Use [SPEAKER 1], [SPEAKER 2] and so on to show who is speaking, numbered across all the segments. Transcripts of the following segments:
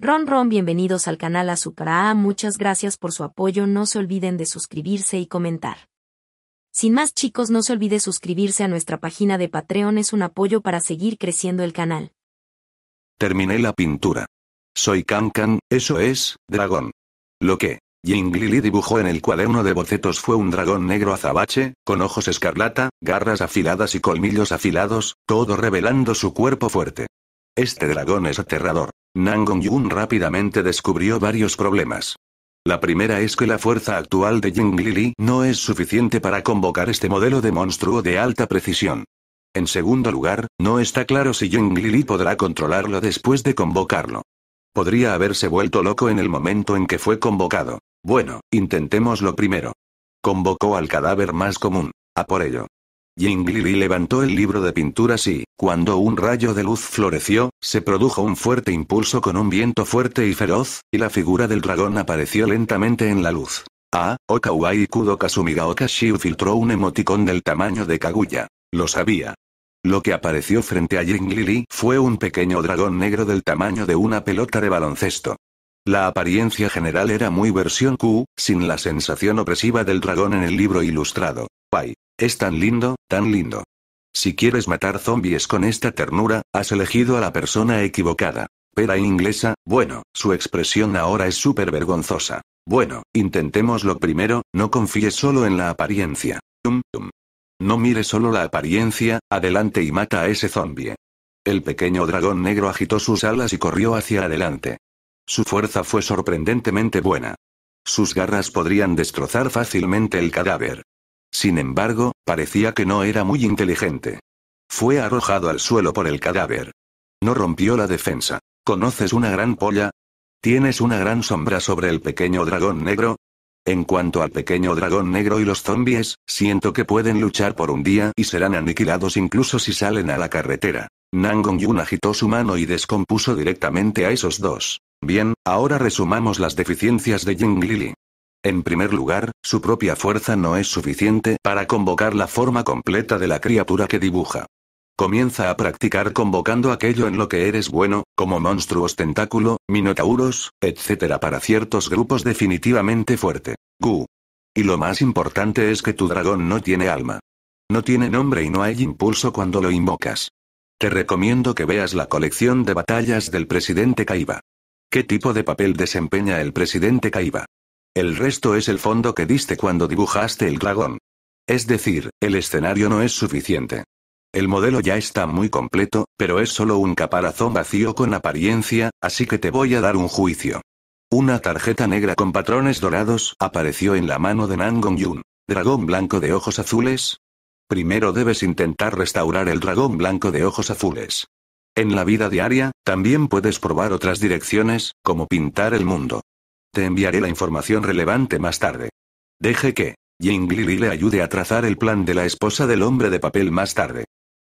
[SPEAKER 1] Ron Ron bienvenidos al canal A, muchas gracias por su apoyo no se olviden de suscribirse y comentar. Sin más chicos no se olvide suscribirse a nuestra página de Patreon es un apoyo para seguir creciendo el canal. Terminé la pintura. Soy Kan. eso es, dragón. Lo que, Jing Lili dibujó en el cuaderno de bocetos fue un dragón negro azabache, con ojos escarlata, garras afiladas y colmillos afilados, todo revelando su cuerpo fuerte. Este dragón es aterrador. Nangong yun rápidamente descubrió varios problemas. La primera es que la fuerza actual de Jing Lili no es suficiente para convocar este modelo de monstruo de alta precisión. En segundo lugar, no está claro si Jing Li podrá controlarlo después de convocarlo. Podría haberse vuelto loco en el momento en que fue convocado. Bueno, intentemos lo primero. Convocó al cadáver más común. A por ello. Jinglili levantó el libro de pinturas y, cuando un rayo de luz floreció, se produjo un fuerte impulso con un viento fuerte y feroz, y la figura del dragón apareció lentamente en la luz. Ah, Okawai Kudo Kasumiga Okashiu filtró un emoticón del tamaño de Kaguya. Lo sabía. Lo que apareció frente a Jinglili fue un pequeño dragón negro del tamaño de una pelota de baloncesto. La apariencia general era muy versión Q, sin la sensación opresiva del dragón en el libro ilustrado. Bye. Es tan lindo, tan lindo. Si quieres matar zombies con esta ternura, has elegido a la persona equivocada. Pera inglesa, bueno, su expresión ahora es súper vergonzosa. Bueno, lo primero, no confíes solo en la apariencia. No mire solo la apariencia, adelante y mata a ese zombie. El pequeño dragón negro agitó sus alas y corrió hacia adelante. Su fuerza fue sorprendentemente buena. Sus garras podrían destrozar fácilmente el cadáver. Sin embargo, parecía que no era muy inteligente. Fue arrojado al suelo por el cadáver. No rompió la defensa. ¿Conoces una gran polla? ¿Tienes una gran sombra sobre el pequeño dragón negro? En cuanto al pequeño dragón negro y los zombies, siento que pueden luchar por un día y serán aniquilados incluso si salen a la carretera. Nangong Yun agitó su mano y descompuso directamente a esos dos. Bien, ahora resumamos las deficiencias de Jing Lili. En primer lugar, su propia fuerza no es suficiente para convocar la forma completa de la criatura que dibuja. Comienza a practicar convocando aquello en lo que eres bueno, como monstruos tentáculo, minotauros, etc. para ciertos grupos definitivamente fuerte. Gu. Y lo más importante es que tu dragón no tiene alma. No tiene nombre y no hay impulso cuando lo invocas. Te recomiendo que veas la colección de batallas del presidente Kaiba. ¿Qué tipo de papel desempeña el presidente Kaiba? El resto es el fondo que diste cuando dibujaste el dragón. Es decir, el escenario no es suficiente. El modelo ya está muy completo, pero es solo un caparazón vacío con apariencia, así que te voy a dar un juicio. Una tarjeta negra con patrones dorados apareció en la mano de Nangong Yun. ¿Dragón blanco de ojos azules? Primero debes intentar restaurar el dragón blanco de ojos azules. En la vida diaria, también puedes probar otras direcciones, como pintar el mundo. Te enviaré la información relevante más tarde. Deje que Jing Lili le ayude a trazar el plan de la esposa del hombre de papel más tarde.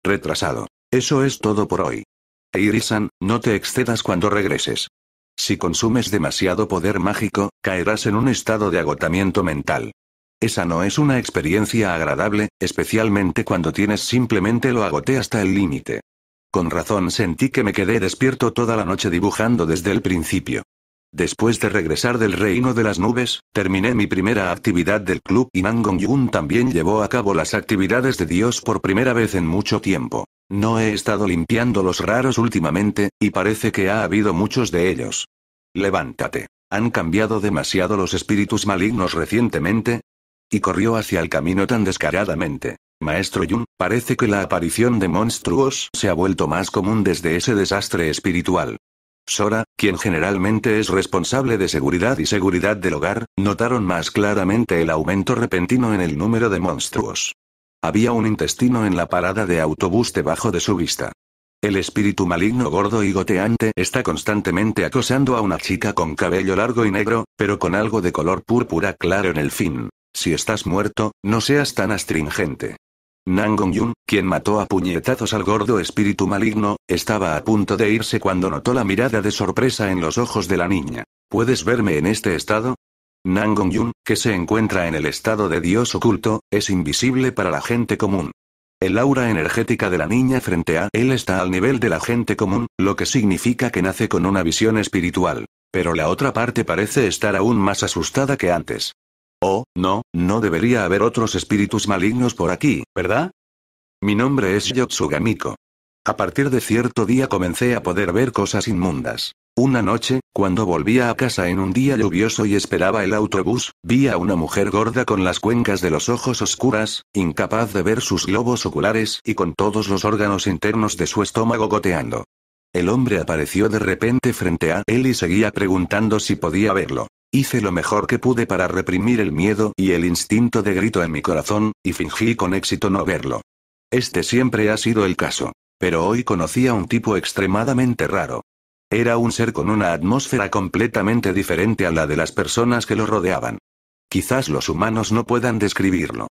[SPEAKER 1] Retrasado. Eso es todo por hoy. Irisan, no te excedas cuando regreses. Si consumes demasiado poder mágico, caerás en un estado de agotamiento mental. Esa no es una experiencia agradable, especialmente cuando tienes simplemente lo agoté hasta el límite. Con razón sentí que me quedé despierto toda la noche dibujando desde el principio. Después de regresar del reino de las nubes, terminé mi primera actividad del club y Mangong Yun también llevó a cabo las actividades de Dios por primera vez en mucho tiempo. No he estado limpiando los raros últimamente, y parece que ha habido muchos de ellos. Levántate. ¿Han cambiado demasiado los espíritus malignos recientemente? Y corrió hacia el camino tan descaradamente. Maestro Yun, parece que la aparición de monstruos se ha vuelto más común desde ese desastre espiritual. Sora, quien generalmente es responsable de seguridad y seguridad del hogar, notaron más claramente el aumento repentino en el número de monstruos. Había un intestino en la parada de autobús debajo de su vista. El espíritu maligno gordo y goteante está constantemente acosando a una chica con cabello largo y negro, pero con algo de color púrpura claro en el fin. Si estás muerto, no seas tan astringente. Nangong yun quien mató a puñetazos al gordo espíritu maligno, estaba a punto de irse cuando notó la mirada de sorpresa en los ojos de la niña. ¿Puedes verme en este estado? Nangong yun que se encuentra en el estado de Dios oculto, es invisible para la gente común. El aura energética de la niña frente a él está al nivel de la gente común, lo que significa que nace con una visión espiritual. Pero la otra parte parece estar aún más asustada que antes. Oh, no, no debería haber otros espíritus malignos por aquí, ¿verdad? Mi nombre es Yotsugamiko. A partir de cierto día comencé a poder ver cosas inmundas. Una noche, cuando volvía a casa en un día lluvioso y esperaba el autobús, vi a una mujer gorda con las cuencas de los ojos oscuras, incapaz de ver sus globos oculares y con todos los órganos internos de su estómago goteando. El hombre apareció de repente frente a él y seguía preguntando si podía verlo. Hice lo mejor que pude para reprimir el miedo y el instinto de grito en mi corazón, y fingí con éxito no verlo. Este siempre ha sido el caso. Pero hoy conocí a un tipo extremadamente raro. Era un ser con una atmósfera completamente diferente a la de las personas que lo rodeaban. Quizás los humanos no puedan describirlo.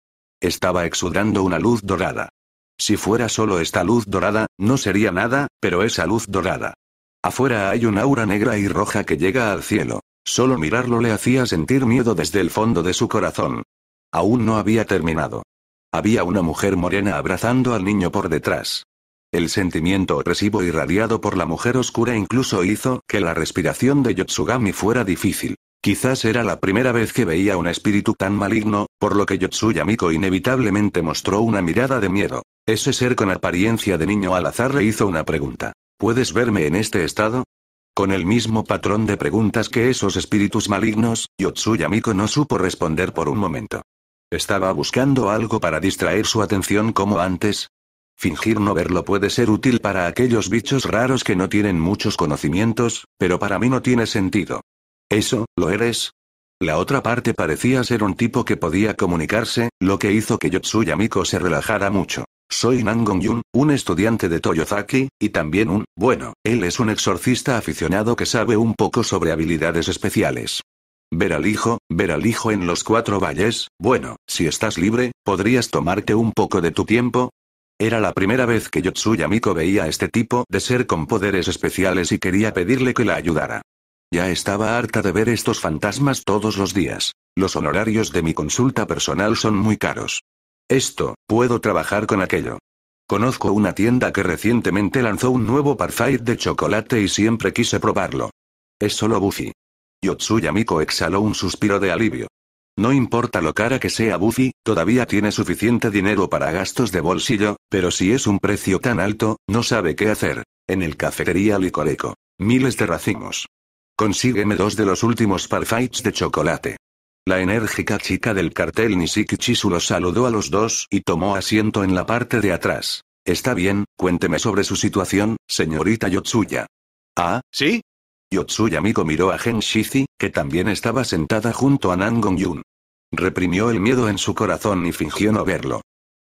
[SPEAKER 1] Estaba exudando una luz dorada. Si fuera solo esta luz dorada, no sería nada, pero esa luz dorada. Afuera hay un aura negra y roja que llega al cielo. Solo mirarlo le hacía sentir miedo desde el fondo de su corazón. Aún no había terminado. Había una mujer morena abrazando al niño por detrás. El sentimiento opresivo irradiado por la mujer oscura incluso hizo que la respiración de Yotsugami fuera difícil. Quizás era la primera vez que veía un espíritu tan maligno, por lo que Yotsuyamiko inevitablemente mostró una mirada de miedo. Ese ser con apariencia de niño al azar le hizo una pregunta. ¿Puedes verme en este estado? Con el mismo patrón de preguntas que esos espíritus malignos, Yotsuya Miko no supo responder por un momento. ¿Estaba buscando algo para distraer su atención como antes? Fingir no verlo puede ser útil para aquellos bichos raros que no tienen muchos conocimientos, pero para mí no tiene sentido. ¿Eso, lo eres? La otra parte parecía ser un tipo que podía comunicarse, lo que hizo que Yotsuya Miko se relajara mucho. Soy Nangon Yun, un estudiante de Toyozaki, y también un, bueno, él es un exorcista aficionado que sabe un poco sobre habilidades especiales. Ver al hijo, ver al hijo en los cuatro valles, bueno, si estás libre, ¿podrías tomarte un poco de tu tiempo? Era la primera vez que Yotsuya Miko veía a este tipo de ser con poderes especiales y quería pedirle que la ayudara. Ya estaba harta de ver estos fantasmas todos los días. Los honorarios de mi consulta personal son muy caros. Esto, puedo trabajar con aquello. Conozco una tienda que recientemente lanzó un nuevo parfait de chocolate y siempre quise probarlo. Es solo Buffy. Yotsuya Miko exhaló un suspiro de alivio. No importa lo cara que sea Buffy, todavía tiene suficiente dinero para gastos de bolsillo, pero si es un precio tan alto, no sabe qué hacer. En el cafetería Licoleco. Miles de racimos. Consígueme dos de los últimos parfaits de chocolate. La enérgica chica del cartel Nishiki Chisu saludó a los dos y tomó asiento en la parte de atrás. Está bien, cuénteme sobre su situación, señorita Yotsuya. Ah, ¿sí? Yotsuya Miko miró a Gen que también estaba sentada junto a Nangong Yun. Reprimió el miedo en su corazón y fingió no verlo.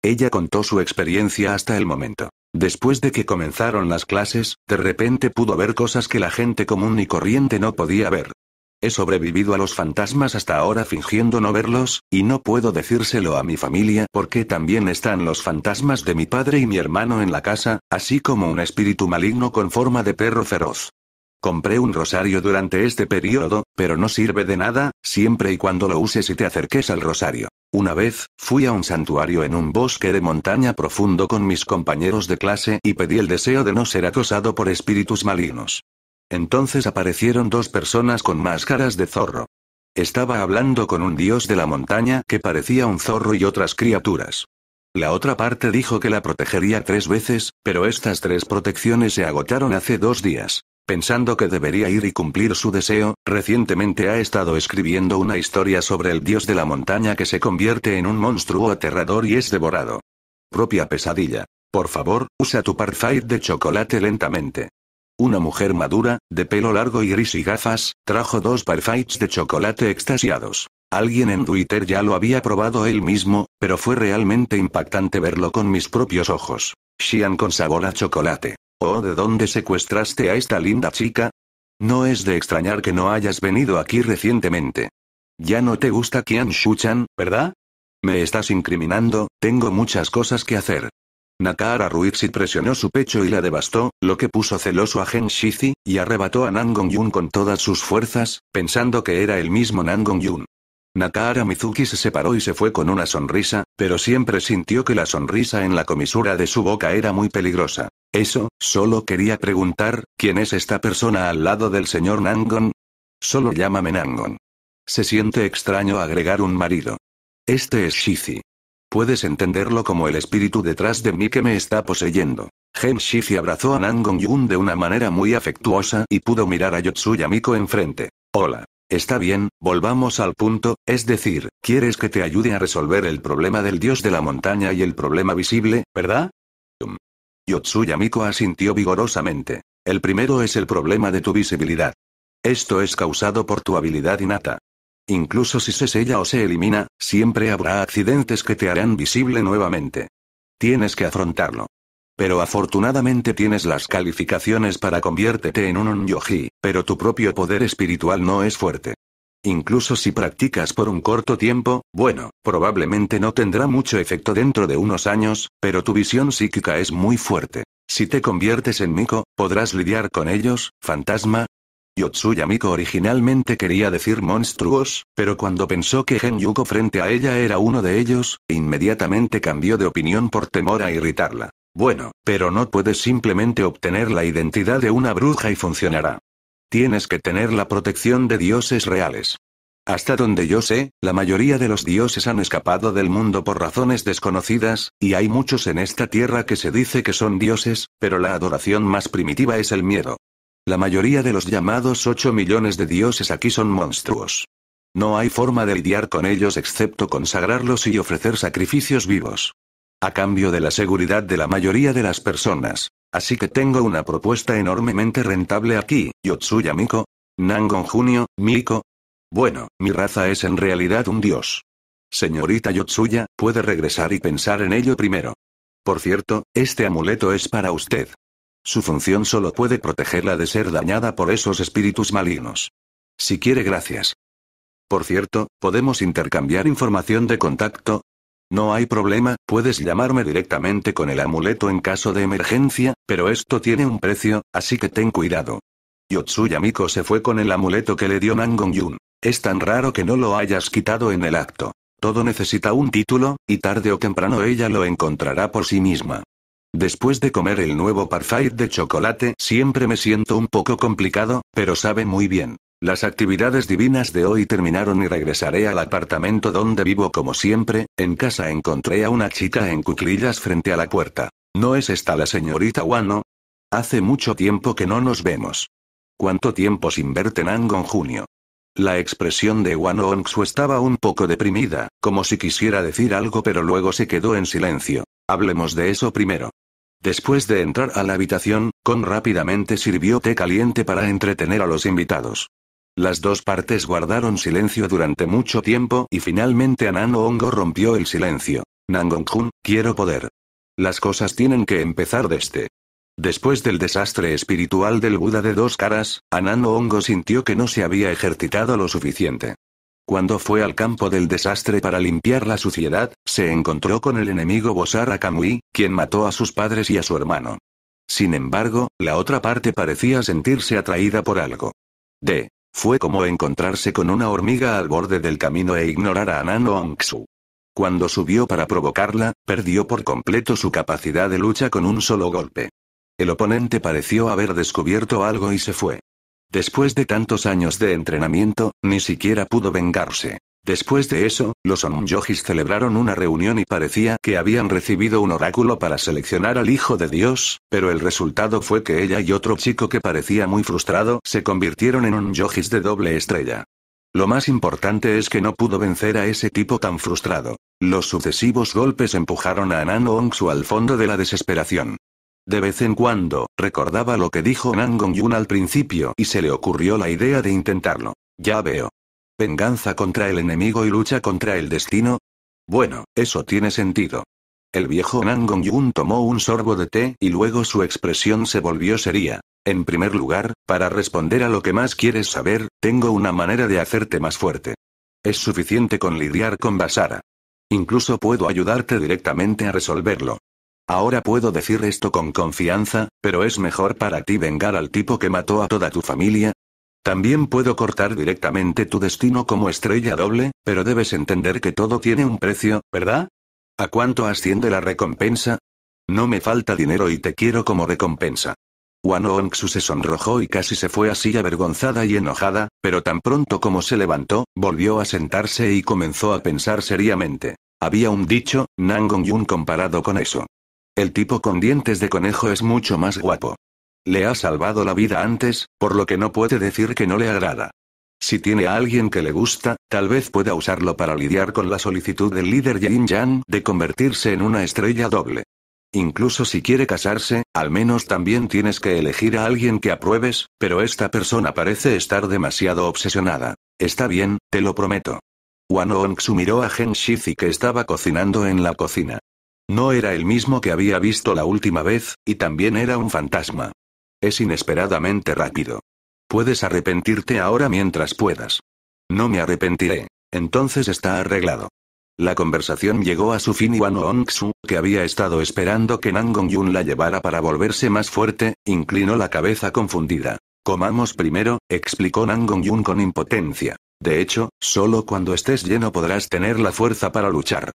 [SPEAKER 1] Ella contó su experiencia hasta el momento. Después de que comenzaron las clases, de repente pudo ver cosas que la gente común y corriente no podía ver. He sobrevivido a los fantasmas hasta ahora fingiendo no verlos, y no puedo decírselo a mi familia porque también están los fantasmas de mi padre y mi hermano en la casa, así como un espíritu maligno con forma de perro feroz. Compré un rosario durante este periodo, pero no sirve de nada, siempre y cuando lo uses y te acerques al rosario. Una vez, fui a un santuario en un bosque de montaña profundo con mis compañeros de clase y pedí el deseo de no ser acosado por espíritus malignos. Entonces aparecieron dos personas con máscaras de zorro. Estaba hablando con un dios de la montaña que parecía un zorro y otras criaturas. La otra parte dijo que la protegería tres veces, pero estas tres protecciones se agotaron hace dos días. Pensando que debería ir y cumplir su deseo, recientemente ha estado escribiendo una historia sobre el dios de la montaña que se convierte en un monstruo aterrador y es devorado. Propia pesadilla. Por favor, usa tu parfait de chocolate lentamente. Una mujer madura, de pelo largo y gris y gafas, trajo dos parfaits de chocolate extasiados. Alguien en Twitter ya lo había probado él mismo, pero fue realmente impactante verlo con mis propios ojos. Xian con sabor a chocolate. Oh, ¿de dónde secuestraste a esta linda chica? No es de extrañar que no hayas venido aquí recientemente. Ya no te gusta Qian Shuchan, ¿verdad? Me estás incriminando, tengo muchas cosas que hacer. Nakara Ruixi presionó su pecho y la devastó, lo que puso celoso a Gen y arrebató a Nangong-yun con todas sus fuerzas, pensando que era el mismo Nangong-yun. Nakara Mizuki se separó y se fue con una sonrisa, pero siempre sintió que la sonrisa en la comisura de su boca era muy peligrosa. Eso, solo quería preguntar, ¿quién es esta persona al lado del señor Nangon? Solo llámame Nangon. Se siente extraño agregar un marido. Este es Shizi. Puedes entenderlo como el espíritu detrás de mí que me está poseyendo. Gen Shifi abrazó a Nangong Yun de una manera muy afectuosa y pudo mirar a Yotsuya Miko enfrente. Hola. Está bien, volvamos al punto, es decir, quieres que te ayude a resolver el problema del dios de la montaña y el problema visible, ¿verdad? Mm. Yotsuyamiko asintió vigorosamente. El primero es el problema de tu visibilidad. Esto es causado por tu habilidad innata. Incluso si se sella o se elimina, siempre habrá accidentes que te harán visible nuevamente. Tienes que afrontarlo. Pero afortunadamente tienes las calificaciones para conviértete en un yoji pero tu propio poder espiritual no es fuerte. Incluso si practicas por un corto tiempo, bueno, probablemente no tendrá mucho efecto dentro de unos años, pero tu visión psíquica es muy fuerte. Si te conviertes en Miko, podrás lidiar con ellos, fantasma, Yotsuya Miko originalmente quería decir monstruos, pero cuando pensó que Genyuko frente a ella era uno de ellos, inmediatamente cambió de opinión por temor a irritarla. Bueno, pero no puedes simplemente obtener la identidad de una bruja y funcionará. Tienes que tener la protección de dioses reales. Hasta donde yo sé, la mayoría de los dioses han escapado del mundo por razones desconocidas, y hay muchos en esta tierra que se dice que son dioses, pero la adoración más primitiva es el miedo. La mayoría de los llamados 8 millones de dioses aquí son monstruos. No hay forma de lidiar con ellos excepto consagrarlos y ofrecer sacrificios vivos. A cambio de la seguridad de la mayoría de las personas. Así que tengo una propuesta enormemente rentable aquí, Yotsuya Miko. Nangon Junio, Miko. Bueno, mi raza es en realidad un dios. Señorita Yotsuya, puede regresar y pensar en ello primero. Por cierto, este amuleto es para usted. Su función solo puede protegerla de ser dañada por esos espíritus malignos. Si quiere, gracias. Por cierto, ¿podemos intercambiar información de contacto? No hay problema, puedes llamarme directamente con el amuleto en caso de emergencia, pero esto tiene un precio, así que ten cuidado. Yotsuya Miko se fue con el amuleto que le dio Nangon-yun. Es tan raro que no lo hayas quitado en el acto. Todo necesita un título, y tarde o temprano ella lo encontrará por sí misma. Después de comer el nuevo parfait de chocolate siempre me siento un poco complicado, pero sabe muy bien. Las actividades divinas de hoy terminaron y regresaré al apartamento donde vivo como siempre, en casa encontré a una chica en cuclillas frente a la puerta. ¿No es esta la señorita Wano? Hace mucho tiempo que no nos vemos. ¿Cuánto tiempo sin verte Nangon Junio? La expresión de Wano Onksu estaba un poco deprimida, como si quisiera decir algo pero luego se quedó en silencio. Hablemos de eso primero. Después de entrar a la habitación, Con rápidamente sirvió té caliente para entretener a los invitados. Las dos partes guardaron silencio durante mucho tiempo y finalmente Anano Hongo rompió el silencio. Nangong kun quiero poder. Las cosas tienen que empezar desde. Este. Después del desastre espiritual del Buda de dos caras, Anano Hongo sintió que no se había ejercitado lo suficiente. Cuando fue al campo del desastre para limpiar la suciedad, se encontró con el enemigo Bosara Kamui, quien mató a sus padres y a su hermano. Sin embargo, la otra parte parecía sentirse atraída por algo. D. Fue como encontrarse con una hormiga al borde del camino e ignorar a Anan Ongsu. Cuando subió para provocarla, perdió por completo su capacidad de lucha con un solo golpe. El oponente pareció haber descubierto algo y se fue. Después de tantos años de entrenamiento, ni siquiera pudo vengarse. Después de eso, los Onmyojis celebraron una reunión y parecía que habían recibido un oráculo para seleccionar al Hijo de Dios, pero el resultado fue que ella y otro chico que parecía muy frustrado se convirtieron en Onmyojis de doble estrella. Lo más importante es que no pudo vencer a ese tipo tan frustrado. Los sucesivos golpes empujaron a Anan Ongsu al fondo de la desesperación. De vez en cuando, recordaba lo que dijo Nangong Yun al principio y se le ocurrió la idea de intentarlo. Ya veo. Venganza contra el enemigo y lucha contra el destino. Bueno, eso tiene sentido. El viejo Nangong Yun tomó un sorbo de té y luego su expresión se volvió seria. En primer lugar, para responder a lo que más quieres saber, tengo una manera de hacerte más fuerte. Es suficiente con lidiar con Basara. Incluso puedo ayudarte directamente a resolverlo. Ahora puedo decir esto con confianza, pero es mejor para ti vengar al tipo que mató a toda tu familia. También puedo cortar directamente tu destino como estrella doble, pero debes entender que todo tiene un precio, ¿verdad? ¿A cuánto asciende la recompensa? No me falta dinero y te quiero como recompensa. Wan su se sonrojó y casi se fue así avergonzada y enojada, pero tan pronto como se levantó, volvió a sentarse y comenzó a pensar seriamente. Había un dicho, Nangong Yun comparado con eso. El tipo con dientes de conejo es mucho más guapo. Le ha salvado la vida antes, por lo que no puede decir que no le agrada. Si tiene a alguien que le gusta, tal vez pueda usarlo para lidiar con la solicitud del líder Yin Yang de convertirse en una estrella doble. Incluso si quiere casarse, al menos también tienes que elegir a alguien que apruebes, pero esta persona parece estar demasiado obsesionada. Está bien, te lo prometo. Wano Ong miró a Gen Shizi que estaba cocinando en la cocina. No era el mismo que había visto la última vez, y también era un fantasma. Es inesperadamente rápido. Puedes arrepentirte ahora mientras puedas. No me arrepentiré. Entonces está arreglado. La conversación llegó a su fin y Wano Su, que había estado esperando que Yun la llevara para volverse más fuerte, inclinó la cabeza confundida. Comamos primero, explicó Yun con impotencia. De hecho, solo cuando estés lleno podrás tener la fuerza para luchar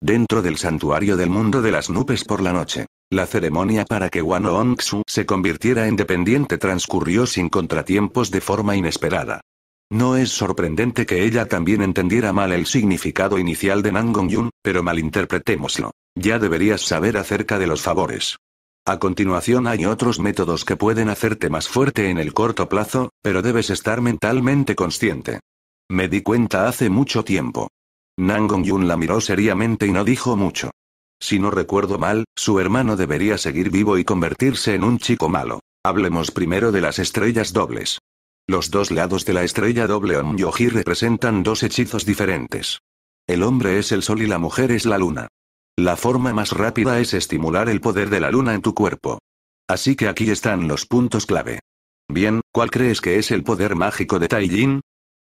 [SPEAKER 1] dentro del santuario del mundo de las nubes por la noche. La ceremonia para que Wano Xun se convirtiera en dependiente transcurrió sin contratiempos de forma inesperada. No es sorprendente que ella también entendiera mal el significado inicial de Yun, pero malinterpretémoslo. Ya deberías saber acerca de los favores. A continuación hay otros métodos que pueden hacerte más fuerte en el corto plazo, pero debes estar mentalmente consciente. Me di cuenta hace mucho tiempo. Nangong Yun la miró seriamente y no dijo mucho. Si no recuerdo mal, su hermano debería seguir vivo y convertirse en un chico malo. Hablemos primero de las estrellas dobles. Los dos lados de la estrella doble Yoji representan dos hechizos diferentes. El hombre es el sol y la mujer es la luna. La forma más rápida es estimular el poder de la luna en tu cuerpo. Así que aquí están los puntos clave. Bien, ¿cuál crees que es el poder mágico de Taijin?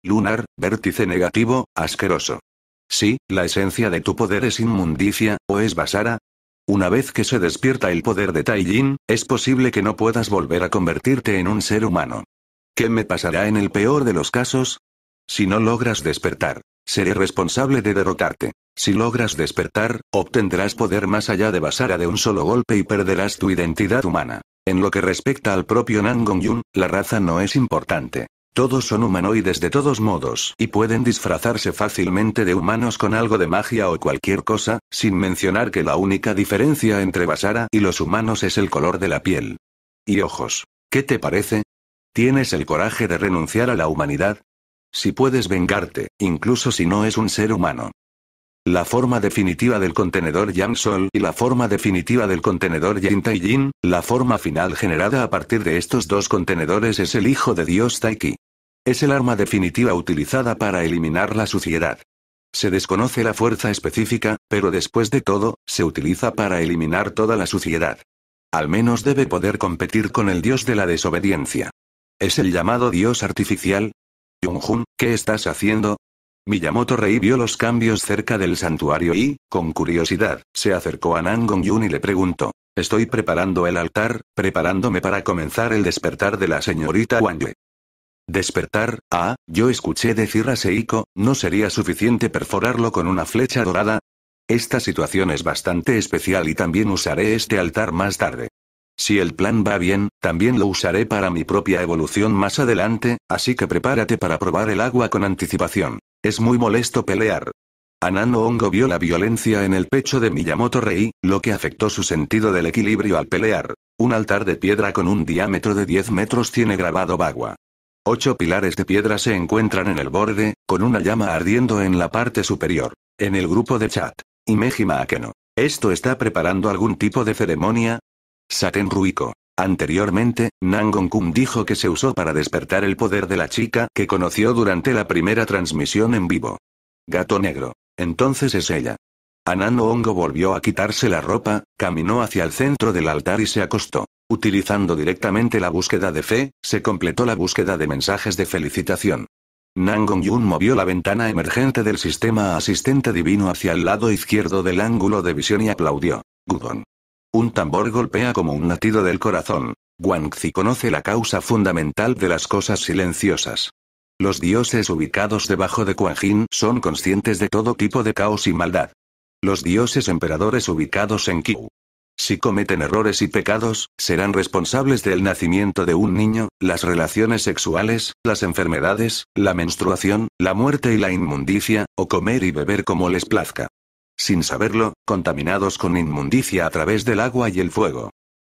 [SPEAKER 1] Lunar, vértice negativo, asqueroso. Sí, la esencia de tu poder es inmundicia, o es basara. Una vez que se despierta el poder de Tai es posible que no puedas volver a convertirte en un ser humano. ¿Qué me pasará en el peor de los casos? Si no logras despertar, seré responsable de derrotarte. Si logras despertar, obtendrás poder más allá de Basara de un solo golpe y perderás tu identidad humana. En lo que respecta al propio Yun, la raza no es importante. Todos son humanoides de todos modos, y pueden disfrazarse fácilmente de humanos con algo de magia o cualquier cosa, sin mencionar que la única diferencia entre Basara y los humanos es el color de la piel. Y ojos. ¿Qué te parece? ¿Tienes el coraje de renunciar a la humanidad? Si puedes vengarte, incluso si no es un ser humano. La forma definitiva del contenedor Yang Sol y la forma definitiva del contenedor Yin Tai la forma final generada a partir de estos dos contenedores es el hijo de Dios Taiki. Es el arma definitiva utilizada para eliminar la suciedad. Se desconoce la fuerza específica, pero después de todo, se utiliza para eliminar toda la suciedad. Al menos debe poder competir con el dios de la desobediencia. Es el llamado dios artificial. Jun, ¿qué estás haciendo? Miyamoto Rei vio los cambios cerca del santuario y, con curiosidad, se acercó a Nangong Yun y le preguntó. Estoy preparando el altar, preparándome para comenzar el despertar de la señorita Wan-Yue. Despertar, ah, yo escuché decir a Seiko, ¿no sería suficiente perforarlo con una flecha dorada? Esta situación es bastante especial y también usaré este altar más tarde. Si el plan va bien, también lo usaré para mi propia evolución más adelante, así que prepárate para probar el agua con anticipación. Es muy molesto pelear. Anano Hongo vio la violencia en el pecho de Miyamoto Rei, lo que afectó su sentido del equilibrio al pelear. Un altar de piedra con un diámetro de 10 metros tiene grabado Bagua. Ocho pilares de piedra se encuentran en el borde, con una llama ardiendo en la parte superior. En el grupo de chat. Imejima Akeno. ¿Esto está preparando algún tipo de ceremonia? Saten Ruiko. Anteriormente, nangon dijo que se usó para despertar el poder de la chica que conoció durante la primera transmisión en vivo. Gato negro. Entonces es ella. Anano Hongo volvió a quitarse la ropa, caminó hacia el centro del altar y se acostó. Utilizando directamente la búsqueda de fe, se completó la búsqueda de mensajes de felicitación. Nangong yun movió la ventana emergente del sistema asistente divino hacia el lado izquierdo del ángulo de visión y aplaudió. Gudon. Un tambor golpea como un latido del corazón. Guangxi conoce la causa fundamental de las cosas silenciosas. Los dioses ubicados debajo de Quanjin son conscientes de todo tipo de caos y maldad. Los dioses emperadores ubicados en Qiu si cometen errores y pecados, serán responsables del nacimiento de un niño, las relaciones sexuales, las enfermedades, la menstruación, la muerte y la inmundicia, o comer y beber como les plazca. Sin saberlo, contaminados con inmundicia a través del agua y el fuego.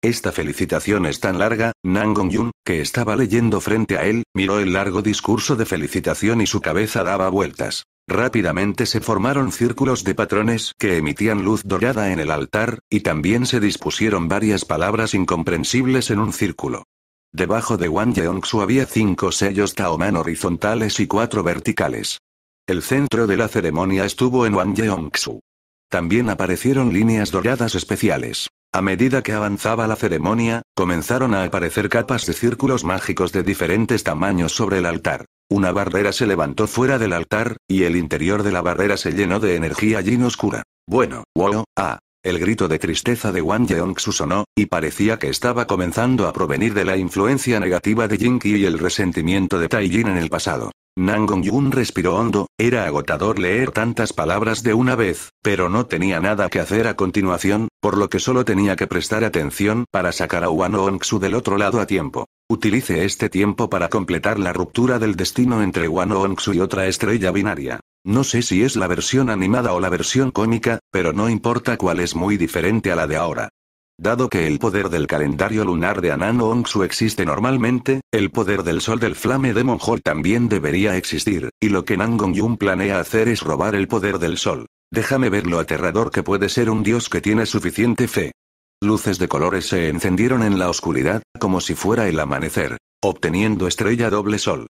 [SPEAKER 1] Esta felicitación es tan larga, Nangong yun que estaba leyendo frente a él, miró el largo discurso de felicitación y su cabeza daba vueltas. Rápidamente se formaron círculos de patrones que emitían luz dorada en el altar, y también se dispusieron varias palabras incomprensibles en un círculo. Debajo de Wang Yeongsu había cinco sellos Taoman horizontales y cuatro verticales. El centro de la ceremonia estuvo en Wang Yeongsu. También aparecieron líneas doradas especiales. A medida que avanzaba la ceremonia, comenzaron a aparecer capas de círculos mágicos de diferentes tamaños sobre el altar. Una barrera se levantó fuera del altar, y el interior de la barrera se llenó de energía yin oscura. Bueno, wow, ah. El grito de tristeza de Wang Yeong sonó, y parecía que estaba comenzando a provenir de la influencia negativa de Jinki y el resentimiento de Tai Jin en el pasado. Nangong-yun respiró hondo, era agotador leer tantas palabras de una vez, pero no tenía nada que hacer a continuación, por lo que solo tenía que prestar atención para sacar a Wano Xu del otro lado a tiempo. Utilice este tiempo para completar la ruptura del destino entre Wano xu y otra estrella binaria. No sé si es la versión animada o la versión cómica, pero no importa cuál es muy diferente a la de ahora. Dado que el poder del calendario lunar de Anan Ongsu existe normalmente, el poder del sol del flame de Monhol también debería existir, y lo que Nangong Yun planea hacer es robar el poder del sol. Déjame ver lo aterrador que puede ser un dios que tiene suficiente fe. Luces de colores se encendieron en la oscuridad, como si fuera el amanecer, obteniendo estrella doble sol.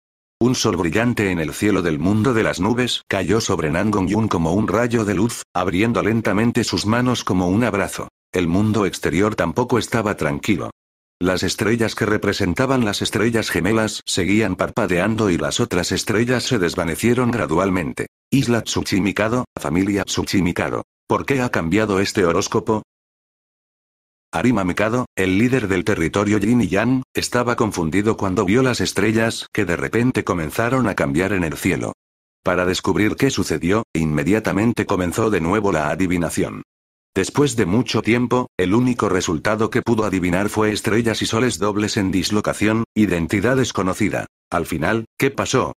[SPEAKER 1] Un sol brillante en el cielo del mundo de las nubes cayó sobre Nangong Yun como un rayo de luz, abriendo lentamente sus manos como un abrazo. El mundo exterior tampoco estaba tranquilo. Las estrellas que representaban las estrellas gemelas seguían parpadeando y las otras estrellas se desvanecieron gradualmente. Isla Tsuchimikado, familia Tsuchimikado. ¿Por qué ha cambiado este horóscopo? Arima Mikado, el líder del territorio Yin y Yang, estaba confundido cuando vio las estrellas que de repente comenzaron a cambiar en el cielo. Para descubrir qué sucedió, inmediatamente comenzó de nuevo la adivinación. Después de mucho tiempo, el único resultado que pudo adivinar fue estrellas y soles dobles en dislocación, identidad desconocida. Al final, ¿qué pasó?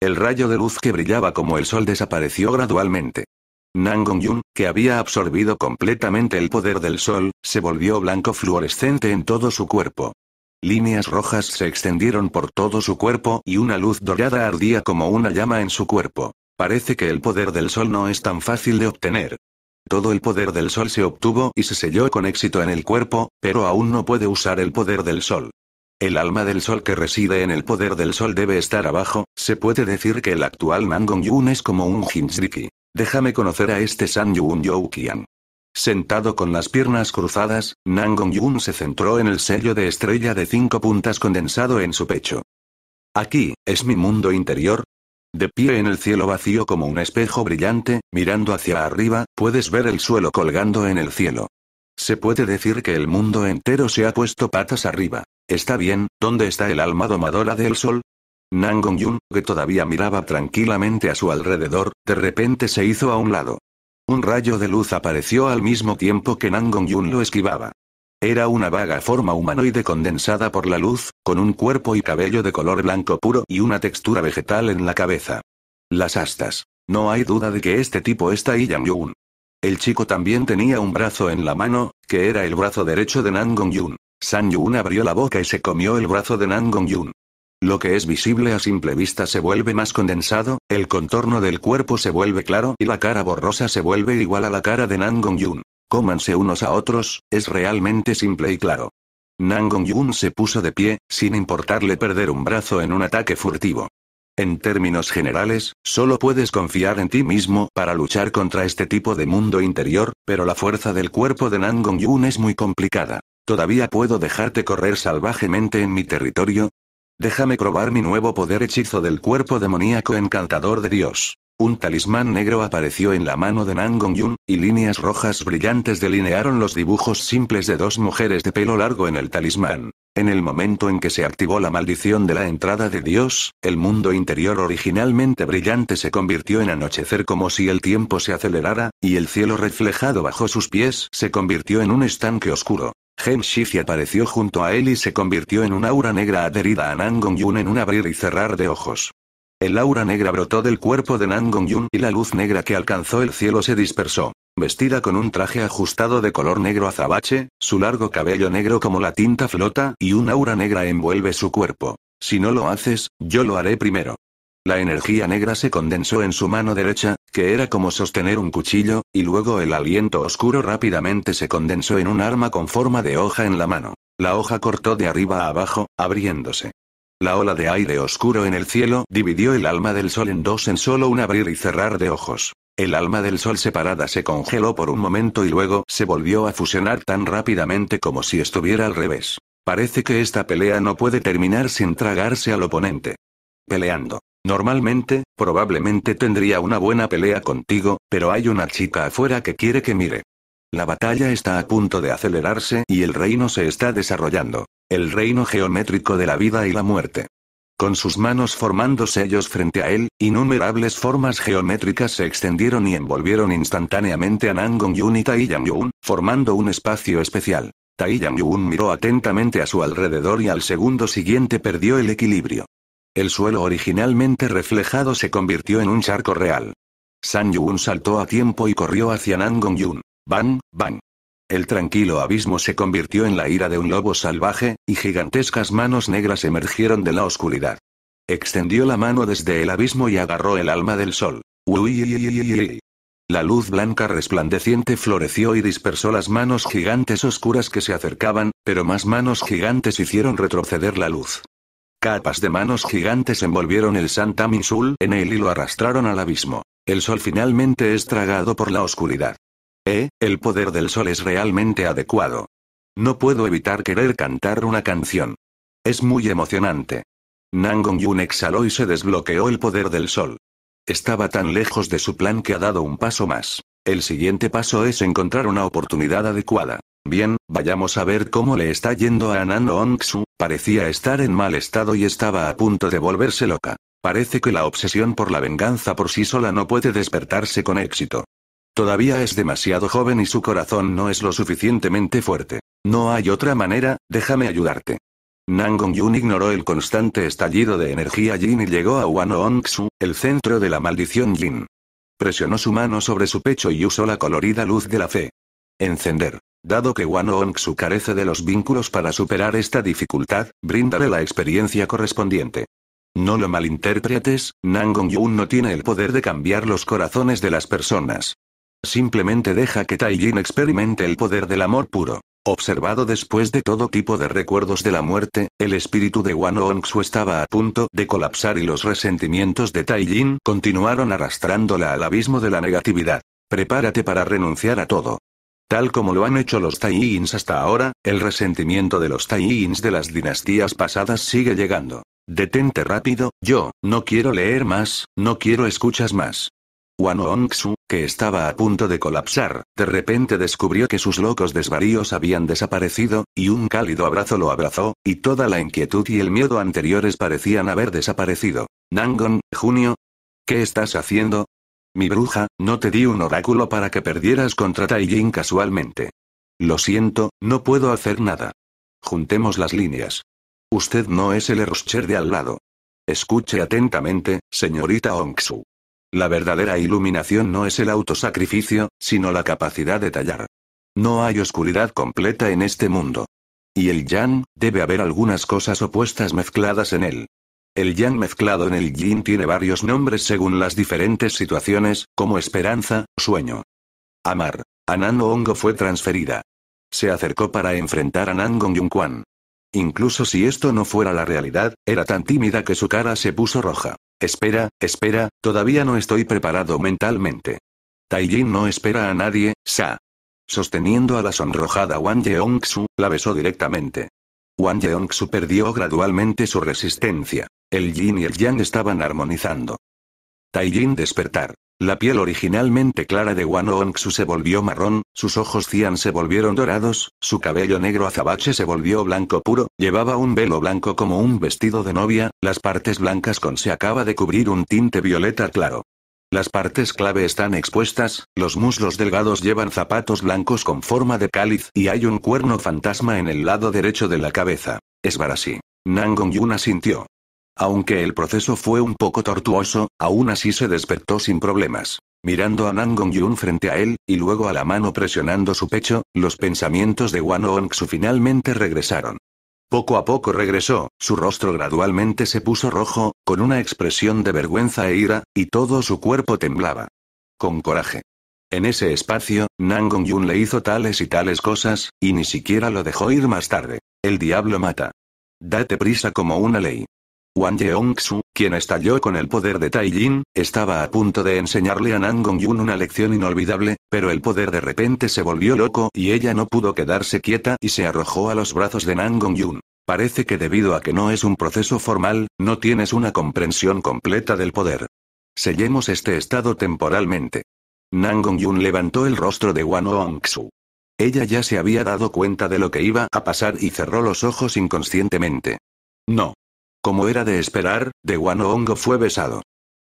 [SPEAKER 1] El rayo de luz que brillaba como el sol desapareció gradualmente. Yun, que había absorbido completamente el poder del sol, se volvió blanco fluorescente en todo su cuerpo. Líneas rojas se extendieron por todo su cuerpo y una luz dorada ardía como una llama en su cuerpo. Parece que el poder del sol no es tan fácil de obtener. Todo el poder del sol se obtuvo y se selló con éxito en el cuerpo, pero aún no puede usar el poder del sol. El alma del sol que reside en el poder del sol debe estar abajo, se puede decir que el actual Nangong Yun es como un Jinchuriki. Déjame conocer a este San Yun Youkian. Sentado con las piernas cruzadas, Nangong Yun se centró en el sello de estrella de cinco puntas condensado en su pecho. Aquí, es mi mundo interior, de pie en el cielo vacío como un espejo brillante, mirando hacia arriba, puedes ver el suelo colgando en el cielo. Se puede decir que el mundo entero se ha puesto patas arriba. Está bien, ¿dónde está el alma domadora del sol? Nangong Yun, que todavía miraba tranquilamente a su alrededor, de repente se hizo a un lado. Un rayo de luz apareció al mismo tiempo que Nangong Yun lo esquivaba. Era una vaga forma humanoide condensada por la luz, con un cuerpo y cabello de color blanco puro y una textura vegetal en la cabeza. Las astas. No hay duda de que este tipo está Yang Yun. El chico también tenía un brazo en la mano, que era el brazo derecho de Nangong Yun. San Yun abrió la boca y se comió el brazo de Nangong Yun. Lo que es visible a simple vista se vuelve más condensado, el contorno del cuerpo se vuelve claro y la cara borrosa se vuelve igual a la cara de Nangong Yun cómanse unos a otros, es realmente simple y claro. Nangong Yun se puso de pie, sin importarle perder un brazo en un ataque furtivo. En términos generales, solo puedes confiar en ti mismo para luchar contra este tipo de mundo interior, pero la fuerza del cuerpo de Nangong Yun es muy complicada. ¿Todavía puedo dejarte correr salvajemente en mi territorio? Déjame probar mi nuevo poder hechizo del cuerpo demoníaco encantador de Dios. Un talismán negro apareció en la mano de Nangong Yun, y líneas rojas brillantes delinearon los dibujos simples de dos mujeres de pelo largo en el talismán. En el momento en que se activó la maldición de la entrada de Dios, el mundo interior originalmente brillante se convirtió en anochecer como si el tiempo se acelerara, y el cielo reflejado bajo sus pies se convirtió en un estanque oscuro. Gen Shifi apareció junto a él y se convirtió en un aura negra adherida a Nangong Yun en un abrir y cerrar de ojos. El aura negra brotó del cuerpo de Nangong Yun y la luz negra que alcanzó el cielo se dispersó. Vestida con un traje ajustado de color negro azabache, su largo cabello negro como la tinta flota y un aura negra envuelve su cuerpo. Si no lo haces, yo lo haré primero. La energía negra se condensó en su mano derecha, que era como sostener un cuchillo, y luego el aliento oscuro rápidamente se condensó en un arma con forma de hoja en la mano. La hoja cortó de arriba a abajo, abriéndose. La ola de aire oscuro en el cielo dividió el alma del sol en dos en solo un abrir y cerrar de ojos. El alma del sol separada se congeló por un momento y luego se volvió a fusionar tan rápidamente como si estuviera al revés. Parece que esta pelea no puede terminar sin tragarse al oponente. Peleando. Normalmente, probablemente tendría una buena pelea contigo, pero hay una chica afuera que quiere que mire. La batalla está a punto de acelerarse y el reino se está desarrollando. El reino geométrico de la vida y la muerte. Con sus manos formando sellos frente a él, innumerables formas geométricas se extendieron y envolvieron instantáneamente a Nangong Yun y Tai Yun, formando un espacio especial. Tai Yun miró atentamente a su alrededor y al segundo siguiente perdió el equilibrio. El suelo originalmente reflejado se convirtió en un charco real. San Yun saltó a tiempo y corrió hacia Nangong Yun. Bang, bang. El tranquilo abismo se convirtió en la ira de un lobo salvaje, y gigantescas manos negras emergieron de la oscuridad. Extendió la mano desde el abismo y agarró el alma del sol. La luz blanca resplandeciente floreció y dispersó las manos gigantes oscuras que se acercaban, pero más manos gigantes hicieron retroceder la luz. Capas de manos gigantes envolvieron el Santaminsul en él y lo arrastraron al abismo. El sol finalmente es tragado por la oscuridad. Eh, el poder del sol es realmente adecuado. No puedo evitar querer cantar una canción. Es muy emocionante. Nangong Yun exhaló y se desbloqueó el poder del sol. Estaba tan lejos de su plan que ha dado un paso más. El siguiente paso es encontrar una oportunidad adecuada. Bien, vayamos a ver cómo le está yendo a Anan Su. parecía estar en mal estado y estaba a punto de volverse loca. Parece que la obsesión por la venganza por sí sola no puede despertarse con éxito. Todavía es demasiado joven y su corazón no es lo suficientemente fuerte. No hay otra manera, déjame ayudarte. Nangong Yun ignoró el constante estallido de energía Yin y llegó a Wano su el centro de la maldición Jin. Presionó su mano sobre su pecho y usó la colorida luz de la fe. Encender. Dado que Wano su carece de los vínculos para superar esta dificultad, bríndale la experiencia correspondiente. No lo malinterpretes, Nangong Yun no tiene el poder de cambiar los corazones de las personas. Simplemente deja que Taiyin experimente el poder del amor puro. Observado después de todo tipo de recuerdos de la muerte, el espíritu de Wan Su estaba a punto de colapsar y los resentimientos de Taiyin continuaron arrastrándola al abismo de la negatividad. Prepárate para renunciar a todo. Tal como lo han hecho los Taiyins hasta ahora, el resentimiento de los Taiyins de las dinastías pasadas sigue llegando. Detente rápido, yo, no quiero leer más, no quiero escuchas más su que estaba a punto de colapsar, de repente descubrió que sus locos desvaríos habían desaparecido, y un cálido abrazo lo abrazó, y toda la inquietud y el miedo anteriores parecían haber desaparecido. Nangon, junio. ¿Qué estás haciendo? Mi bruja, no te di un oráculo para que perdieras contra Taijin casualmente. Lo siento, no puedo hacer nada. Juntemos las líneas. Usted no es el Eroscher de al lado. Escuche atentamente, señorita Ongsu. La verdadera iluminación no es el autosacrificio, sino la capacidad de tallar. No hay oscuridad completa en este mundo. Y el yang, debe haber algunas cosas opuestas mezcladas en él. El yang mezclado en el yin tiene varios nombres según las diferentes situaciones, como esperanza, sueño. Amar. Anan Hongo fue transferida. Se acercó para enfrentar a Nangong Yunquan. Incluso si esto no fuera la realidad, era tan tímida que su cara se puso roja. Espera, espera, todavía no estoy preparado mentalmente. Taijin no espera a nadie, Sa. Sosteniendo a la sonrojada Wang Yeongsu, la besó directamente. Wang Yeongsu perdió gradualmente su resistencia. El yin y el yang estaban armonizando. Taijin despertar. La piel originalmente clara de Wano Onksu se volvió marrón, sus ojos cian se volvieron dorados, su cabello negro azabache se volvió blanco puro, llevaba un velo blanco como un vestido de novia, las partes blancas con se acaba de cubrir un tinte violeta claro. Las partes clave están expuestas, los muslos delgados llevan zapatos blancos con forma de cáliz y hay un cuerno fantasma en el lado derecho de la cabeza. Es varasi. Nangong Yuna sintió. Aunque el proceso fue un poco tortuoso, aún así se despertó sin problemas. Mirando a Nangong Yun frente a él, y luego a la mano presionando su pecho, los pensamientos de Wan Su finalmente regresaron. Poco a poco regresó, su rostro gradualmente se puso rojo, con una expresión de vergüenza e ira, y todo su cuerpo temblaba. Con coraje. En ese espacio, Nangong Yun le hizo tales y tales cosas, y ni siquiera lo dejó ir más tarde. El diablo mata. Date prisa como una ley. Wang Yeong-su, quien estalló con el poder de Tai Jin, estaba a punto de enseñarle a Nangong Yun una lección inolvidable, pero el poder de repente se volvió loco y ella no pudo quedarse quieta y se arrojó a los brazos de Nangong Yun. Parece que debido a que no es un proceso formal, no tienes una comprensión completa del poder. Sellemos este estado temporalmente. Nangong Yun levantó el rostro de Wan su Ella ya se había dado cuenta de lo que iba a pasar y cerró los ojos inconscientemente. No. Como era de esperar, de Hongo fue besado.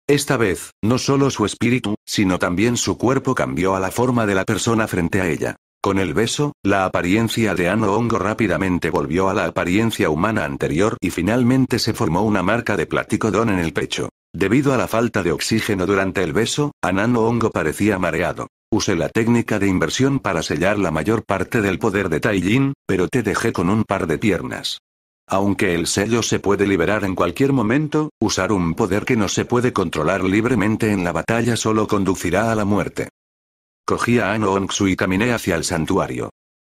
[SPEAKER 1] Esta vez, no solo su espíritu, sino también su cuerpo cambió a la forma de la persona frente a ella. Con el beso, la apariencia de Ano Hongo rápidamente volvió a la apariencia humana anterior y finalmente se formó una marca de platicodón en el pecho. Debido a la falta de oxígeno durante el beso, Anano Hongo parecía mareado. Usé la técnica de inversión para sellar la mayor parte del poder de Taijin, pero te dejé con un par de piernas. Aunque el sello se puede liberar en cualquier momento, usar un poder que no se puede controlar libremente en la batalla solo conducirá a la muerte. Cogí a Ano y caminé hacia el santuario.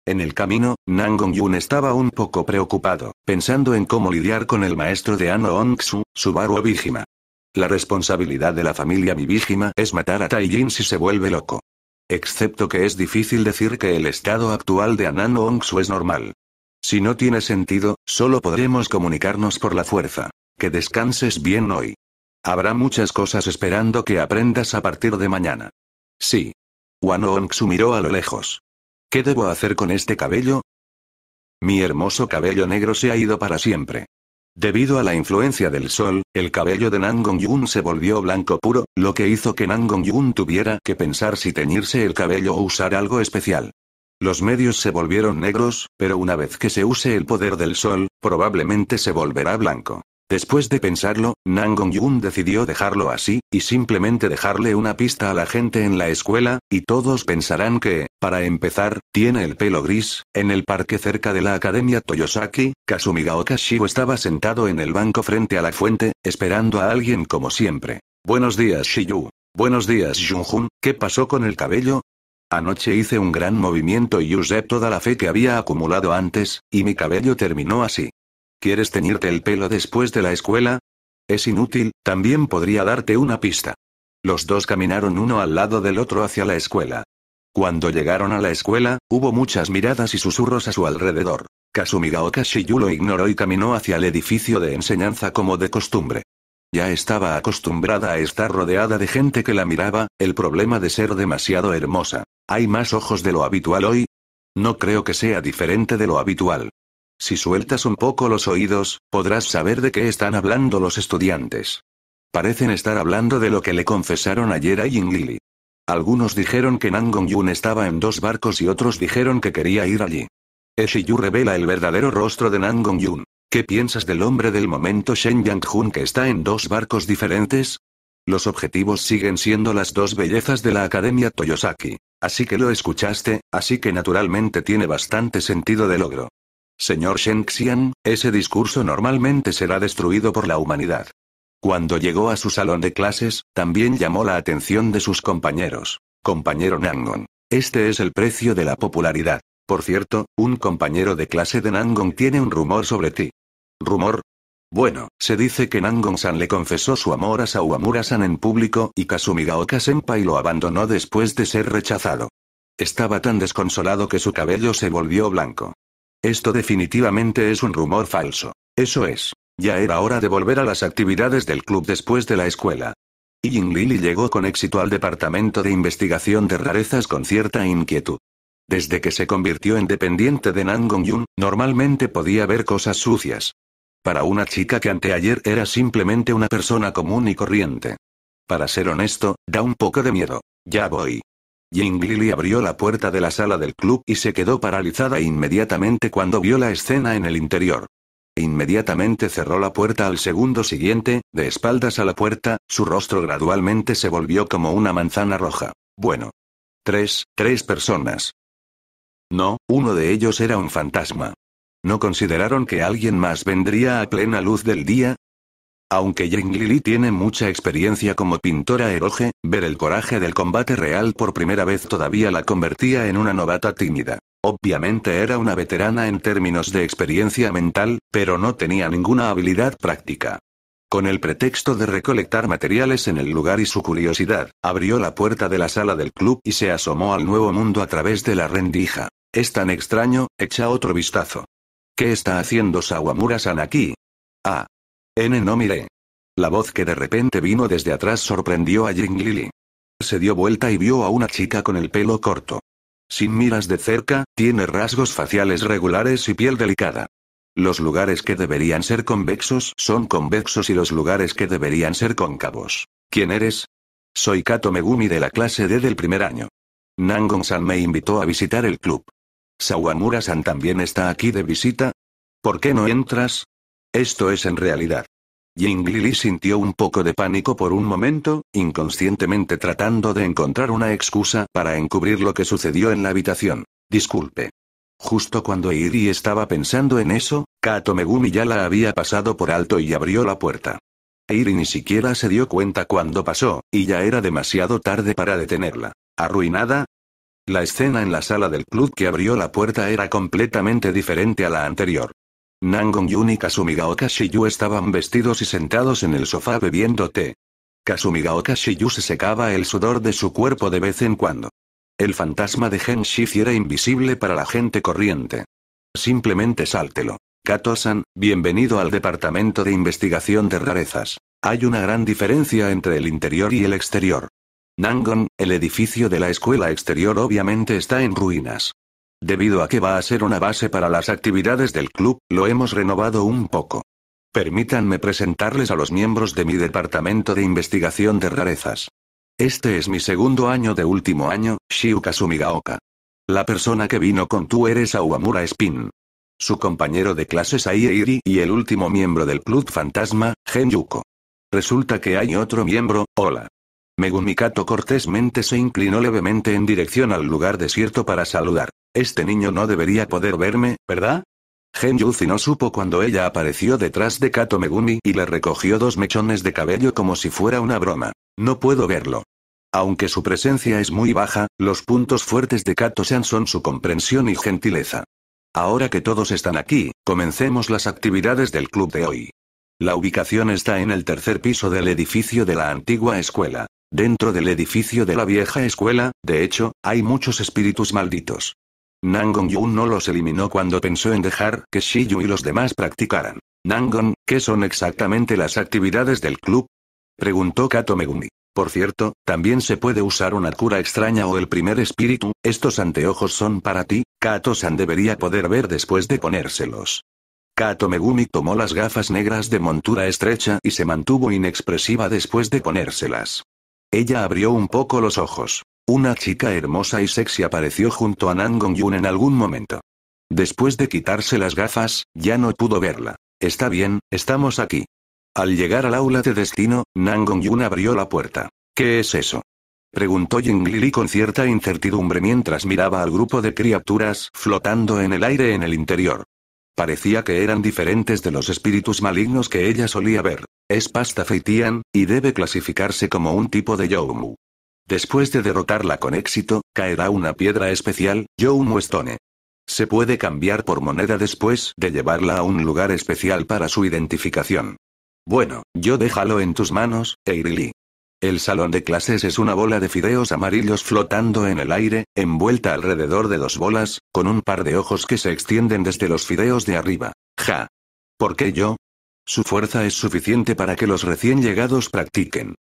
[SPEAKER 1] En el camino, Nangong Yun estaba un poco preocupado, pensando en cómo lidiar con el maestro de Ano su Subaru Obijima. La responsabilidad de la familia Mibijima es matar a Taijin si se vuelve loco. Excepto que es difícil decir que el estado actual de Anano Onksu es normal. Si no tiene sentido, solo podremos comunicarnos por la fuerza. Que descanses bien hoy. Habrá muchas cosas esperando que aprendas a partir de mañana. Sí. Wano miró a lo lejos. ¿Qué debo hacer con este cabello? Mi hermoso cabello negro se ha ido para siempre. Debido a la influencia del sol, el cabello de Nangong Yun se volvió blanco puro, lo que hizo que Nangong Yun tuviera que pensar si teñirse el cabello o usar algo especial. Los medios se volvieron negros, pero una vez que se use el poder del sol, probablemente se volverá blanco. Después de pensarlo, Nangong yun decidió dejarlo así, y simplemente dejarle una pista a la gente en la escuela, y todos pensarán que, para empezar, tiene el pelo gris. En el parque cerca de la Academia Toyosaki, Kasumiga Okashibo estaba sentado en el banco frente a la fuente, esperando a alguien como siempre. Buenos días Shiyu. Buenos días Junjun, ¿qué pasó con el cabello? Anoche hice un gran movimiento y usé toda la fe que había acumulado antes, y mi cabello terminó así. ¿Quieres teñirte el pelo después de la escuela? Es inútil, también podría darte una pista. Los dos caminaron uno al lado del otro hacia la escuela. Cuando llegaron a la escuela, hubo muchas miradas y susurros a su alrededor. Kasumigaoka Shiyu lo ignoró y caminó hacia el edificio de enseñanza como de costumbre. Ya estaba acostumbrada a estar rodeada de gente que la miraba, el problema de ser demasiado hermosa hay más ojos de lo habitual hoy. No creo que sea diferente de lo habitual. Si sueltas un poco los oídos, podrás saber de qué están hablando los estudiantes. Parecen estar hablando de lo que le confesaron ayer a Yinglili. Algunos dijeron que Nangong-yun estaba en dos barcos y otros dijeron que quería ir allí. E Yu revela el verdadero rostro de Nangong-yun. ¿Qué piensas del hombre del momento Shen yang que está en dos barcos diferentes? Los objetivos siguen siendo las dos bellezas de la Academia Toyosaki. Así que lo escuchaste, así que naturalmente tiene bastante sentido de logro. Señor Shenxian, ese discurso normalmente será destruido por la humanidad. Cuando llegó a su salón de clases, también llamó la atención de sus compañeros. Compañero Nangon. Este es el precio de la popularidad. Por cierto, un compañero de clase de Nangon tiene un rumor sobre ti. ¿Rumor? Bueno, se dice que nangong san le confesó su amor a Sawamura-san en público y Kasumigaoka-senpai lo abandonó después de ser rechazado. Estaba tan desconsolado que su cabello se volvió blanco. Esto definitivamente es un rumor falso. Eso es. Ya era hora de volver a las actividades del club después de la escuela. Ying Lili llegó con éxito al departamento de investigación de rarezas con cierta inquietud. Desde que se convirtió en dependiente de nangong Yun, normalmente podía ver cosas sucias. Para una chica que anteayer era simplemente una persona común y corriente. Para ser honesto, da un poco de miedo. Ya voy. Jing Lily abrió la puerta de la sala del club y se quedó paralizada inmediatamente cuando vio la escena en el interior. Inmediatamente cerró la puerta al segundo siguiente, de espaldas a la puerta, su rostro gradualmente se volvió como una manzana roja. Bueno. Tres, tres personas. No, uno de ellos era un fantasma. ¿No consideraron que alguien más vendría a plena luz del día? Aunque Jing Lili tiene mucha experiencia como pintora eroge, ver el coraje del combate real por primera vez todavía la convertía en una novata tímida. Obviamente era una veterana en términos de experiencia mental, pero no tenía ninguna habilidad práctica. Con el pretexto de recolectar materiales en el lugar y su curiosidad, abrió la puerta de la sala del club y se asomó al nuevo mundo a través de la rendija. Es tan extraño, echa otro vistazo. ¿Qué está haciendo Sawamura-san aquí? Ah. N no miré. La voz que de repente vino desde atrás sorprendió a Jing Se dio vuelta y vio a una chica con el pelo corto. Sin miras de cerca, tiene rasgos faciales regulares y piel delicada. Los lugares que deberían ser convexos son convexos y los lugares que deberían ser cóncavos. ¿Quién eres? Soy Kato Megumi de la clase D del primer año. Nangong san me invitó a visitar el club. Sawamura-san también está aquí de visita. ¿Por qué no entras? Esto es en realidad. Ying Lili sintió un poco de pánico por un momento, inconscientemente tratando de encontrar una excusa para encubrir lo que sucedió en la habitación. Disculpe. Justo cuando Iri estaba pensando en eso, Kato Megumi ya la había pasado por alto y abrió la puerta. Iri ni siquiera se dio cuenta cuando pasó, y ya era demasiado tarde para detenerla. Arruinada, la escena en la sala del club que abrió la puerta era completamente diferente a la anterior. Nangong-yun y Kasumigaoka Shiyu estaban vestidos y sentados en el sofá bebiendo té. Kasumigaoka Shiyu se secaba el sudor de su cuerpo de vez en cuando. El fantasma de Genshi era invisible para la gente corriente. Simplemente sáltelo. Kato-san, bienvenido al departamento de investigación de rarezas. Hay una gran diferencia entre el interior y el exterior. Nangon, el edificio de la escuela exterior obviamente está en ruinas. Debido a que va a ser una base para las actividades del club, lo hemos renovado un poco. Permítanme presentarles a los miembros de mi departamento de investigación de rarezas. Este es mi segundo año de último año, Shiuka Sumigaoka. La persona que vino con tú eres Awamura Spin. Su compañero de clases Aieiri y el último miembro del club fantasma, Genyuko. Resulta que hay otro miembro, Hola. Megumi Kato cortésmente se inclinó levemente en dirección al lugar desierto para saludar. Este niño no debería poder verme, ¿verdad? Gen no supo cuando ella apareció detrás de Kato Megumi y le recogió dos mechones de cabello como si fuera una broma. No puedo verlo. Aunque su presencia es muy baja, los puntos fuertes de kato sean son su comprensión y gentileza. Ahora que todos están aquí, comencemos las actividades del club de hoy. La ubicación está en el tercer piso del edificio de la antigua escuela. Dentro del edificio de la vieja escuela, de hecho, hay muchos espíritus malditos. Nangon Yun no los eliminó cuando pensó en dejar que Shiyu y los demás practicaran. Nangon, ¿qué son exactamente las actividades del club? Preguntó Kato Megumi. Por cierto, también se puede usar una cura extraña o el primer espíritu, estos anteojos son para ti, Kato-san debería poder ver después de ponérselos. Kato Megumi tomó las gafas negras de montura estrecha y se mantuvo inexpresiva después de ponérselas. Ella abrió un poco los ojos. Una chica hermosa y sexy apareció junto a Nangong Yun en algún momento. Después de quitarse las gafas, ya no pudo verla. Está bien, estamos aquí. Al llegar al aula de destino, Nangong Yun abrió la puerta. ¿Qué es eso? Preguntó Lili con cierta incertidumbre mientras miraba al grupo de criaturas flotando en el aire en el interior. Parecía que eran diferentes de los espíritus malignos que ella solía ver. Es pasta feitian, y debe clasificarse como un tipo de Youmu. Después de derrotarla con éxito, caerá una piedra especial, Youmu Stone. Se puede cambiar por moneda después de llevarla a un lugar especial para su identificación. Bueno, yo déjalo en tus manos, Eirili. El salón de clases es una bola de fideos amarillos flotando en el aire, envuelta alrededor de dos bolas, con un par de ojos que se extienden desde los fideos de arriba. Ja. ¿Por qué yo? Su fuerza es suficiente para que los recién llegados practiquen.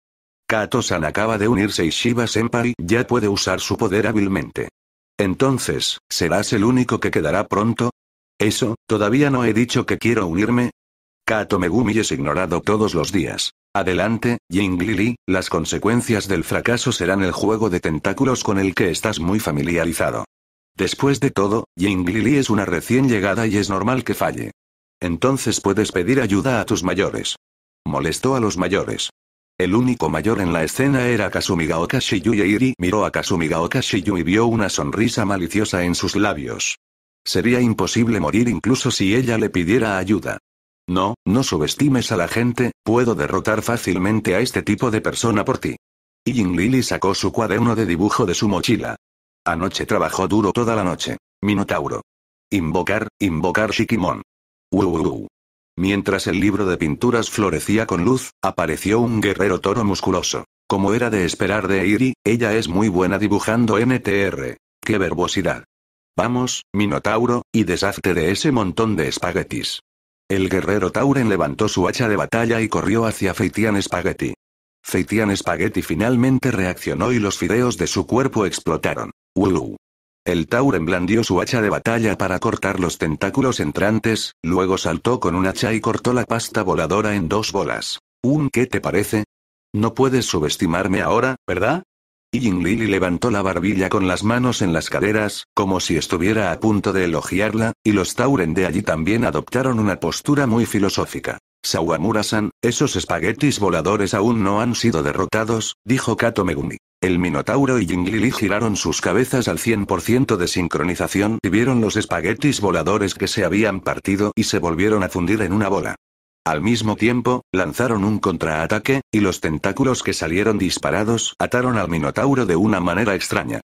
[SPEAKER 1] Kato-san acaba de unirse y Shiba Senpai ya puede usar su poder hábilmente. Entonces, ¿serás el único que quedará pronto? Eso, todavía no he dicho que quiero unirme, Kato Megumi es ignorado todos los días. Adelante, Jing Lili, las consecuencias del fracaso serán el juego de tentáculos con el que estás muy familiarizado. Después de todo, Jing Lili es una recién llegada y es normal que falle. Entonces puedes pedir ayuda a tus mayores. Molestó a los mayores. El único mayor en la escena era Kasumigaoka Okashiyu y Iri miró a Kazumigaoka Shiyu y vio una sonrisa maliciosa en sus labios. Sería imposible morir incluso si ella le pidiera ayuda. No, no subestimes a la gente, puedo derrotar fácilmente a este tipo de persona por ti. Y Jin Lili sacó su cuaderno de dibujo de su mochila. Anoche trabajó duro toda la noche. Minotauro. Invocar, invocar Shikimon. Uuuh. Mientras el libro de pinturas florecía con luz, apareció un guerrero toro musculoso. Como era de esperar de Eiri, ella es muy buena dibujando NTR. ¡Qué verbosidad! Vamos, Minotauro, y deshazte de ese montón de espaguetis. El guerrero Tauren levantó su hacha de batalla y corrió hacia Feitian Spaghetti. Feitian Spaghetti finalmente reaccionó y los fideos de su cuerpo explotaron. ¡Ulu! El Tauren blandió su hacha de batalla para cortar los tentáculos entrantes, luego saltó con un hacha y cortó la pasta voladora en dos bolas. ¿Un qué te parece? No puedes subestimarme ahora, ¿verdad? Ying Lili levantó la barbilla con las manos en las caderas, como si estuviera a punto de elogiarla, y los Tauren de allí también adoptaron una postura muy filosófica. Sawamura-san, esos espaguetis voladores aún no han sido derrotados, dijo Kato Megumi. El Minotauro y Jinglili giraron sus cabezas al 100% de sincronización y vieron los espaguetis voladores que se habían partido y se volvieron a fundir en una bola. Al mismo tiempo, lanzaron un contraataque, y los tentáculos que salieron disparados ataron al Minotauro de una manera extraña.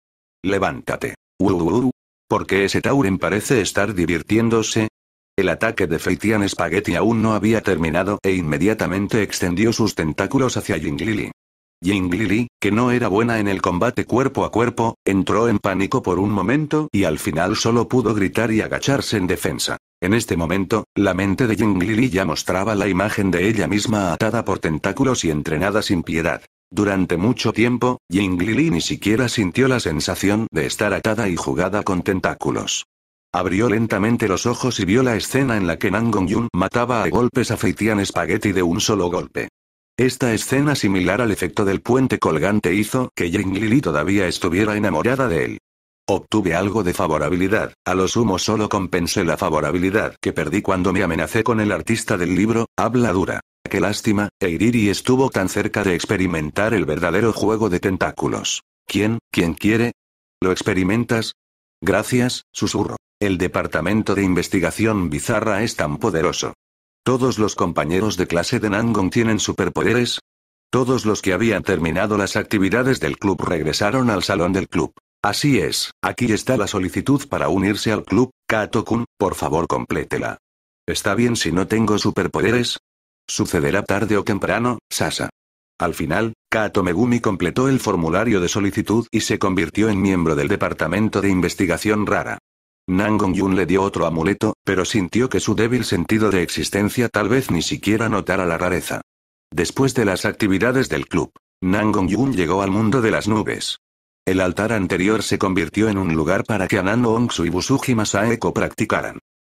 [SPEAKER 1] Levántate. Porque ese Tauren parece estar divirtiéndose? El ataque de Feitian Spaghetti aún no había terminado e inmediatamente extendió sus tentáculos hacia Jinglili. Jing Lili, que no era buena en el combate cuerpo a cuerpo, entró en pánico por un momento y al final solo pudo gritar y agacharse en defensa. En este momento, la mente de Jing Lili ya mostraba la imagen de ella misma atada por tentáculos y entrenada sin piedad. Durante mucho tiempo, Jing Lili ni siquiera sintió la sensación de estar atada y jugada con tentáculos. Abrió lentamente los ojos y vio la escena en la que Nang Yun mataba a golpes a Feitian Spaghetti de un solo golpe. Esta escena similar al efecto del puente colgante hizo que Jing todavía estuviera enamorada de él. Obtuve algo de favorabilidad, a lo sumo solo compensé la favorabilidad que perdí cuando me amenacé con el artista del libro, Habla Dura. Qué lástima, Eiriri estuvo tan cerca de experimentar el verdadero juego de tentáculos. ¿Quién, quién quiere? ¿Lo experimentas? Gracias, susurro. El departamento de investigación bizarra es tan poderoso. ¿Todos los compañeros de clase de Nangong tienen superpoderes? Todos los que habían terminado las actividades del club regresaron al salón del club. Así es, aquí está la solicitud para unirse al club, Kato-kun, por favor complétela. Está bien si no tengo superpoderes. Sucederá tarde o temprano, Sasa. Al final, Kato Megumi completó el formulario de solicitud y se convirtió en miembro del Departamento de Investigación Rara. Nangong Yun le dio otro amuleto, pero sintió que su débil sentido de existencia tal vez ni siquiera notara la rareza. Después de las actividades del club, Nangong Yun llegó al mundo de las nubes. El altar anterior se convirtió en un lugar para que Anan Ongsu y Busuji Masaeko practicaran.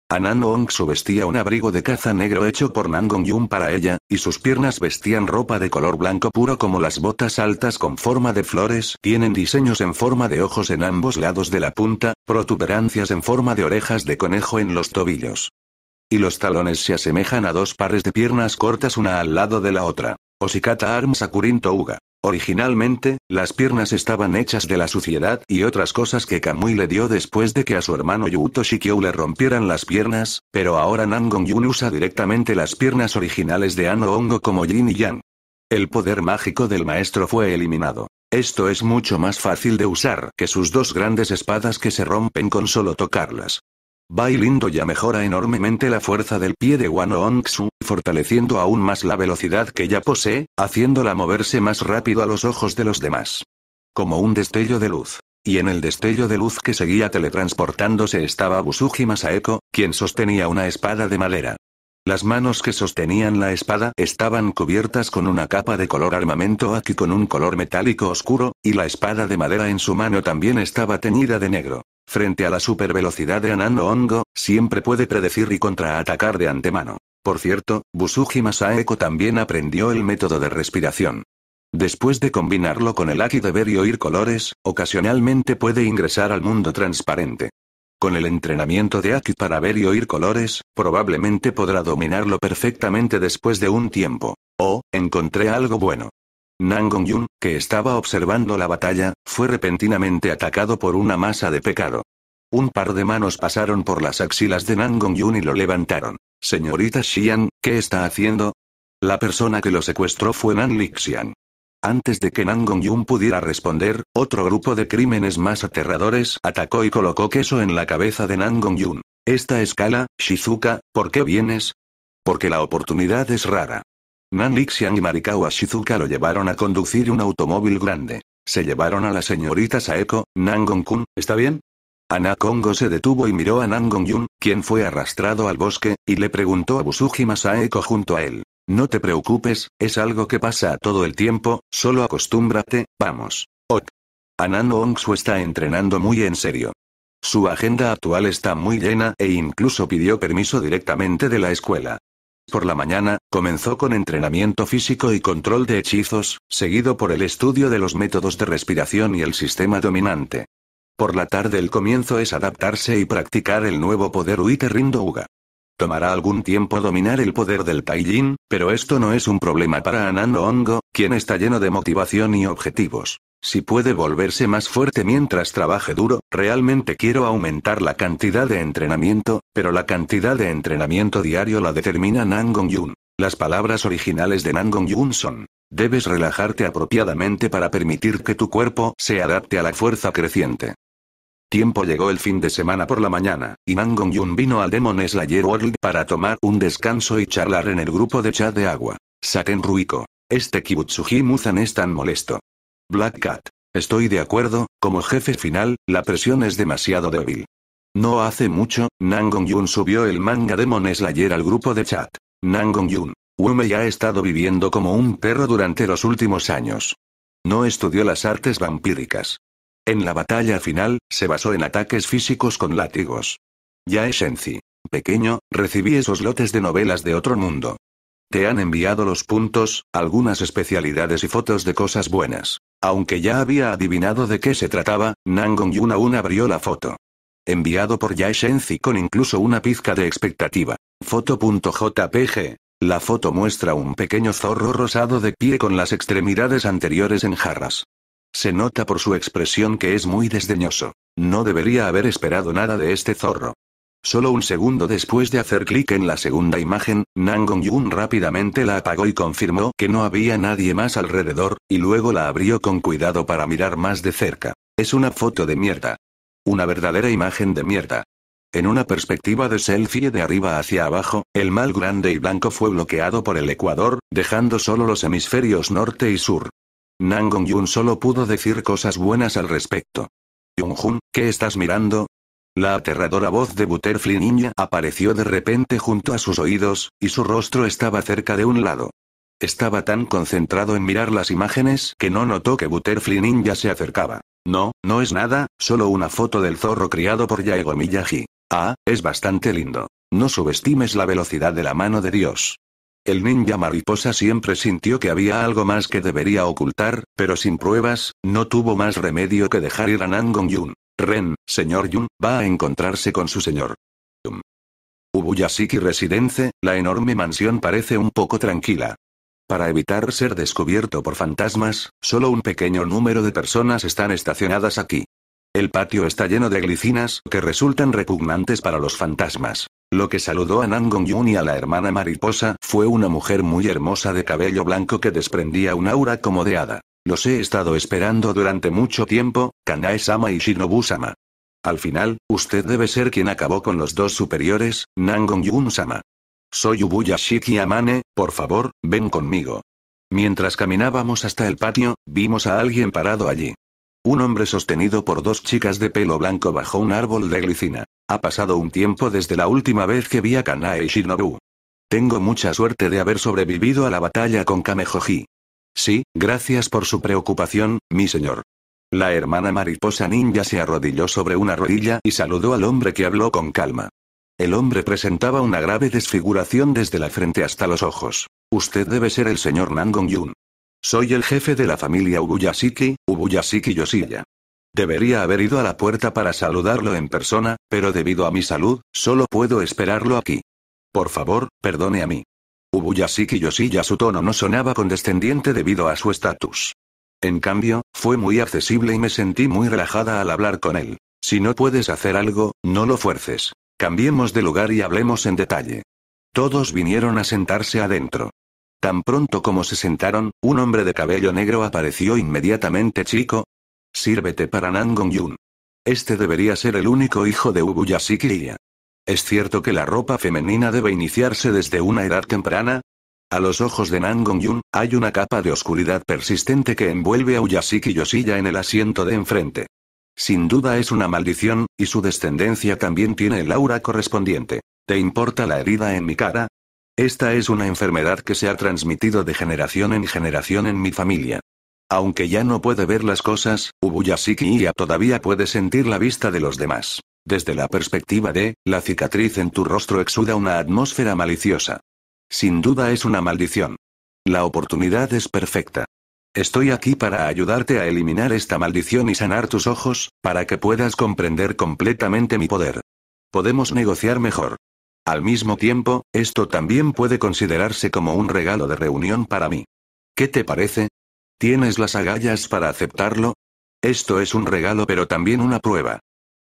[SPEAKER 1] Anan su vestía un abrigo de caza negro hecho por Nangong Yun para ella, y sus piernas vestían ropa de color blanco puro como las botas altas con forma de flores tienen diseños en forma de ojos en ambos lados de la punta, protuberancias en forma de orejas de conejo en los tobillos. Y los talones se asemejan a dos pares de piernas cortas una al lado de la otra. Osikata Arms Akurin Touga. Originalmente, las piernas estaban hechas de la suciedad y otras cosas que Kamui le dio después de que a su hermano Yuto Shikyu le rompieran las piernas, pero ahora Nangong Yun usa directamente las piernas originales de Ano Hongo como Yin y Yang. El poder mágico del maestro fue eliminado. Esto es mucho más fácil de usar que sus dos grandes espadas que se rompen con solo tocarlas. Bai Lindo ya mejora enormemente la fuerza del pie de Wano fortaleciendo aún más la velocidad que ya posee, haciéndola moverse más rápido a los ojos de los demás. Como un destello de luz. Y en el destello de luz que seguía teletransportándose estaba Busuji Masaeko, quien sostenía una espada de madera. Las manos que sostenían la espada estaban cubiertas con una capa de color armamento aquí con un color metálico oscuro, y la espada de madera en su mano también estaba teñida de negro. Frente a la supervelocidad de Anano Hongo, siempre puede predecir y contraatacar de antemano. Por cierto, Busuji Masaeko también aprendió el método de respiración. Después de combinarlo con el aki de ver y oír colores, ocasionalmente puede ingresar al mundo transparente. Con el entrenamiento de aki para ver y oír colores, probablemente podrá dominarlo perfectamente después de un tiempo. Oh, encontré algo bueno. Nangong Yun, que estaba observando la batalla, fue repentinamente atacado por una masa de pecado. Un par de manos pasaron por las axilas de Nangong Yun y lo levantaron. Señorita Xian, ¿qué está haciendo? La persona que lo secuestró fue Nan Lixian. Antes de que Nan Yun pudiera responder, otro grupo de crímenes más aterradores atacó y colocó queso en la cabeza de Nan Yun. Esta escala, Shizuka, ¿por qué vienes? Porque la oportunidad es rara. Nan Lixian y Marikawa Shizuka lo llevaron a conducir un automóvil grande. Se llevaron a la señorita Saeko, Nan Kun, ¿está bien? Anakongo se detuvo y miró a Nangongyun, quien fue arrastrado al bosque, y le preguntó a Busuji Masaeko junto a él. No te preocupes, es algo que pasa todo el tiempo, solo acostúmbrate, vamos. Ok. Anan Ongsu está entrenando muy en serio. Su agenda actual está muy llena e incluso pidió permiso directamente de la escuela. Por la mañana, comenzó con entrenamiento físico y control de hechizos, seguido por el estudio de los métodos de respiración y el sistema dominante. Por la tarde el comienzo es adaptarse y practicar el nuevo poder Uite Uga. Tomará algún tiempo dominar el poder del Taijin, pero esto no es un problema para Anano Hongo, quien está lleno de motivación y objetivos. Si puede volverse más fuerte mientras trabaje duro, realmente quiero aumentar la cantidad de entrenamiento, pero la cantidad de entrenamiento diario la determina Nangong Yun. Las palabras originales de Nangong Yun son, debes relajarte apropiadamente para permitir que tu cuerpo se adapte a la fuerza creciente. Tiempo llegó el fin de semana por la mañana, y Nangong yun vino al Demon Slayer World para tomar un descanso y charlar en el grupo de chat de agua. Saten Ruiko. Este Kibutsuji Muzan es tan molesto. Black Cat. Estoy de acuerdo, como jefe final, la presión es demasiado débil. No hace mucho, Nangong yun subió el manga Demon Slayer al grupo de chat. Nangong yun ya ha estado viviendo como un perro durante los últimos años. No estudió las artes vampíricas. En la batalla final, se basó en ataques físicos con látigos. Ya Shenzi. Pequeño, recibí esos lotes de novelas de otro mundo. Te han enviado los puntos, algunas especialidades y fotos de cosas buenas. Aunque ya había adivinado de qué se trataba, Nangong Yun aún abrió la foto. Enviado por Yae Shenzi con incluso una pizca de expectativa. Foto.jpg. La foto muestra un pequeño zorro rosado de pie con las extremidades anteriores en jarras. Se nota por su expresión que es muy desdeñoso. No debería haber esperado nada de este zorro. Solo un segundo después de hacer clic en la segunda imagen, Nangong Yun rápidamente la apagó y confirmó que no había nadie más alrededor, y luego la abrió con cuidado para mirar más de cerca. Es una foto de mierda. Una verdadera imagen de mierda. En una perspectiva de selfie de arriba hacia abajo, el mal grande y blanco fue bloqueado por el ecuador, dejando solo los hemisferios norte y sur. Nangong yun solo pudo decir cosas buenas al respecto. Jun, ¿qué estás mirando? La aterradora voz de Butterfly Ninja apareció de repente junto a sus oídos, y su rostro estaba cerca de un lado. Estaba tan concentrado en mirar las imágenes que no notó que Butterfly Ninja se acercaba. No, no es nada, solo una foto del zorro criado por Yaego Miyagi. Ah, es bastante lindo. No subestimes la velocidad de la mano de Dios. El ninja mariposa siempre sintió que había algo más que debería ocultar, pero sin pruebas, no tuvo más remedio que dejar ir a Nangong Yun. Ren, señor Yun, va a encontrarse con su señor. Yun. Ubuyasiki Residence, la enorme mansión parece un poco tranquila. Para evitar ser descubierto por fantasmas, solo un pequeño número de personas están estacionadas aquí. El patio está lleno de glicinas que resultan repugnantes para los fantasmas. Lo que saludó a Nangong Yun y a la hermana mariposa fue una mujer muy hermosa de cabello blanco que desprendía un aura como de hada. Los he estado esperando durante mucho tiempo, Kanae-sama y Shinobu-sama. Al final, usted debe ser quien acabó con los dos superiores, Nangong Yun-sama. Soy Ubuya Amane, por favor, ven conmigo. Mientras caminábamos hasta el patio, vimos a alguien parado allí. Un hombre sostenido por dos chicas de pelo blanco bajo un árbol de glicina. Ha pasado un tiempo desde la última vez que vi a Kanae Shinobu. Tengo mucha suerte de haber sobrevivido a la batalla con Kamejoji. Sí, gracias por su preocupación, mi señor. La hermana mariposa ninja se arrodilló sobre una rodilla y saludó al hombre que habló con calma. El hombre presentaba una grave desfiguración desde la frente hasta los ojos. Usted debe ser el señor Nangong Yun. Soy el jefe de la familia Ubuyashiki, Ubuyashiki Yoshiya. Debería haber ido a la puerta para saludarlo en persona, pero debido a mi salud, solo puedo esperarlo aquí. Por favor, perdone a mí. Ubuyashiki Yoshiya su tono no sonaba condescendiente debido a su estatus. En cambio, fue muy accesible y me sentí muy relajada al hablar con él. Si no puedes hacer algo, no lo fuerces. Cambiemos de lugar y hablemos en detalle. Todos vinieron a sentarse adentro. Tan pronto como se sentaron, un hombre de cabello negro apareció inmediatamente chico, Sírvete para Yun. Este debería ser el único hijo de Ubu ¿Es cierto que la ropa femenina debe iniciarse desde una edad temprana? A los ojos de Yun, hay una capa de oscuridad persistente que envuelve a Uyashiki Yosilla en el asiento de enfrente. Sin duda es una maldición, y su descendencia también tiene el aura correspondiente. ¿Te importa la herida en mi cara? Esta es una enfermedad que se ha transmitido de generación en generación en mi familia. Aunque ya no puede ver las cosas, Ubuyashiki ya todavía puede sentir la vista de los demás. Desde la perspectiva de, la cicatriz en tu rostro exuda una atmósfera maliciosa. Sin duda es una maldición. La oportunidad es perfecta. Estoy aquí para ayudarte a eliminar esta maldición y sanar tus ojos, para que puedas comprender completamente mi poder. Podemos negociar mejor. Al mismo tiempo, esto también puede considerarse como un regalo de reunión para mí. ¿Qué te parece? ¿Tienes las agallas para aceptarlo? Esto es un regalo pero también una prueba.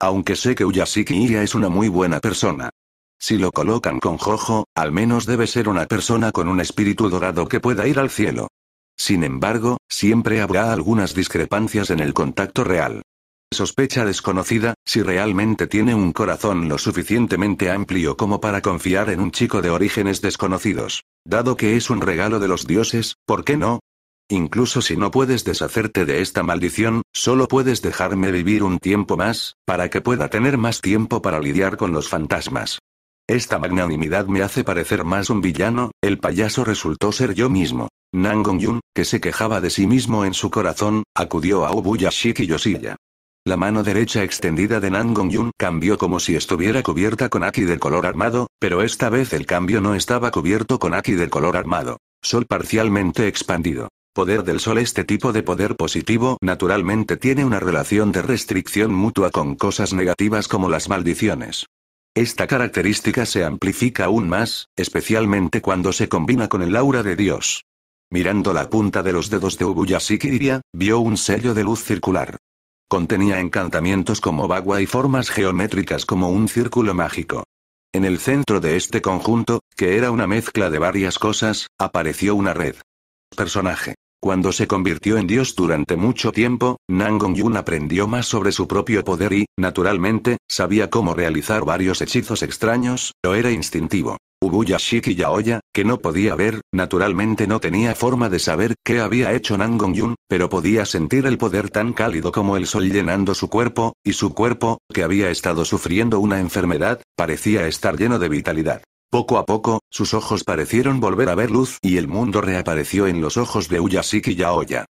[SPEAKER 1] Aunque sé que Uyashiki Iya es una muy buena persona. Si lo colocan con Jojo, al menos debe ser una persona con un espíritu dorado que pueda ir al cielo. Sin embargo, siempre habrá algunas discrepancias en el contacto real. Sospecha desconocida, si realmente tiene un corazón lo suficientemente amplio como para confiar en un chico de orígenes desconocidos. Dado que es un regalo de los dioses, ¿por qué no? Incluso si no puedes deshacerte de esta maldición, solo puedes dejarme vivir un tiempo más, para que pueda tener más tiempo para lidiar con los fantasmas. Esta magnanimidad me hace parecer más un villano, el payaso resultó ser yo mismo. Nangong-yun, que se quejaba de sí mismo en su corazón, acudió a Obuyashiki Yoshiya. La mano derecha extendida de Nangong-yun cambió como si estuviera cubierta con aki de color armado, pero esta vez el cambio no estaba cubierto con aki de color armado. Sol parcialmente expandido poder del Sol Este tipo de poder positivo naturalmente tiene una relación de restricción mutua con cosas negativas como las maldiciones. Esta característica se amplifica aún más, especialmente cuando se combina con el aura de Dios. Mirando la punta de los dedos de Ubuyasikiria, vio un sello de luz circular. Contenía encantamientos como bagua y formas geométricas como un círculo mágico. En el centro de este conjunto, que era una mezcla de varias cosas, apareció una red. Personaje. Cuando se convirtió en dios durante mucho tiempo, Nangong Yun aprendió más sobre su propio poder y, naturalmente, sabía cómo realizar varios hechizos extraños, lo era instintivo. Ubuyashiki Yaoya, que no podía ver, naturalmente no tenía forma de saber qué había hecho Nangong Yun, pero podía sentir el poder tan cálido como el sol llenando su cuerpo, y su cuerpo, que había estado sufriendo una enfermedad, parecía estar lleno de vitalidad. Poco a poco, sus ojos parecieron volver a ver luz y el mundo reapareció en los ojos de Uyasiki Yaoya.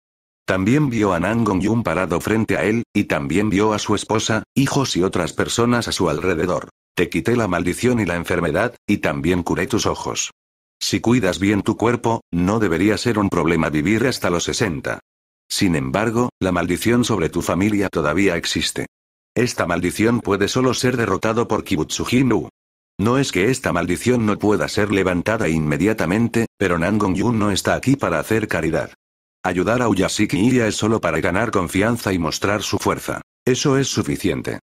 [SPEAKER 1] También vio a Nangon Yun parado frente a él, y también vio a su esposa, hijos y otras personas a su alrededor. Te quité la maldición y la enfermedad, y también curé tus ojos. Si cuidas bien tu cuerpo, no debería ser un problema vivir hasta los 60. Sin embargo, la maldición sobre tu familia todavía existe. Esta maldición puede solo ser derrotado por Kibutsuhinu. No es que esta maldición no pueda ser levantada inmediatamente, pero Nangong-yun no está aquí para hacer caridad. Ayudar a Uyashiki Iya es solo para ganar confianza y mostrar su fuerza. Eso es suficiente.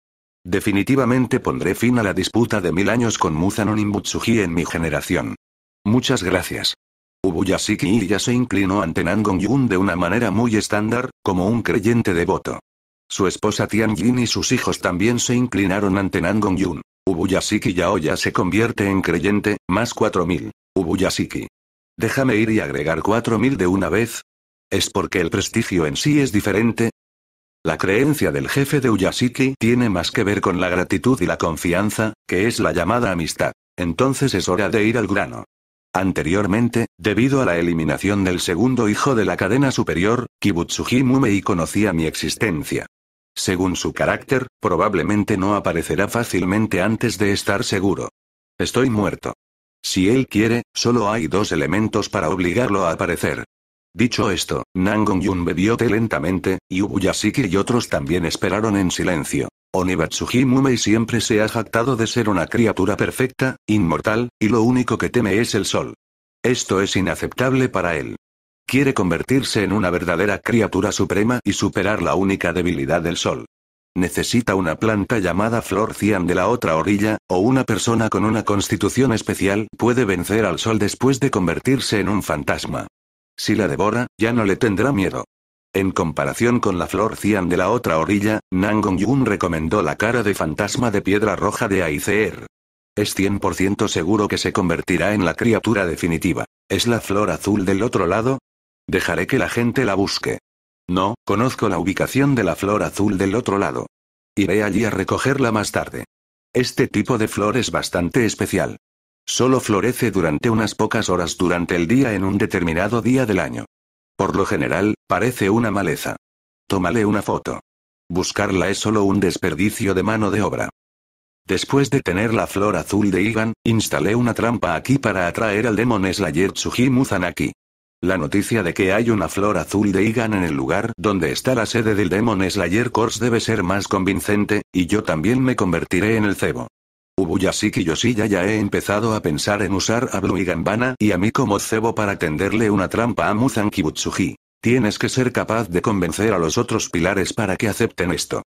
[SPEAKER 1] Definitivamente pondré fin a la disputa de mil años con Muzanon Nimbutsuji en mi generación. Muchas gracias. Ubuyashiki Iya se inclinó ante Nangong-yun de una manera muy estándar, como un creyente devoto. Su esposa Tianjin y sus hijos también se inclinaron ante Nangong-yun. Ubuyasiki ya se convierte en creyente, más 4000. Ubuyasiki. Déjame ir y agregar 4000 de una vez. ¿Es porque el prestigio en sí es diferente? La creencia del jefe de Uyasiki tiene más que ver con la gratitud y la confianza, que es la llamada amistad. Entonces es hora de ir al grano. Anteriormente, debido a la eliminación del segundo hijo de la cadena superior, Kibutsuji Mumei conocía mi existencia. Según su carácter, probablemente no aparecerá fácilmente antes de estar seguro. Estoy muerto. Si él quiere, solo hay dos elementos para obligarlo a aparecer. Dicho esto, Nangong yun bebió lentamente, y Ubuyashiki y otros también esperaron en silencio. Onibatsuji Mumei siempre se ha jactado de ser una criatura perfecta, inmortal, y lo único que teme es el sol. Esto es inaceptable para él. Quiere convertirse en una verdadera criatura suprema y superar la única debilidad del sol. Necesita una planta llamada Flor Cian de la otra orilla, o una persona con una constitución especial puede vencer al sol después de convertirse en un fantasma. Si la devora, ya no le tendrá miedo. En comparación con la Flor Cian de la otra orilla, Nangong Yun recomendó la cara de fantasma de piedra roja de Aicer. Es 100% seguro que se convertirá en la criatura definitiva. ¿Es la flor azul del otro lado? Dejaré que la gente la busque. No, conozco la ubicación de la flor azul del otro lado. Iré allí a recogerla más tarde. Este tipo de flor es bastante especial. Solo florece durante unas pocas horas durante el día en un determinado día del año. Por lo general, parece una maleza. Tómale una foto. Buscarla es solo un desperdicio de mano de obra. Después de tener la flor azul de Igan, instalé una trampa aquí para atraer al Demon Slayer Tsuji Muzanaki. La noticia de que hay una flor azul de Igan en el lugar donde está la sede del Demon Slayer Course debe ser más convincente, y yo también me convertiré en el cebo. Ubuyashiki yo ya ya he empezado a pensar en usar a Blue y Gambana y a mí como cebo para tenderle una trampa a Muzan Kibutsuji. Tienes que ser capaz de convencer a los otros pilares para que acepten esto.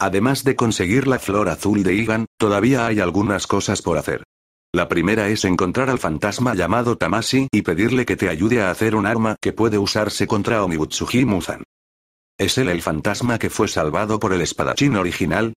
[SPEAKER 1] Además de conseguir la flor azul de Igan, todavía hay algunas cosas por hacer. La primera es encontrar al fantasma llamado Tamasi y pedirle que te ayude a hacer un arma que puede usarse contra Omibutsuji Muzan. ¿Es él el fantasma que fue salvado por el espadachín original?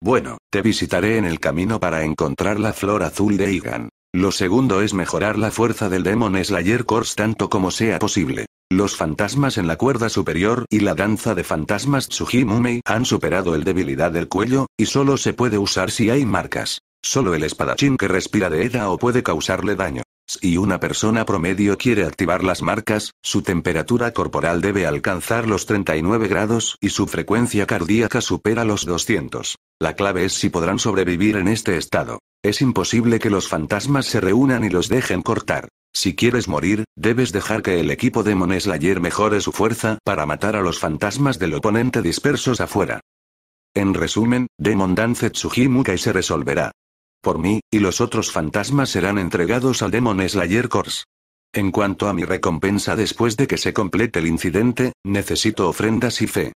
[SPEAKER 1] Bueno, te visitaré en el camino para encontrar la flor azul de Igan. Lo segundo es mejorar la fuerza del Demon Slayer Corps tanto como sea posible. Los fantasmas en la cuerda superior y la danza de fantasmas Mumei han superado el debilidad del cuello, y solo se puede usar si hay marcas. Solo el espadachín que respira de o puede causarle daño. Si una persona promedio quiere activar las marcas, su temperatura corporal debe alcanzar los 39 grados y su frecuencia cardíaca supera los 200. La clave es si podrán sobrevivir en este estado. Es imposible que los fantasmas se reúnan y los dejen cortar. Si quieres morir, debes dejar que el equipo Demon Slayer mejore su fuerza para matar a los fantasmas del oponente dispersos afuera. En resumen, Demon Dance Tsujimukai se resolverá. Por mí, y los otros fantasmas serán entregados al Demon Slayer Corps. En cuanto a mi recompensa después de que se complete el incidente, necesito ofrendas y fe.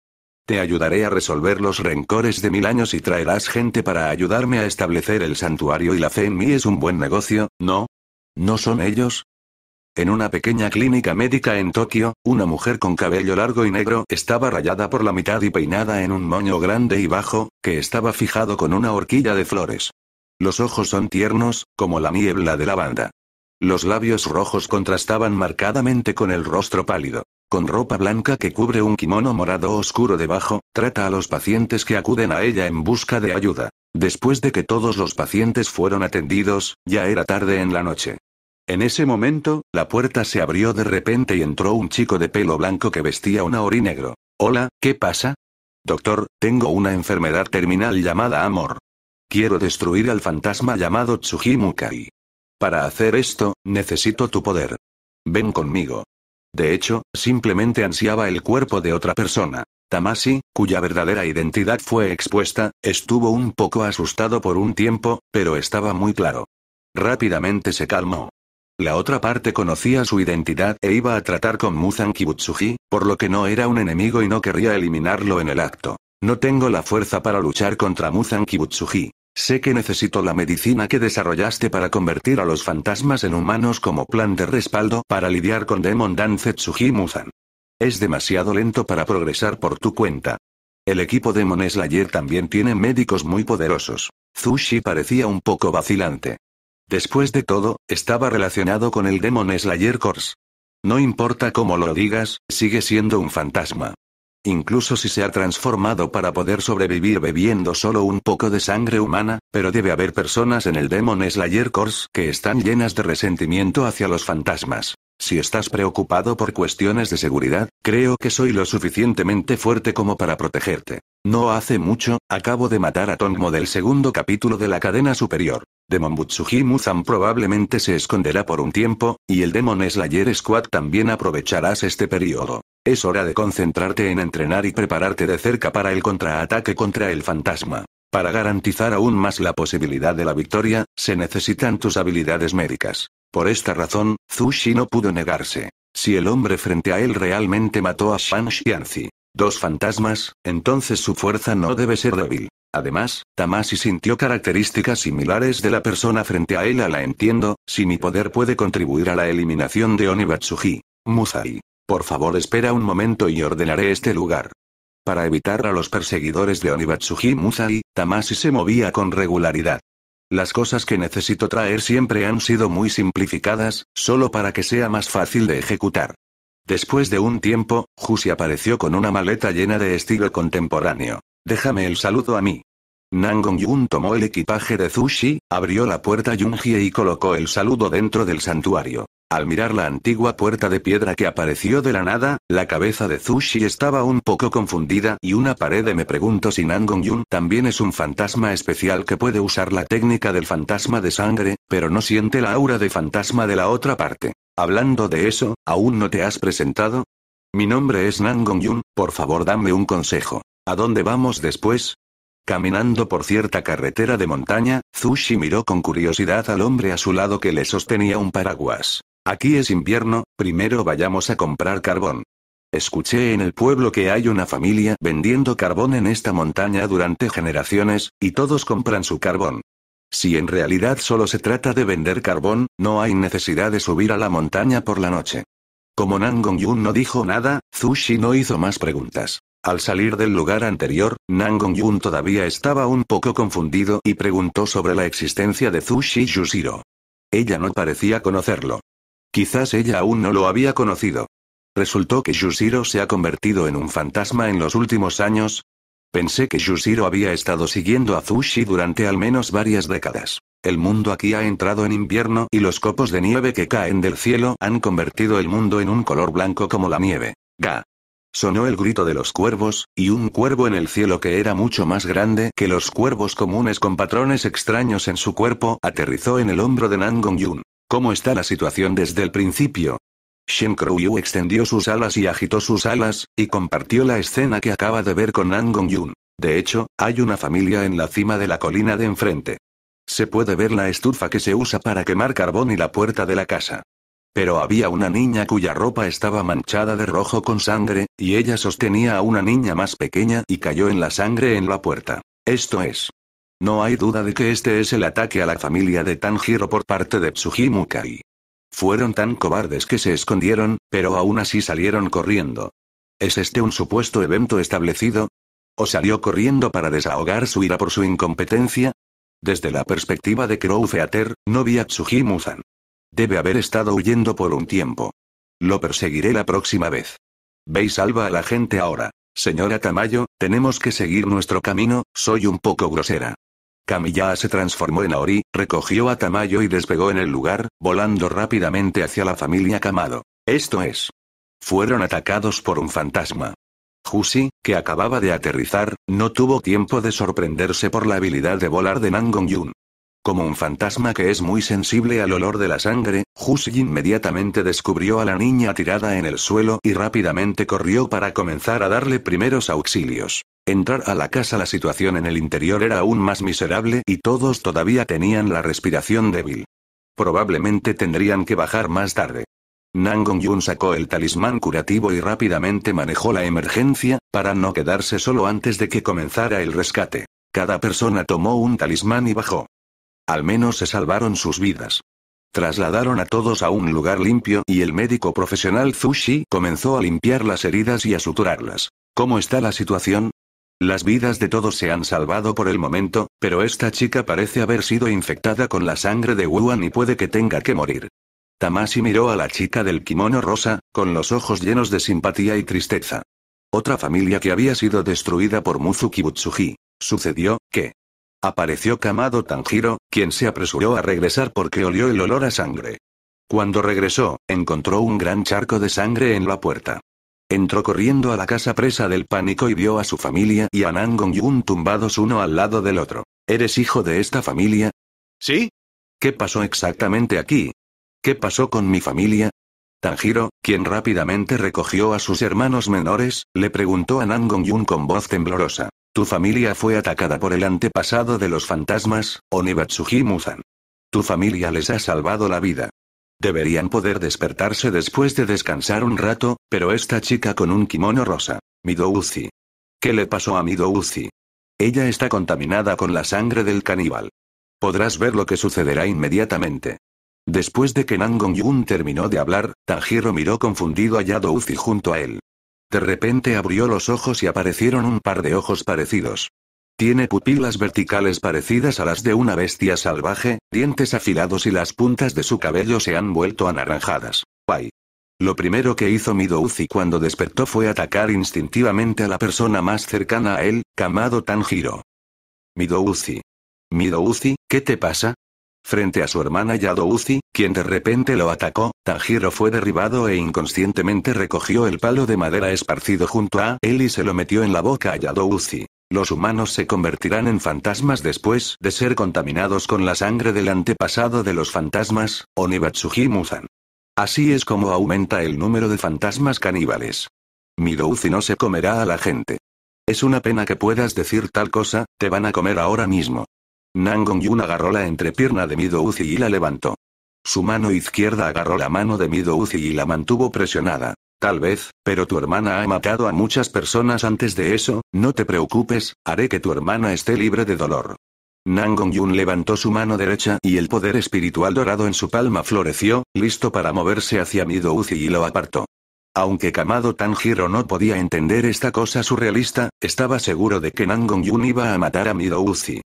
[SPEAKER 1] Te ayudaré a resolver los rencores de mil años y traerás gente para ayudarme a establecer el santuario y la fe en mí es un buen negocio, ¿no? ¿No son ellos? En una pequeña clínica médica en Tokio, una mujer con cabello largo y negro estaba rayada por la mitad y peinada en un moño grande y bajo, que estaba fijado con una horquilla de flores. Los ojos son tiernos, como la niebla de lavanda. Los labios rojos contrastaban marcadamente con el rostro pálido con ropa blanca que cubre un kimono morado oscuro debajo, trata a los pacientes que acuden a ella en busca de ayuda. Después de que todos los pacientes fueron atendidos, ya era tarde en la noche. En ese momento, la puerta se abrió de repente y entró un chico de pelo blanco que vestía una ori negro. Hola, ¿qué pasa? Doctor, tengo una enfermedad terminal llamada amor. Quiero destruir al fantasma llamado Tsujimukai. Para hacer esto, necesito tu poder. Ven conmigo. De hecho, simplemente ansiaba el cuerpo de otra persona. Tamasi, cuya verdadera identidad fue expuesta, estuvo un poco asustado por un tiempo, pero estaba muy claro. Rápidamente se calmó. La otra parte conocía su identidad e iba a tratar con Muzan Kibutsuji, por lo que no era un enemigo y no querría eliminarlo en el acto. No tengo la fuerza para luchar contra Muzan Kibutsuji. Sé que necesito la medicina que desarrollaste para convertir a los fantasmas en humanos como plan de respaldo para lidiar con Demon Dance tsuji Es demasiado lento para progresar por tu cuenta. El equipo Demon Slayer también tiene médicos muy poderosos. Zushi parecía un poco vacilante. Después de todo, estaba relacionado con el Demon Slayer Corps. No importa cómo lo digas, sigue siendo un fantasma. Incluso si se ha transformado para poder sobrevivir bebiendo solo un poco de sangre humana, pero debe haber personas en el Demon Slayer Corps que están llenas de resentimiento hacia los fantasmas. Si estás preocupado por cuestiones de seguridad, creo que soy lo suficientemente fuerte como para protegerte. No hace mucho, acabo de matar a Tongmo del segundo capítulo de la cadena superior. Demon Butsuji Muzan probablemente se esconderá por un tiempo, y el Demon Slayer Squad también aprovecharás este periodo. Es hora de concentrarte en entrenar y prepararte de cerca para el contraataque contra el fantasma. Para garantizar aún más la posibilidad de la victoria, se necesitan tus habilidades médicas. Por esta razón, Zushi no pudo negarse. Si el hombre frente a él realmente mató a Shan Xianzi, dos fantasmas, entonces su fuerza no debe ser débil. Además, Tamashi sintió características similares de la persona frente a él a la entiendo, si mi poder puede contribuir a la eliminación de Onibatsuji. Musai. Por favor espera un momento y ordenaré este lugar. Para evitar a los perseguidores de Onibatsuji Musai, Tamashi se movía con regularidad. Las cosas que necesito traer siempre han sido muy simplificadas, solo para que sea más fácil de ejecutar. Después de un tiempo, Jushi apareció con una maleta llena de estilo contemporáneo. Déjame el saludo a mí. Nangong Yun tomó el equipaje de Zushi, abrió la puerta Yungie y colocó el saludo dentro del santuario. Al mirar la antigua puerta de piedra que apareció de la nada, la cabeza de Zushi estaba un poco confundida y una pared me pregunto si Nangong Yun también es un fantasma especial que puede usar la técnica del fantasma de sangre, pero no siente la aura de fantasma de la otra parte. Hablando de eso, ¿aún no te has presentado? Mi nombre es Nangong Yun, por favor dame un consejo. ¿A dónde vamos después? Caminando por cierta carretera de montaña, Zushi miró con curiosidad al hombre a su lado que le sostenía un paraguas. Aquí es invierno, primero vayamos a comprar carbón. Escuché en el pueblo que hay una familia vendiendo carbón en esta montaña durante generaciones, y todos compran su carbón. Si en realidad solo se trata de vender carbón, no hay necesidad de subir a la montaña por la noche. Como Nangong Yun no dijo nada, Zushi no hizo más preguntas. Al salir del lugar anterior, Nangong Yun todavía estaba un poco confundido y preguntó sobre la existencia de Zushi Yushiro. Ella no parecía conocerlo. Quizás ella aún no lo había conocido. Resultó que Yushiro se ha convertido en un fantasma en los últimos años. Pensé que Yushiro había estado siguiendo a Zushi durante al menos varias décadas. El mundo aquí ha entrado en invierno y los copos de nieve que caen del cielo han convertido el mundo en un color blanco como la nieve. Ga. Sonó el grito de los cuervos, y un cuervo en el cielo que era mucho más grande que los cuervos comunes con patrones extraños en su cuerpo aterrizó en el hombro de Nangong Yun. ¿Cómo está la situación desde el principio? Shen Kruyu extendió sus alas y agitó sus alas, y compartió la escena que acaba de ver con Nangong yun De hecho, hay una familia en la cima de la colina de enfrente. Se puede ver la estufa que se usa para quemar carbón y la puerta de la casa. Pero había una niña cuya ropa estaba manchada de rojo con sangre, y ella sostenía a una niña más pequeña y cayó en la sangre en la puerta. Esto es, no hay duda de que este es el ataque a la familia de Tanjiro por parte de Kai. Fueron tan cobardes que se escondieron, pero aún así salieron corriendo. ¿Es este un supuesto evento establecido? ¿O salió corriendo para desahogar su ira por su incompetencia? Desde la perspectiva de Crowfeater, no vi a Muzan. Debe haber estado huyendo por un tiempo. Lo perseguiré la próxima vez. Veis salva a la gente ahora. Señora Tamayo, tenemos que seguir nuestro camino, soy un poco grosera. Kamiya se transformó en Aori, recogió a Tamayo y despegó en el lugar, volando rápidamente hacia la familia Kamado. Esto es. Fueron atacados por un fantasma. Jusi, que acababa de aterrizar, no tuvo tiempo de sorprenderse por la habilidad de volar de Nangong Yun. Como un fantasma que es muy sensible al olor de la sangre, Jusi inmediatamente descubrió a la niña tirada en el suelo y rápidamente corrió para comenzar a darle primeros auxilios. Entrar a la casa la situación en el interior era aún más miserable y todos todavía tenían la respiración débil. Probablemente tendrían que bajar más tarde. Nangong Yun sacó el talismán curativo y rápidamente manejó la emergencia, para no quedarse solo antes de que comenzara el rescate. Cada persona tomó un talismán y bajó. Al menos se salvaron sus vidas. Trasladaron a todos a un lugar limpio y el médico profesional Zushi comenzó a limpiar las heridas y a suturarlas. ¿Cómo está la situación? Las vidas de todos se han salvado por el momento, pero esta chica parece haber sido infectada con la sangre de Wuhan y puede que tenga que morir. Tamashi miró a la chica del kimono rosa, con los ojos llenos de simpatía y tristeza. Otra familia que había sido destruida por Muzuki Butsuji. Sucedió, que... Apareció Kamado Tanjiro, quien se apresuró a regresar porque olió el olor a sangre. Cuando regresó, encontró un gran charco de sangre en la puerta. Entró corriendo a la casa presa del pánico y vio a su familia y a Nangong Yun tumbados uno al lado del otro. ¿Eres hijo de esta familia? ¿Sí? ¿Qué pasó exactamente aquí? ¿Qué pasó con mi familia? Tanjiro, quien rápidamente recogió a sus hermanos menores, le preguntó a Nangong Yun con voz temblorosa. Tu familia fue atacada por el antepasado de los fantasmas, Onibatsuji Muzan. Tu familia les ha salvado la vida. Deberían poder despertarse después de descansar un rato, pero esta chica con un kimono rosa. Midouzi. ¿Qué le pasó a Midouzi? Ella está contaminada con la sangre del caníbal. Podrás ver lo que sucederá inmediatamente. Después de que Nangong-yun terminó de hablar, Tanjiro miró confundido a Yadouzi junto a él. De repente abrió los ojos y aparecieron un par de ojos parecidos. Tiene pupilas verticales parecidas a las de una bestia salvaje, dientes afilados y las puntas de su cabello se han vuelto anaranjadas. ¡Guay! Lo primero que hizo Midouzi cuando despertó fue atacar instintivamente a la persona más cercana a él, Kamado Tanjiro. Midouzi. Midouzi, ¿qué te pasa? Frente a su hermana Uzi, quien de repente lo atacó, Tanjiro fue derribado e inconscientemente recogió el palo de madera esparcido junto a él y se lo metió en la boca a Yadouzi. Los humanos se convertirán en fantasmas después de ser contaminados con la sangre del antepasado de los fantasmas, Onibatsuji Muzan. Así es como aumenta el número de fantasmas caníbales. Uzi no se comerá a la gente. Es una pena que puedas decir tal cosa, te van a comer ahora mismo. Nangon Yun agarró la entrepierna de Uzi y la levantó. Su mano izquierda agarró la mano de Uzi y la mantuvo presionada. Tal vez, pero tu hermana ha matado a muchas personas antes de eso, no te preocupes, haré que tu hermana esté libre de dolor. Nangong Yun levantó su mano derecha y el poder espiritual dorado en su palma floreció, listo para moverse hacia Uzi y lo apartó. Aunque Kamado Tanjiro no podía entender esta cosa surrealista, estaba seguro de que Nangong Yun iba a matar a Uzi.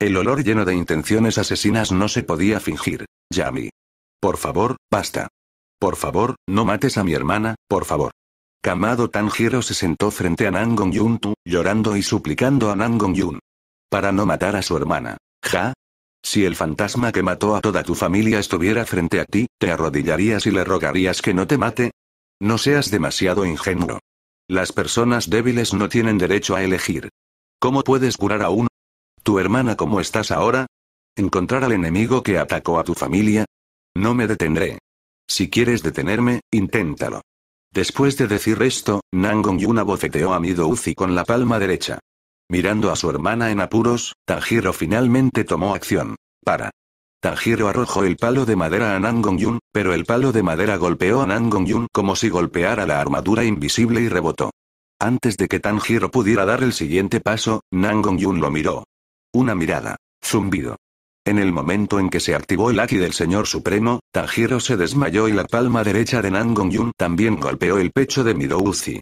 [SPEAKER 1] El olor lleno de intenciones asesinas no se podía fingir. Yami. Por favor, basta. Por favor, no mates a mi hermana, por favor. Kamado Tanjiro se sentó frente a Yun Tu, llorando y suplicando a Nangong Yun. Para no matar a su hermana. ¿Ja? Si el fantasma que mató a toda tu familia estuviera frente a ti, ¿te arrodillarías y le rogarías que no te mate? No seas demasiado ingenuo. Las personas débiles no tienen derecho a elegir. ¿Cómo puedes curar a uno? ¿Tu hermana cómo estás ahora? ¿Encontrar al enemigo que atacó a tu familia? No me detendré. Si quieres detenerme, inténtalo. Después de decir esto, Nangong Yun abofeteó a Uzi con la palma derecha. Mirando a su hermana en apuros, Tanjiro finalmente tomó acción. Para. Tanjiro arrojó el palo de madera a Nangong Yun, pero el palo de madera golpeó a Nangong Yun como si golpeara la armadura invisible y rebotó. Antes de que Tanjiro pudiera dar el siguiente paso, Nangong Yun lo miró. Una mirada. Zumbido. En el momento en que se activó el Aki del Señor Supremo, Tajiro se desmayó y la palma derecha de Yun también golpeó el pecho de Midouzi.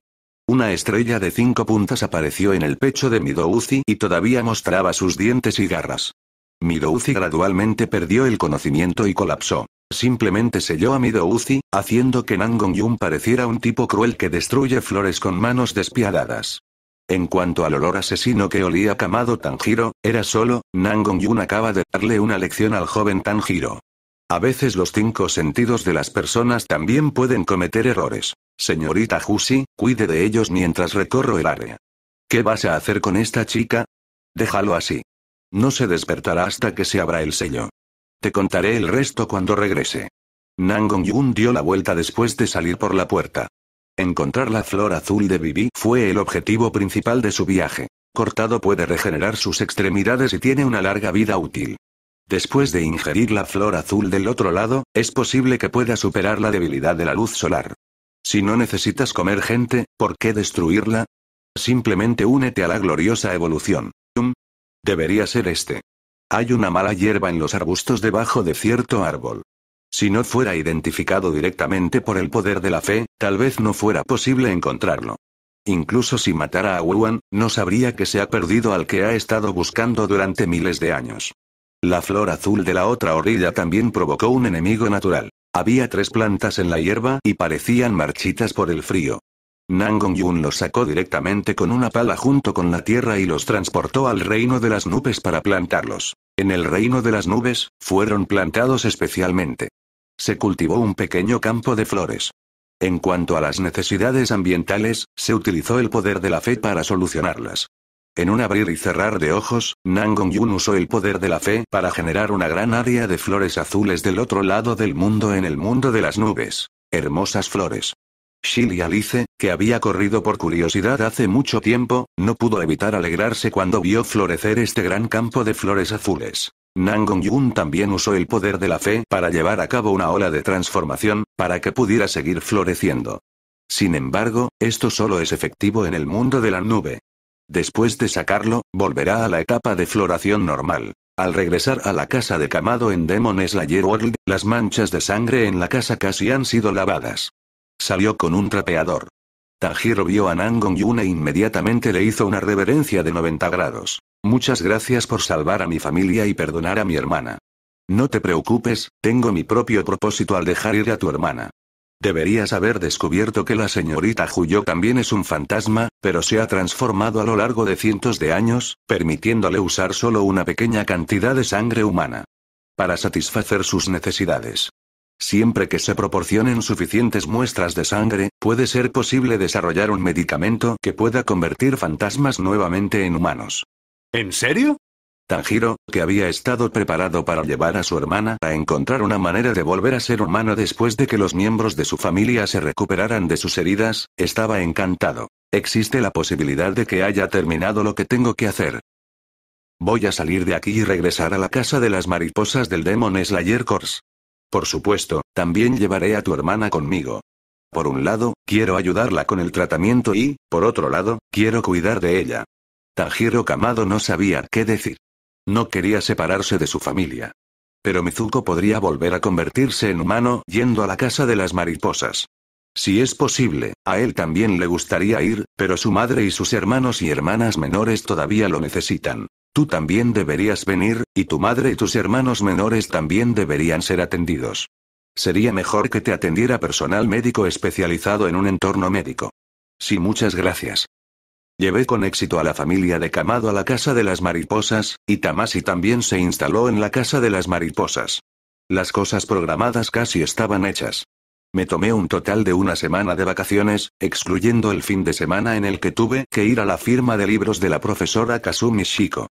[SPEAKER 1] Una estrella de cinco puntas apareció en el pecho de Midouzi y todavía mostraba sus dientes y garras. Midouzi gradualmente perdió el conocimiento y colapsó. Simplemente selló a Midouzi, haciendo que Yun pareciera un tipo cruel que destruye flores con manos despiadadas. En cuanto al olor asesino que olía Kamado Tanjiro, era solo, Nangong-yun acaba de darle una lección al joven Tanjiro. A veces los cinco sentidos de las personas también pueden cometer errores. Señorita Jusi, cuide de ellos mientras recorro el área. ¿Qué vas a hacer con esta chica? Déjalo así. No se despertará hasta que se abra el sello. Te contaré el resto cuando regrese. Nangong-yun dio la vuelta después de salir por la puerta. Encontrar la flor azul de Bibi fue el objetivo principal de su viaje. Cortado puede regenerar sus extremidades y tiene una larga vida útil. Después de ingerir la flor azul del otro lado, es posible que pueda superar la debilidad de la luz solar. Si no necesitas comer gente, ¿por qué destruirla? Simplemente únete a la gloriosa evolución. Debería ser este. Hay una mala hierba en los arbustos debajo de cierto árbol. Si no fuera identificado directamente por el poder de la fe, tal vez no fuera posible encontrarlo. Incluso si matara a Wuhan, no sabría que se ha perdido al que ha estado buscando durante miles de años. La flor azul de la otra orilla también provocó un enemigo natural. Había tres plantas en la hierba y parecían marchitas por el frío. Nangong Yun los sacó directamente con una pala junto con la tierra y los transportó al reino de las nubes para plantarlos. En el reino de las nubes, fueron plantados especialmente se cultivó un pequeño campo de flores. En cuanto a las necesidades ambientales, se utilizó el poder de la fe para solucionarlas. En un abrir y cerrar de ojos, Nangong Yun usó el poder de la fe para generar una gran área de flores azules del otro lado del mundo en el mundo de las nubes. Hermosas flores. Shill Alice, que había corrido por curiosidad hace mucho tiempo, no pudo evitar alegrarse cuando vio florecer este gran campo de flores azules. Nangong-yun también usó el poder de la fe para llevar a cabo una ola de transformación, para que pudiera seguir floreciendo. Sin embargo, esto solo es efectivo en el mundo de la nube. Después de sacarlo, volverá a la etapa de floración normal. Al regresar a la casa de Kamado en Demon Slayer World, las manchas de sangre en la casa casi han sido lavadas. Salió con un trapeador. Tanjiro vio a Nangon Yun e inmediatamente le hizo una reverencia de 90 grados. Muchas gracias por salvar a mi familia y perdonar a mi hermana. No te preocupes, tengo mi propio propósito al dejar ir a tu hermana. Deberías haber descubierto que la señorita Juyo también es un fantasma, pero se ha transformado a lo largo de cientos de años, permitiéndole usar solo una pequeña cantidad de sangre humana. Para satisfacer sus necesidades. Siempre que se proporcionen suficientes muestras de sangre, puede ser posible desarrollar un medicamento que pueda convertir fantasmas nuevamente en humanos. ¿En serio? Tanjiro, que había estado preparado para llevar a su hermana a encontrar una manera de volver a ser humano después de que los miembros de su familia se recuperaran de sus heridas, estaba encantado. Existe la posibilidad de que haya terminado lo que tengo que hacer. Voy a salir de aquí y regresar a la casa de las mariposas del Demon Slayer Corps. Por supuesto, también llevaré a tu hermana conmigo. Por un lado, quiero ayudarla con el tratamiento y, por otro lado, quiero cuidar de ella. Tanjiro Kamado no sabía qué decir. No quería separarse de su familia. Pero Mizuko podría volver a convertirse en humano yendo a la casa de las mariposas. Si es posible, a él también le gustaría ir, pero su madre y sus hermanos y hermanas menores todavía lo necesitan. Tú también deberías venir, y tu madre y tus hermanos menores también deberían ser atendidos. Sería mejor que te atendiera personal médico especializado en un entorno médico. Sí, muchas gracias. Llevé con éxito a la familia de Camado a la casa de las mariposas, y Tamasi también se instaló en la casa de las mariposas. Las cosas programadas casi estaban hechas. Me tomé un total de una semana de vacaciones, excluyendo el fin de semana en el que tuve que ir a la firma de libros de la profesora Kazumi Shiko.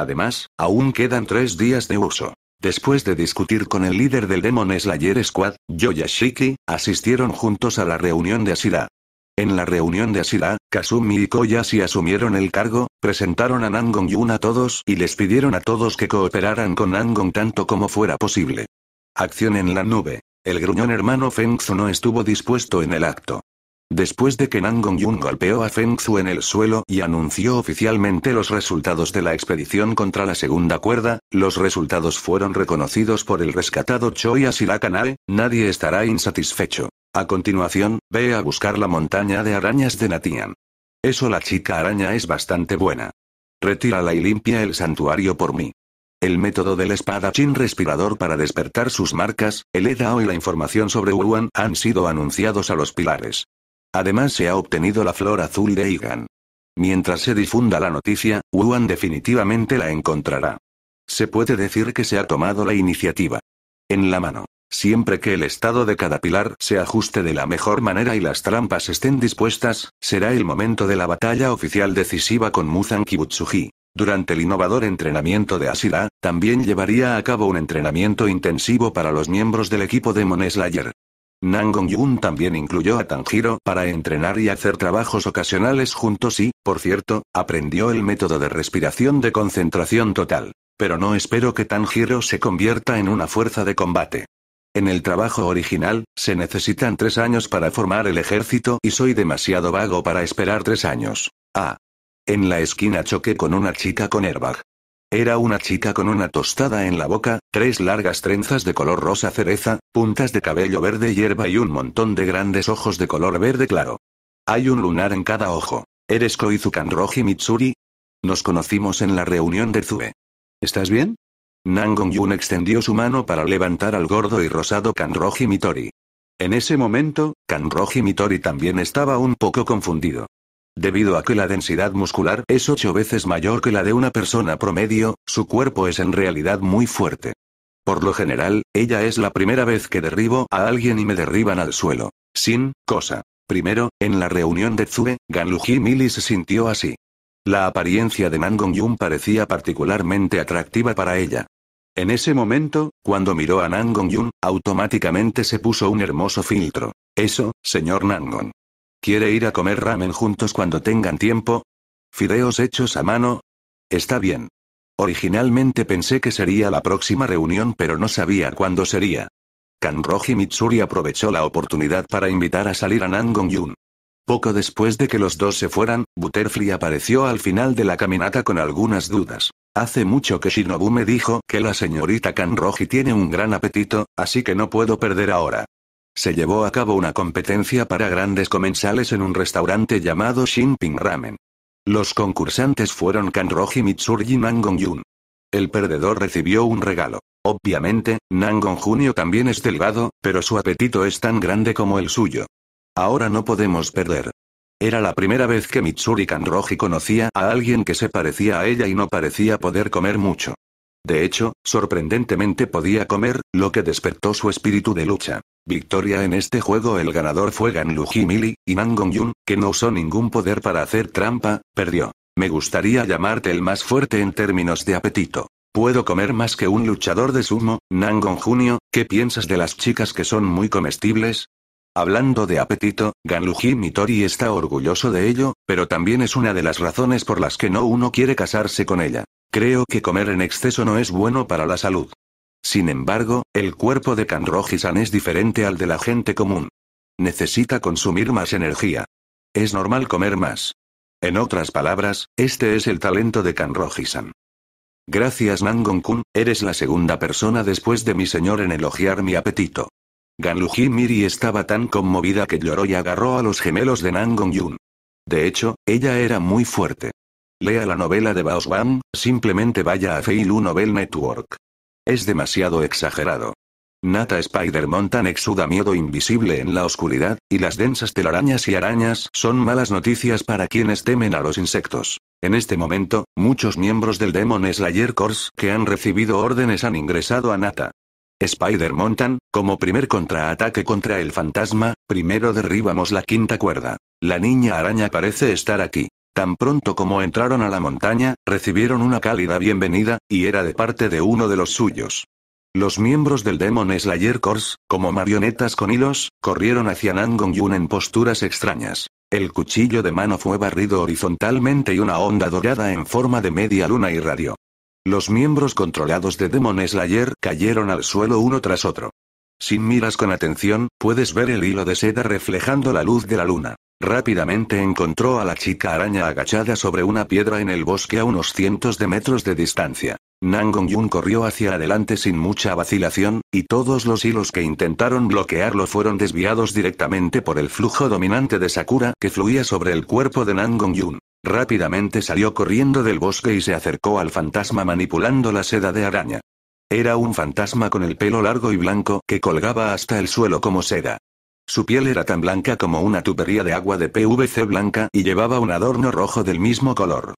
[SPEAKER 1] Además, aún quedan tres días de uso. Después de discutir con el líder del Demon Slayer Squad, Yoyashiki, asistieron juntos a la reunión de Asira. En la reunión de Asira, Kasumi y Koyashi asumieron el cargo, presentaron a Nangong Yun a todos y les pidieron a todos que cooperaran con Nangong tanto como fuera posible. Acción en la nube. El gruñón hermano Fengzu no estuvo dispuesto en el acto. Después de que Yun golpeó a Feng Zhu en el suelo y anunció oficialmente los resultados de la expedición contra la segunda cuerda, los resultados fueron reconocidos por el rescatado Choi Asirakanae, nadie estará insatisfecho. A continuación, ve a buscar la montaña de arañas de Natian. Eso la chica araña es bastante buena. Retírala y limpia el santuario por mí. El método del espadachín respirador para despertar sus marcas, el EDAO y la información sobre Uruan han sido anunciados a los pilares. Además se ha obtenido la flor azul de Igan. Mientras se difunda la noticia, Wuhan definitivamente la encontrará. Se puede decir que se ha tomado la iniciativa. En la mano. Siempre que el estado de cada pilar se ajuste de la mejor manera y las trampas estén dispuestas, será el momento de la batalla oficial decisiva con Muzan Kibutsuji. Durante el innovador entrenamiento de Asira, también llevaría a cabo un entrenamiento intensivo para los miembros del equipo de Moneslayer. Nangong-yun también incluyó a Tanjiro para entrenar y hacer trabajos ocasionales juntos y, por cierto, aprendió el método de respiración de concentración total. Pero no espero que Tanjiro se convierta en una fuerza de combate. En el trabajo original, se necesitan tres años para formar el ejército y soy demasiado vago para esperar tres años. Ah. En la esquina choqué con una chica con airbag. Era una chica con una tostada en la boca, tres largas trenzas de color rosa cereza, puntas de cabello verde hierba y un montón de grandes ojos de color verde claro. Hay un lunar en cada ojo. ¿Eres Koizu Kanroji Mitsuri? Nos conocimos en la reunión de Zue. ¿Estás bien? Nangong-yun extendió su mano para levantar al gordo y rosado Kanroji Mitori. En ese momento, Kanroji Mitori también estaba un poco confundido. Debido a que la densidad muscular es ocho veces mayor que la de una persona promedio, su cuerpo es en realidad muy fuerte. Por lo general, ella es la primera vez que derribo a alguien y me derriban al suelo. Sin, cosa. Primero, en la reunión de Tsue, Ganluji Mili se sintió así. La apariencia de Nangong Yun parecía particularmente atractiva para ella. En ese momento, cuando miró a Nangong Yun, automáticamente se puso un hermoso filtro. Eso, señor Nangong. ¿Quiere ir a comer ramen juntos cuando tengan tiempo? ¿Fideos hechos a mano? Está bien. Originalmente pensé que sería la próxima reunión pero no sabía cuándo sería. Kanroji Mitsuri aprovechó la oportunidad para invitar a salir a Nangongyun. Poco después de que los dos se fueran, Butterfly apareció al final de la caminata con algunas dudas. Hace mucho que Shinobu me dijo que la señorita Kanroji tiene un gran apetito, así que no puedo perder ahora. Se llevó a cabo una competencia para grandes comensales en un restaurante llamado Shinping Ramen. Los concursantes fueron Kanroji y Nangon-yun. El perdedor recibió un regalo. Obviamente, Nangon Junio también es delgado, pero su apetito es tan grande como el suyo. Ahora no podemos perder. Era la primera vez que Mitsuri Kanroji conocía a alguien que se parecía a ella y no parecía poder comer mucho. De hecho, sorprendentemente podía comer, lo que despertó su espíritu de lucha victoria en este juego el ganador fue Ganluji Mili, y Yun, que no usó ningún poder para hacer trampa, perdió. Me gustaría llamarte el más fuerte en términos de apetito. Puedo comer más que un luchador de sumo, Nangong Junio, ¿qué piensas de las chicas que son muy comestibles? Hablando de apetito, Ganluji Mitori está orgulloso de ello, pero también es una de las razones por las que no uno quiere casarse con ella. Creo que comer en exceso no es bueno para la salud. Sin embargo, el cuerpo de Kanroji-san es diferente al de la gente común. Necesita consumir más energía. Es normal comer más. En otras palabras, este es el talento de Kanroji-san. Gracias Nangon-kun, eres la segunda persona después de mi señor en elogiar mi apetito. Ganluji Miri estaba tan conmovida que lloró y agarró a los gemelos de Nangon-yun. De hecho, ella era muy fuerte. Lea la novela de Baoswan, simplemente vaya a Feilu Novel Network. Es demasiado exagerado. Nata spider montan exuda miedo invisible en la oscuridad, y las densas telarañas y arañas son malas noticias para quienes temen a los insectos. En este momento, muchos miembros del Demon Slayer Corps que han recibido órdenes han ingresado a Nata. spider montan como primer contraataque contra el fantasma, primero derribamos la quinta cuerda. La niña araña parece estar aquí. Tan pronto como entraron a la montaña, recibieron una cálida bienvenida, y era de parte de uno de los suyos. Los miembros del Demon Slayer Corps, como marionetas con hilos, corrieron hacia Nangong Yun en posturas extrañas. El cuchillo de mano fue barrido horizontalmente y una onda dorada en forma de media luna irradió. Los miembros controlados de Demon Slayer cayeron al suelo uno tras otro. Si miras con atención, puedes ver el hilo de seda reflejando la luz de la luna. Rápidamente encontró a la chica araña agachada sobre una piedra en el bosque a unos cientos de metros de distancia. Yun corrió hacia adelante sin mucha vacilación, y todos los hilos que intentaron bloquearlo fueron desviados directamente por el flujo dominante de Sakura que fluía sobre el cuerpo de Yun. Rápidamente salió corriendo del bosque y se acercó al fantasma manipulando la seda de araña. Era un fantasma con el pelo largo y blanco que colgaba hasta el suelo como seda. Su piel era tan blanca como una tubería de agua de PVC blanca y llevaba un adorno rojo del mismo color.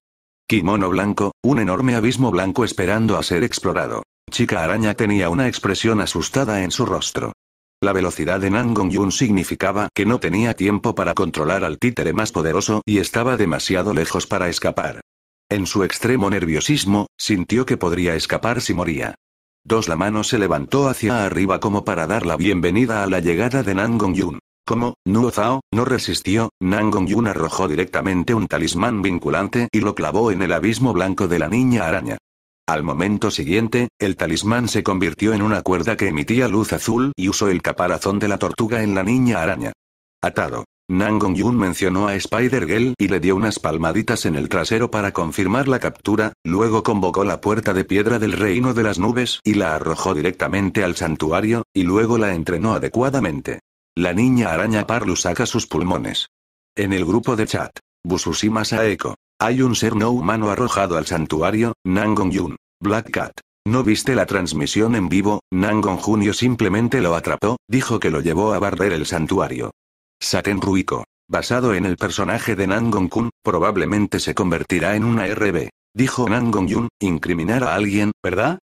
[SPEAKER 1] Kimono blanco, un enorme abismo blanco esperando a ser explorado. Chica araña tenía una expresión asustada en su rostro. La velocidad de Nangong Yun significaba que no tenía tiempo para controlar al títere más poderoso y estaba demasiado lejos para escapar. En su extremo nerviosismo, sintió que podría escapar si moría. Dos la mano se levantó hacia arriba como para dar la bienvenida a la llegada de Yun. Como Nuo Zhao no resistió, Yun arrojó directamente un talismán vinculante y lo clavó en el abismo blanco de la niña araña. Al momento siguiente, el talismán se convirtió en una cuerda que emitía luz azul y usó el caparazón de la tortuga en la niña araña. Atado. Nangong-yun mencionó a Spider-Girl y le dio unas palmaditas en el trasero para confirmar la captura, luego convocó la puerta de piedra del reino de las nubes y la arrojó directamente al santuario, y luego la entrenó adecuadamente. La niña araña Parlu saca sus pulmones. En el grupo de chat, Busushima Saeko. Hay un ser no humano arrojado al santuario, Nangong-yun. Black Cat. No viste la transmisión en vivo, Nangong Junio simplemente lo atrapó, dijo que lo llevó a barrer el santuario. Saten Ruiko, basado en el personaje de Nangon-kun, probablemente se convertirá en una RB. Dijo Nangon-yun, incriminar a alguien, ¿verdad?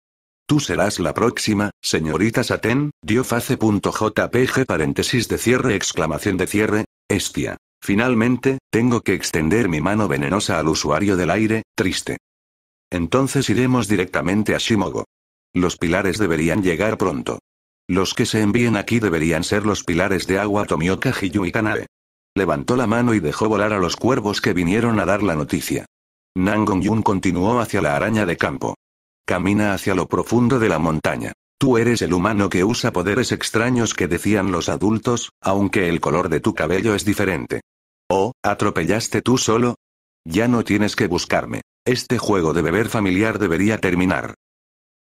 [SPEAKER 1] Tú serás la próxima, señorita Saten, dio face.jpg paréntesis de cierre exclamación de cierre, estia. Finalmente, tengo que extender mi mano venenosa al usuario del aire, triste. Entonces iremos directamente a Shimogo. Los pilares deberían llegar pronto. Los que se envíen aquí deberían ser los pilares de agua Tomioka, Hiyu y Kanae. Levantó la mano y dejó volar a los cuervos que vinieron a dar la noticia. Nangong-yun continuó hacia la araña de campo. Camina hacia lo profundo de la montaña. Tú eres el humano que usa poderes extraños que decían los adultos, aunque el color de tu cabello es diferente. ¿Oh, atropellaste tú solo? Ya no tienes que buscarme. Este juego de beber familiar debería terminar.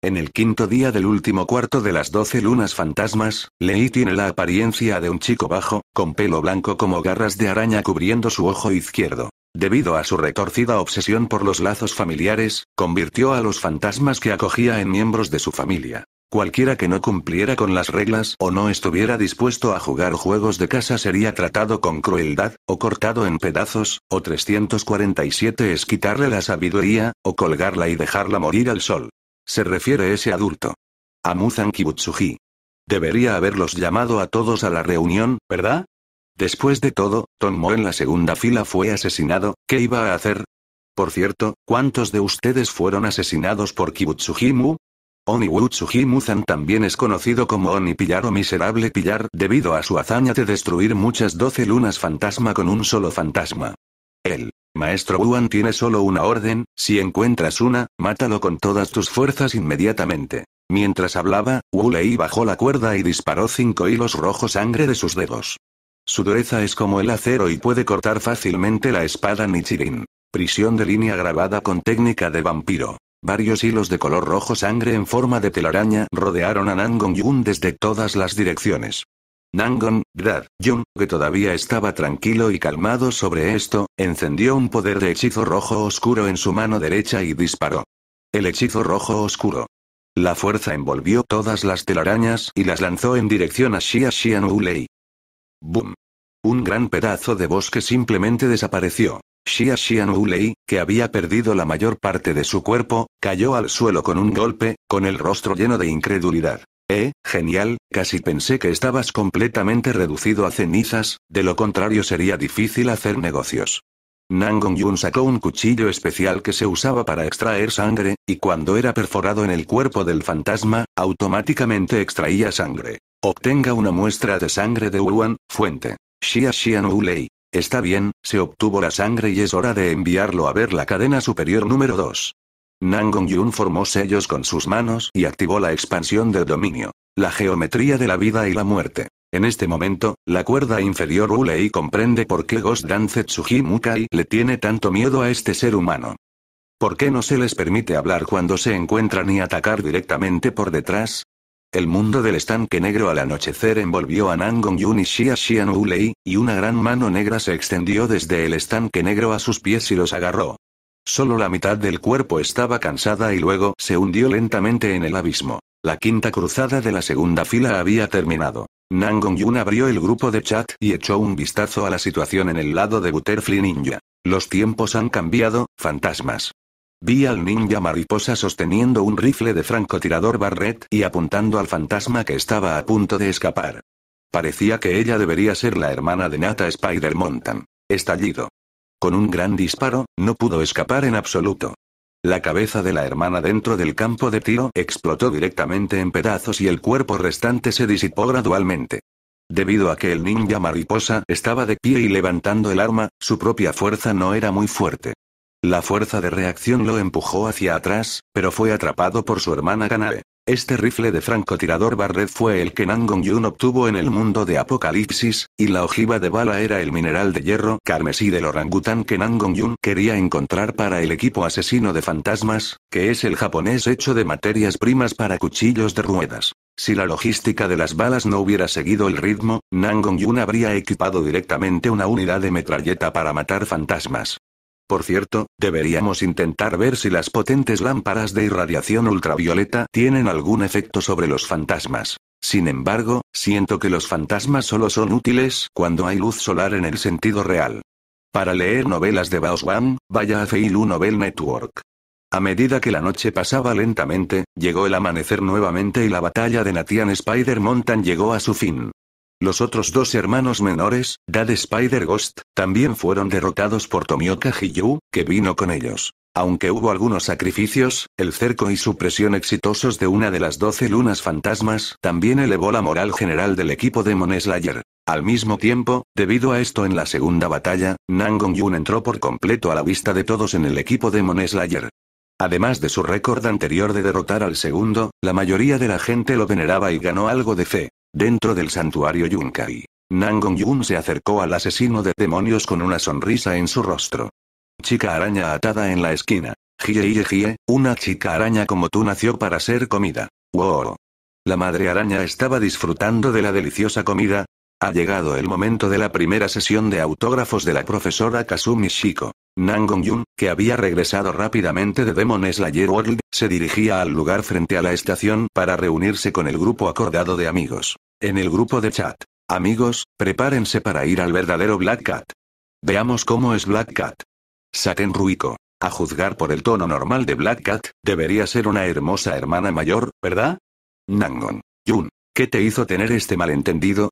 [SPEAKER 1] En el quinto día del último cuarto de las doce lunas fantasmas, Lei tiene la apariencia de un chico bajo, con pelo blanco como garras de araña cubriendo su ojo izquierdo. Debido a su retorcida obsesión por los lazos familiares, convirtió a los fantasmas que acogía en miembros de su familia. Cualquiera que no cumpliera con las reglas o no estuviera dispuesto a jugar juegos de casa sería tratado con crueldad, o cortado en pedazos, o 347 es quitarle la sabiduría, o colgarla y dejarla morir al sol. Se refiere ese adulto. A Muzan Kibutsuji. Debería haberlos llamado a todos a la reunión, ¿verdad? Después de todo, Tonmo en la segunda fila fue asesinado, ¿qué iba a hacer? Por cierto, ¿cuántos de ustedes fueron asesinados por Mu? Oni Wutsuji Muzan también es conocido como Oni Pillar o Miserable Pillar debido a su hazaña de destruir muchas doce lunas fantasma con un solo fantasma. Él Maestro Wuan tiene solo una orden, si encuentras una, mátalo con todas tus fuerzas inmediatamente. Mientras hablaba, Wu Lei bajó la cuerda y disparó cinco hilos rojo sangre de sus dedos. Su dureza es como el acero y puede cortar fácilmente la espada Nichirin. Prisión de línea grabada con técnica de vampiro. Varios hilos de color rojo sangre en forma de telaraña rodearon a Nangon Yun desde todas las direcciones. Nangon, Grad, Jung, que todavía estaba tranquilo y calmado sobre esto, encendió un poder de hechizo rojo oscuro en su mano derecha y disparó. El hechizo rojo oscuro. La fuerza envolvió todas las telarañas y las lanzó en dirección a Xia Xian Ulei. ¡Bum! Un gran pedazo de bosque simplemente desapareció. Xia Xian Ulei, que había perdido la mayor parte de su cuerpo, cayó al suelo con un golpe, con el rostro lleno de incredulidad. Eh, genial, casi pensé que estabas completamente reducido a cenizas, de lo contrario sería difícil hacer negocios. Nangong Yun sacó un cuchillo especial que se usaba para extraer sangre, y cuando era perforado en el cuerpo del fantasma, automáticamente extraía sangre. Obtenga una muestra de sangre de Wuan, fuente. Xia Xian Ulei. Está bien, se obtuvo la sangre y es hora de enviarlo a ver la cadena superior número 2. Nangong-yun formó sellos con sus manos y activó la expansión del dominio. La geometría de la vida y la muerte. En este momento, la cuerda inferior Ulei comprende por qué Ghost Dance Mukai le tiene tanto miedo a este ser humano. ¿Por qué no se les permite hablar cuando se encuentran y atacar directamente por detrás? El mundo del estanque negro al anochecer envolvió a Nangong Yun y Xia Xian Ulei, y una gran mano negra se extendió desde el estanque negro a sus pies y los agarró. Solo la mitad del cuerpo estaba cansada y luego se hundió lentamente en el abismo. La quinta cruzada de la segunda fila había terminado. Nangong Yun abrió el grupo de chat y echó un vistazo a la situación en el lado de Butterfly Ninja. Los tiempos han cambiado, fantasmas. Vi al ninja mariposa sosteniendo un rifle de francotirador Barret y apuntando al fantasma que estaba a punto de escapar. Parecía que ella debería ser la hermana de Nata Spider Mountain. Estallido. Con un gran disparo, no pudo escapar en absoluto. La cabeza de la hermana dentro del campo de tiro explotó directamente en pedazos y el cuerpo restante se disipó gradualmente. Debido a que el ninja mariposa estaba de pie y levantando el arma, su propia fuerza no era muy fuerte. La fuerza de reacción lo empujó hacia atrás, pero fue atrapado por su hermana Kanae. Este rifle de francotirador Barret fue el que Nangong yun obtuvo en el mundo de Apocalipsis, y la ojiva de bala era el mineral de hierro carmesí del orangután que Nangong yun quería encontrar para el equipo asesino de fantasmas, que es el japonés hecho de materias primas para cuchillos de ruedas. Si la logística de las balas no hubiera seguido el ritmo, Nangong yun habría equipado directamente una unidad de metralleta para matar fantasmas. Por cierto, deberíamos intentar ver si las potentes lámparas de irradiación ultravioleta tienen algún efecto sobre los fantasmas. Sin embargo, siento que los fantasmas solo son útiles cuando hay luz solar en el sentido real. Para leer novelas de Baoswan, vaya a Feilu Novel Network. A medida que la noche pasaba lentamente, llegó el amanecer nuevamente y la batalla de Natian Spider Mountain llegó a su fin. Los otros dos hermanos menores, Dad Spider-Ghost, también fueron derrotados por Tomioka Hiyu, que vino con ellos. Aunque hubo algunos sacrificios, el cerco y su presión exitosos de una de las doce lunas fantasmas también elevó la moral general del equipo de Slayer. Al mismo tiempo, debido a esto en la segunda batalla, Nangon Yun entró por completo a la vista de todos en el equipo de Slayer. Además de su récord anterior de derrotar al segundo, la mayoría de la gente lo veneraba y ganó algo de fe. Dentro del santuario Yunkai. Nangong Yun se acercó al asesino de demonios con una sonrisa en su rostro. Chica araña atada en la esquina. jie jie, una chica araña como tú nació para ser comida. Wow. La madre araña estaba disfrutando de la deliciosa comida, ha llegado el momento de la primera sesión de autógrafos de la profesora Kazumi Shiko. Nangong-yun, que había regresado rápidamente de Demon Slayer World, se dirigía al lugar frente a la estación para reunirse con el grupo acordado de amigos. En el grupo de chat. Amigos, prepárense para ir al verdadero Black Cat. Veamos cómo es Black Cat. Saten Ruiko. A juzgar por el tono normal de Black Cat, debería ser una hermosa hermana mayor, ¿verdad? Nangon. Yun. ¿Qué te hizo tener este malentendido?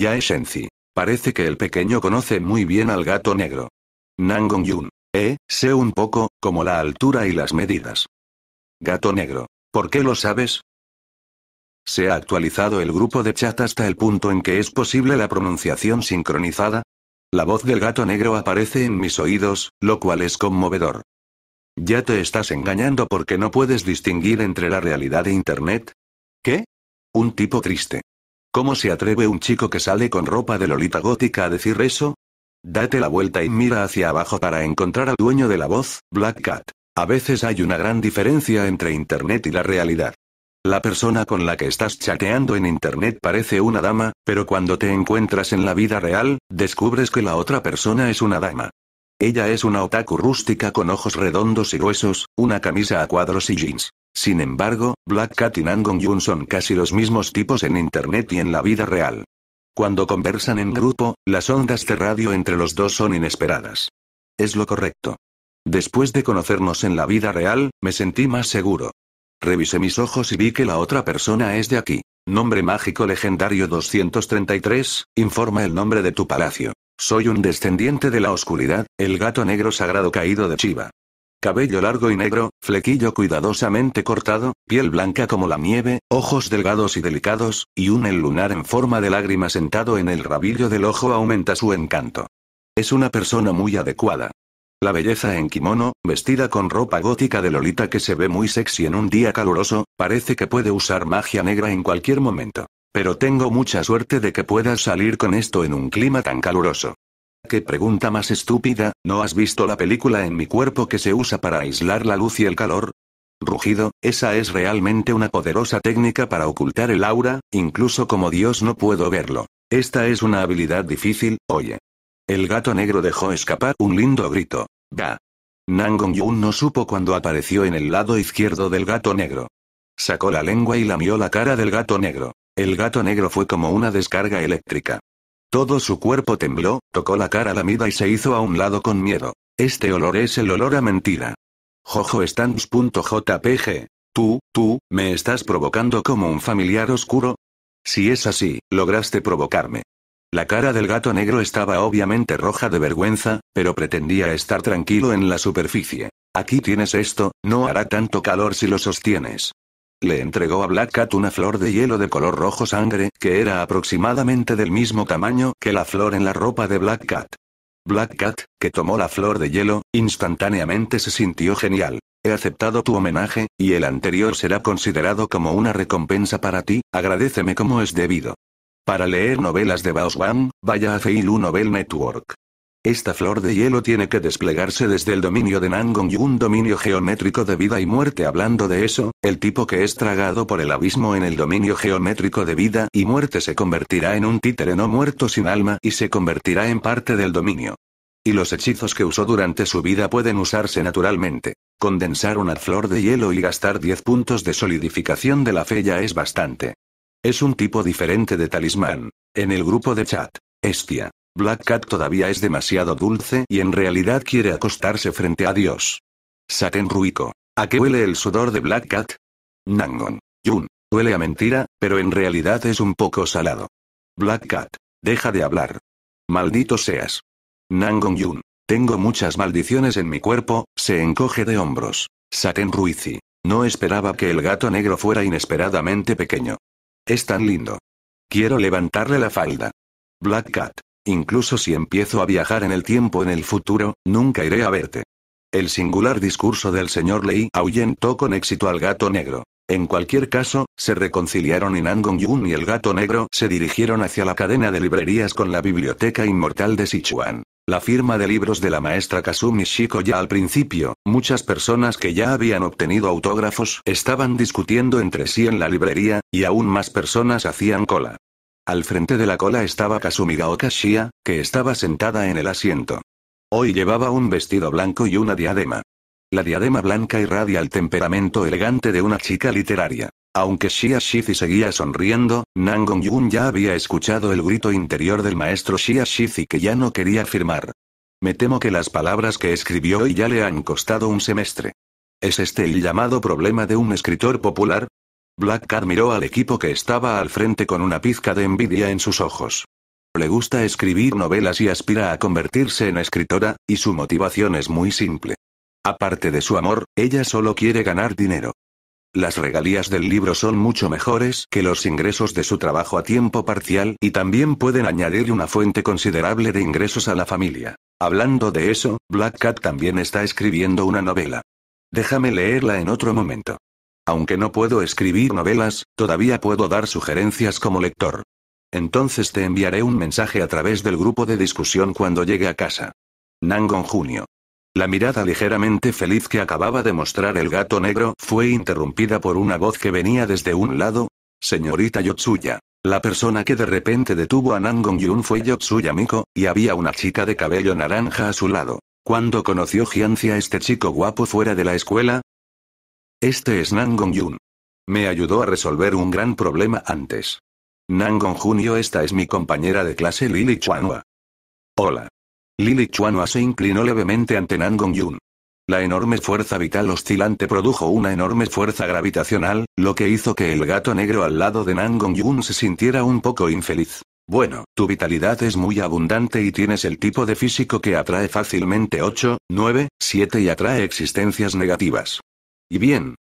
[SPEAKER 1] Ya es sí. Parece que el pequeño conoce muy bien al gato negro. Nangong Yun. Eh, sé un poco, como la altura y las medidas. Gato negro. ¿Por qué lo sabes? ¿Se ha actualizado el grupo de chat hasta el punto en que es posible la pronunciación sincronizada? La voz del gato negro aparece en mis oídos, lo cual es conmovedor. Ya te estás engañando porque no puedes distinguir entre la realidad e Internet. ¿Qué? Un tipo triste. ¿Cómo se atreve un chico que sale con ropa de Lolita Gótica a decir eso? Date la vuelta y mira hacia abajo para encontrar al dueño de la voz, Black Cat. A veces hay una gran diferencia entre Internet y la realidad. La persona con la que estás chateando en Internet parece una dama, pero cuando te encuentras en la vida real, descubres que la otra persona es una dama. Ella es una otaku rústica con ojos redondos y gruesos, una camisa a cuadros y jeans. Sin embargo, Black Cat y Nangon Yun son casi los mismos tipos en Internet y en la vida real. Cuando conversan en grupo, las ondas de radio entre los dos son inesperadas. Es lo correcto. Después de conocernos en la vida real, me sentí más seguro. Revisé mis ojos y vi que la otra persona es de aquí. Nombre mágico legendario 233, informa el nombre de tu palacio. Soy un descendiente de la oscuridad, el gato negro sagrado caído de Chiva. Cabello largo y negro, flequillo cuidadosamente cortado, piel blanca como la nieve, ojos delgados y delicados, y un el lunar en forma de lágrima sentado en el rabillo del ojo aumenta su encanto. Es una persona muy adecuada. La belleza en kimono, vestida con ropa gótica de Lolita que se ve muy sexy en un día caluroso, parece que puede usar magia negra en cualquier momento. Pero tengo mucha suerte de que pueda salir con esto en un clima tan caluroso. ¿Qué pregunta más estúpida? ¿No has visto la película en mi cuerpo que se usa para aislar la luz y el calor? Rugido, esa es realmente una poderosa técnica para ocultar el aura, incluso como Dios no puedo verlo. Esta es una habilidad difícil, oye. El gato negro dejó escapar un lindo grito. Da. Nangong Yun no supo cuando apareció en el lado izquierdo del gato negro. Sacó la lengua y lamió la cara del gato negro. El gato negro fue como una descarga eléctrica. Todo su cuerpo tembló, tocó la cara lamida y se hizo a un lado con miedo. Este olor es el olor a mentira. Jojo Stans.jpg Tú, tú, me estás provocando como un familiar oscuro. Si es así, lograste provocarme. La cara del gato negro estaba obviamente roja de vergüenza, pero pretendía estar tranquilo en la superficie. Aquí tienes esto, no hará tanto calor si lo sostienes le entregó a Black Cat una flor de hielo de color rojo sangre, que era aproximadamente del mismo tamaño que la flor en la ropa de Black Cat. Black Cat, que tomó la flor de hielo, instantáneamente se sintió genial. He aceptado tu homenaje, y el anterior será considerado como una recompensa para ti, agradeceme como es debido. Para leer novelas de Baoswan, vaya a Feilu Novel Network. Esta flor de hielo tiene que desplegarse desde el dominio de Nangong y un dominio geométrico de vida y muerte. Hablando de eso, el tipo que es tragado por el abismo en el dominio geométrico de vida y muerte se convertirá en un títere no muerto sin alma y se convertirá en parte del dominio. Y los hechizos que usó durante su vida pueden usarse naturalmente. Condensar una flor de hielo y gastar 10 puntos de solidificación de la fe ya es bastante. Es un tipo diferente de talismán. En el grupo de chat. Estia. Black Cat todavía es demasiado dulce y en realidad quiere acostarse frente a Dios. Saten Ruiko. ¿A qué huele el sudor de Black Cat? Nangon. Yun. Huele a mentira, pero en realidad es un poco salado. Black Cat. Deja de hablar. Maldito seas. Nangon Yun. Tengo muchas maldiciones en mi cuerpo, se encoge de hombros. Saten Ruizi. No esperaba que el gato negro fuera inesperadamente pequeño. Es tan lindo. Quiero levantarle la falda. Black Cat. Incluso si empiezo a viajar en el tiempo en el futuro, nunca iré a verte. El singular discurso del señor Lei ahuyentó con éxito al gato negro. En cualquier caso, se reconciliaron y Nangong Yun y el gato negro se dirigieron hacia la cadena de librerías con la Biblioteca Inmortal de Sichuan. La firma de libros de la maestra Kasumi Shiko ya al principio, muchas personas que ya habían obtenido autógrafos estaban discutiendo entre sí en la librería, y aún más personas hacían cola. Al frente de la cola estaba Kasumigaoka Shia, que estaba sentada en el asiento. Hoy llevaba un vestido blanco y una diadema. La diadema blanca irradia el temperamento elegante de una chica literaria. Aunque Shia Shizi seguía sonriendo, Nangong Yun ya había escuchado el grito interior del maestro Shia Shizi que ya no quería firmar. Me temo que las palabras que escribió hoy ya le han costado un semestre. ¿Es este el llamado problema de un escritor popular? Black Cat miró al equipo que estaba al frente con una pizca de envidia en sus ojos. Le gusta escribir novelas y aspira a convertirse en escritora, y su motivación es muy simple. Aparte de su amor, ella solo quiere ganar dinero. Las regalías del libro son mucho mejores que los ingresos de su trabajo a tiempo parcial y también pueden añadir una fuente considerable de ingresos a la familia. Hablando de eso, Black Cat también está escribiendo una novela. Déjame leerla en otro momento. Aunque no puedo escribir novelas, todavía puedo dar sugerencias como lector. Entonces te enviaré un mensaje a través del grupo de discusión cuando llegue a casa. Nangon Junio. La mirada ligeramente feliz que acababa de mostrar el gato negro fue interrumpida por una voz que venía desde un lado. Señorita Yotsuya. La persona que de repente detuvo a Nangon Jun fue Yotsuya Miko, y había una chica de cabello naranja a su lado. Cuando conoció Giancia este chico guapo fuera de la escuela, este es Nangong yun Me ayudó a resolver un gran problema antes. Nangong junio esta es mi compañera de clase Lily Chuanhua. Hola. Lily Chuanhua se inclinó levemente ante Nangong yun La enorme fuerza vital oscilante produjo una enorme fuerza gravitacional, lo que hizo que el gato negro al lado de Nangong yun se sintiera un poco infeliz. Bueno, tu vitalidad es muy abundante y tienes el tipo de físico que atrae fácilmente 8, 9, 7 y atrae existencias negativas. ¿Y bien?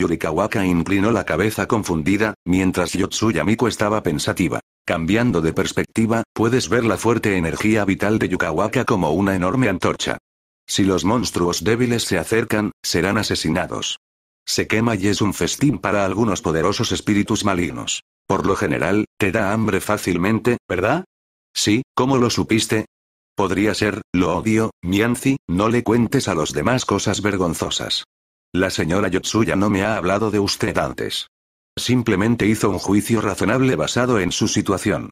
[SPEAKER 1] Yurikawaka inclinó la cabeza confundida, mientras Yotsuyamiko estaba pensativa. Cambiando de perspectiva, puedes ver la fuerte energía vital de Yukawaka como una enorme antorcha. Si los monstruos débiles se acercan, serán asesinados. Se quema y es un festín para algunos poderosos espíritus malignos. Por lo general, te da hambre fácilmente, ¿verdad? Sí, ¿cómo lo supiste? Podría ser, lo odio, Mianzi, no le cuentes a los demás cosas vergonzosas. La señora Yotsuya no me ha hablado de usted antes. Simplemente hizo un juicio razonable basado en su situación.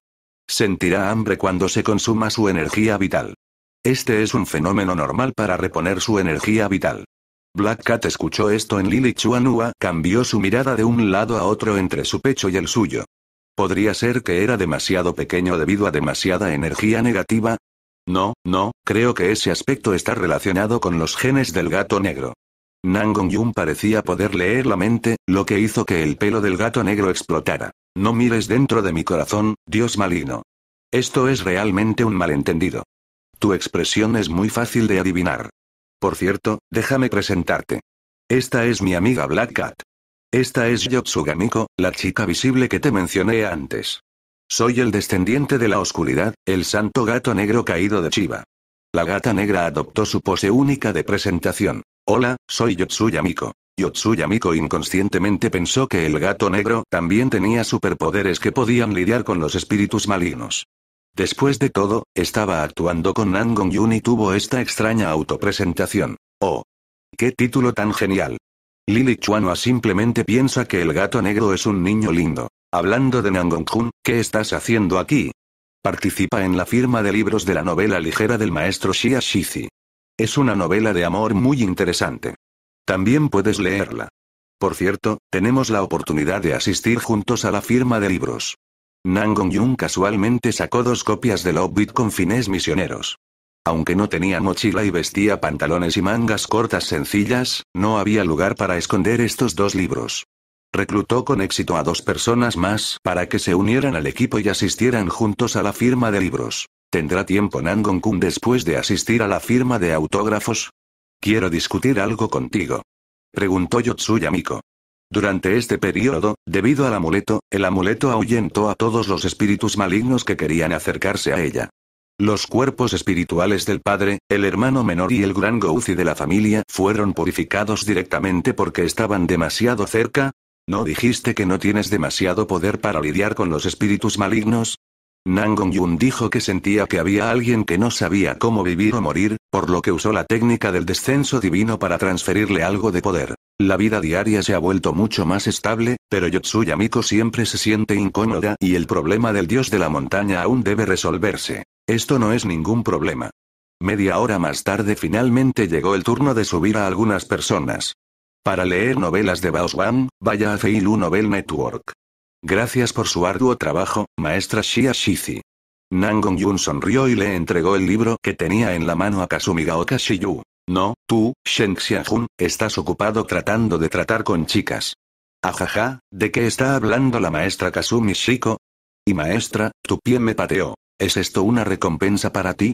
[SPEAKER 1] Sentirá hambre cuando se consuma su energía vital. Este es un fenómeno normal para reponer su energía vital. Black Cat escuchó esto en Lily Chuanua, cambió su mirada de un lado a otro entre su pecho y el suyo. ¿Podría ser que era demasiado pequeño debido a demasiada energía negativa? No, no, creo que ese aspecto está relacionado con los genes del gato negro. Nangong-yun parecía poder leer la mente, lo que hizo que el pelo del gato negro explotara. No mires dentro de mi corazón, Dios malino. Esto es realmente un malentendido. Tu expresión es muy fácil de adivinar. Por cierto, déjame presentarte. Esta es mi amiga Black Cat. Esta es Yotsugamiko, la chica visible que te mencioné antes. Soy el descendiente de la oscuridad, el santo gato negro caído de Chiba. La gata negra adoptó su pose única de presentación. Hola, soy Yotsuya Miko. Yotsuya Miko inconscientemente pensó que el gato negro también tenía superpoderes que podían lidiar con los espíritus malignos. Después de todo, estaba actuando con Nangong Yun y tuvo esta extraña autopresentación. ¡Oh! ¡Qué título tan genial! Lili Chuanoa simplemente piensa que el gato negro es un niño lindo. Hablando de Nangong Jun, ¿qué estás haciendo aquí? Participa en la firma de libros de la novela ligera del maestro Xia Shizi. Es una novela de amor muy interesante. También puedes leerla. Por cierto, tenemos la oportunidad de asistir juntos a la firma de libros. Nangong yun casualmente sacó dos copias Love Beat con fines misioneros. Aunque no tenía mochila y vestía pantalones y mangas cortas sencillas, no había lugar para esconder estos dos libros. Reclutó con éxito a dos personas más para que se unieran al equipo y asistieran juntos a la firma de libros. ¿Tendrá tiempo Nangon-kun después de asistir a la firma de autógrafos? Quiero discutir algo contigo. Preguntó Yotsuya Miko. Durante este periodo, debido al amuleto, el amuleto ahuyentó a todos los espíritus malignos que querían acercarse a ella. Los cuerpos espirituales del padre, el hermano menor y el gran Gouzi de la familia fueron purificados directamente porque estaban demasiado cerca. ¿No dijiste que no tienes demasiado poder para lidiar con los espíritus malignos? Nangong-yun dijo que sentía que había alguien que no sabía cómo vivir o morir, por lo que usó la técnica del descenso divino para transferirle algo de poder. La vida diaria se ha vuelto mucho más estable, pero Yotsuya Miko siempre se siente incómoda y el problema del dios de la montaña aún debe resolverse. Esto no es ningún problema. Media hora más tarde finalmente llegó el turno de subir a algunas personas. Para leer novelas de Baoswan, vaya a Feilu Novel Network. Gracias por su arduo trabajo, maestra Shia Shizi. Nangong Yun sonrió y le entregó el libro que tenía en la mano a Gaoka Shiyu. No, tú, Shen Xiahun, estás ocupado tratando de tratar con chicas. Ajaja, ¿de qué está hablando la maestra Kasumi Shiko? Y maestra, tu pie me pateó. ¿Es esto una recompensa para ti?